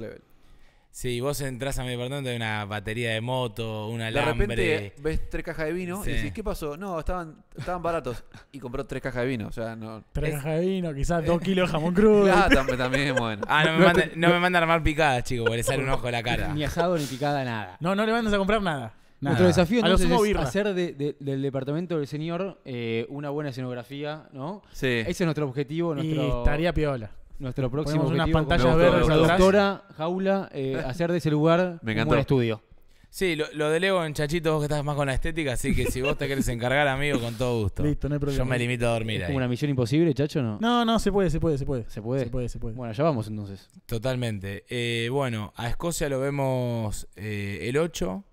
Sí, vos entras a mi departamento, hay una batería de moto, una alambre. De repente ves tres cajas de vino y decís, ¿qué pasó? No, estaban, estaban baratos. Y compró tres cajas de vino, o sea, no... Tres cajas de vino, quizás dos kilos de jamón crudo. Ah, también, también, bueno. Ah, no me, mande, no me mandan a armar picadas, chicos, porque le sale un ojo a la cara. Ni asado ni picada, nada. No, no le mandas a comprar nada. Nuestro desafío es hacer del departamento del señor eh, una buena escenografía, ¿no? Sí. Ese es nuestro objetivo. Nuestro... Y estaría piola. Nuestro próximo Ponemos unas pantallas verdes la Doctora, jaula, eh, hacer de ese lugar Me encanta un estudio. Sí, lo, delego en Chachito, vos que estás más con la estética, así que si vos te querés encargar, amigo, con todo gusto. Listo, no hay problema. Yo me limito a dormir Es una misión imposible, chacho, ¿no? No, no, se puede, se puede, se puede. ¿Se puede? Se puede, se puede. Bueno, ya vamos entonces. Totalmente. Eh, bueno, a Escocia lo vemos eh, el 8.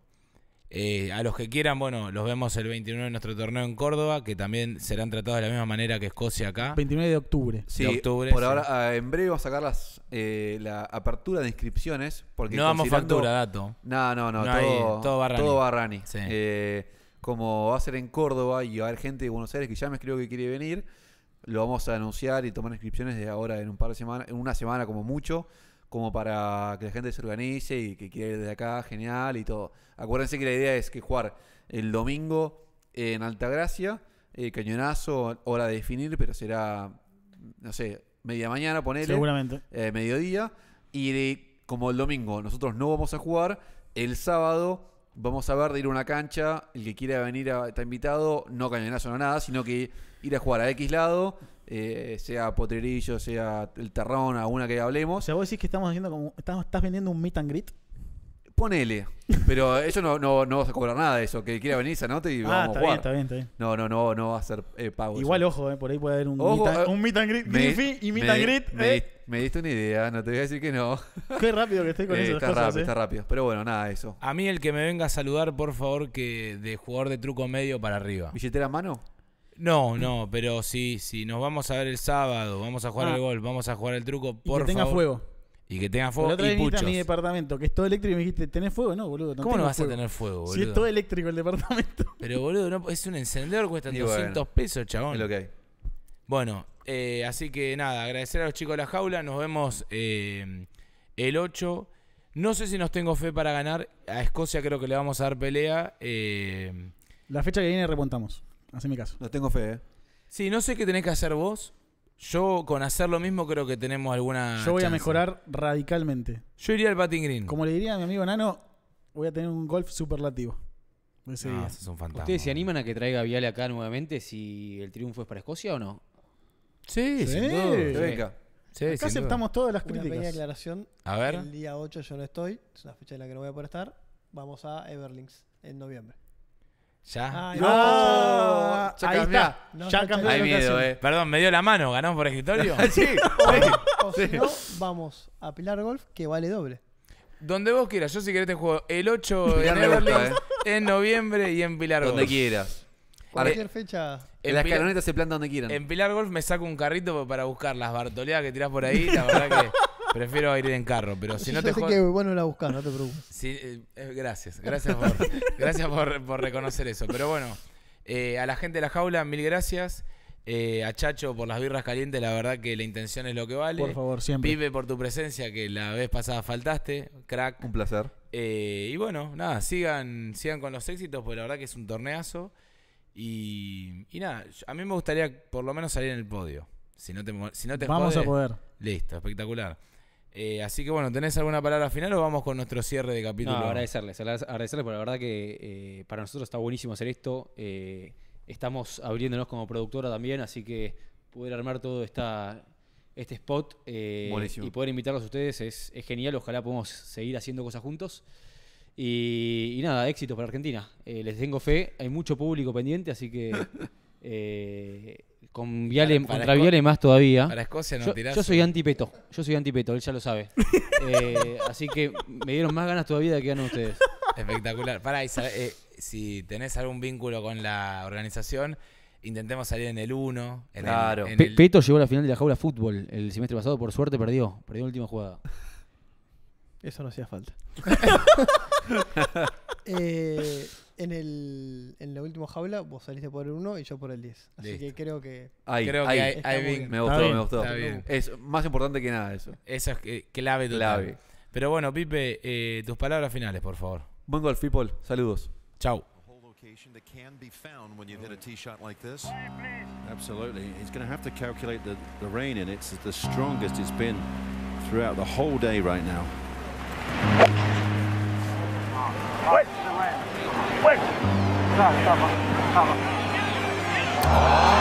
Eh, a los que quieran, bueno, los vemos el 29 de nuestro torneo en Córdoba, que también serán tratados de la misma manera que Escocia acá. 29 de octubre. Sí, octubre, por ahora ah, en breve va a sacar las, eh, la apertura de inscripciones. Porque no damos factura, dato. No, no, no, todo, todo Barrani. Todo Barrani. Eh, como va a ser en Córdoba y va a haber gente de Buenos Aires que ya me escribió que quiere venir, lo vamos a anunciar y tomar inscripciones de ahora en un par de semanas, en una semana como mucho como para que la gente se organice y que quiera ir desde acá, genial y todo. Acuérdense que la idea es que jugar el domingo en Altagracia, eh, cañonazo, hora de definir, pero será, no sé, media mañana, ponele. Seguramente. Eh, mediodía. Y como el domingo nosotros no vamos a jugar, el sábado vamos a ver de ir a una cancha, el que quiera venir está invitado, no cañonazo, no nada, sino que ir a jugar a X lado eh, sea Potrerillo, sea el Terrón, alguna que hablemos. O sea, vos decís que estamos haciendo como. Estás, vendiendo un meet and greet. Ponele, pero eso no, no, no vas a cobrar nada de eso. Que quiera venir, se anote y ah, vamos a jugar. está bien, está bien. No, no, no, no va a ser eh, pago. Igual, ojo, eh, por ahí puede haber un, ojo, meet, and, un meet and greet. Me, y meet and greet. Me, diste una idea, no te voy a decir que no. Qué rápido que estoy con eso está Rápido, Está rápido, pero bueno, nada, eso. A mí el que me venga a saludar, por favor, que de jugador de truco medio para arriba. ¿Billetera a mano? No, no, pero sí, sí, nos vamos a ver el sábado, vamos a jugar el ah. gol, vamos a jugar el truco, por que tenga fuego. Y que tenga fuego y mi departamento, que es todo eléctrico, y me dijiste, ¿tenés fuego? No, boludo. ¿Cómo no vas a tener fuego, boludo? Si es todo eléctrico el departamento. Pero boludo, es un encendedor, cuesta 200 pesos, chabón. Bueno, eh, así que nada, agradecer a los chicos de la jaula. Nos vemos eh, el 8. No sé si nos tengo fe para ganar. A Escocia creo que le vamos a dar pelea. Eh, la fecha que viene repuntamos Hace mi caso. No tengo fe, eh. Sí, no sé qué tenés que hacer vos. Yo con hacer lo mismo creo que tenemos alguna. Yo voy a mejorar radicalmente. Yo iría al batting green. Como le diría a mi amigo Nano, voy a tener un golf superlativo. ¿Ustedes se animan a que traiga Viale acá nuevamente si el triunfo es para Escocia o no? Sí, sí. Sin Venga. acá aceptamos todas las críticas. A ver. El día 8 yo no estoy, es una fecha en la que no voy a poder estar. Vamos a Everlings en noviembre. Ya. no. ahí Está. ya Hay miedo, eh. Perdón, me dio la mano. ¿Ganamos por escritorio? sí. o, Si no, vamos a Pilar Golf, que vale doble. Donde vos quieras. Yo si querés te juego el 8 de eh. en noviembre y en Pilar Golf. Donde quieras. Cualquier fecha. En, las pilaronetas se planta donde quieran. En Pilar Golf me saco un carrito para buscar las bartoleadas que tirás por ahí. La verdad que... Prefiero ir en carro, pero si no te sé que bueno la buscar, no te preocupes. Eh, eh, gracias, gracias por, gracias por, reconocer eso. Pero bueno, eh, a la gente de la jaula, mil gracias. a Chacho por las birras calientes, la verdad que la intención es lo que vale. Por favor, siempre. Pipe por tu presencia, que la vez pasada faltaste. Crack. Un placer. y bueno, nada, sigan, sigan con los éxitos, porque la verdad que es un torneazo. Y, nada, a mí me gustaría por lo menos salir en el podio. Si no te, si no te Vamos a poder. Listo, espectacular. Eh, así que bueno, ¿tenés alguna palabra final o vamos con nuestro cierre de capítulo? No, agradecerles, agradecerles por la verdad que eh, para nosotros está buenísimo hacer esto. Eh, estamos abriéndonos como productora también, así que poder armar todo esta, este spot y poder invitarlos a ustedes es, genial. Ojalá podamos seguir haciendo cosas juntos. Y, y nada, éxitos para Argentina. les tengo fe, hay mucho público pendiente, así que... Con Viale, contra Viale más todavía. Para Escocia no yo, Yo soy antipeto. Yo soy antipeto, él ya lo sabe. Eh, así que me dieron más ganas todavía de que ganen ustedes. Espectacular. Para, eh, si tenés algún vínculo con la organización, intentemos salir en el 1. Claro. Peto llegó a la final de la jaula fútbol el semestre pasado, por suerte perdió. Perdió la última jugada. Eso no hacía falta. eh, en, el, en la última jaula vos saliste por el 1 y yo por el 10. Así Listo. que creo que. Ahí, creo ahí, que ahí, bien. Bien. me gustó, bien, me gustó. Es más importante que nada eso. Eso es clave total. Clave. Pero bueno, Pipe, eh, tus palabras finales, por favor. Buen golf, people. Saludos. Chau. that can be found when you hit a tee shot like this. Absolutely. He's going to have to calculate the, the rain in. It's the strongest it's been throughout the whole day right now. What? 喂，大、大妈，大妈。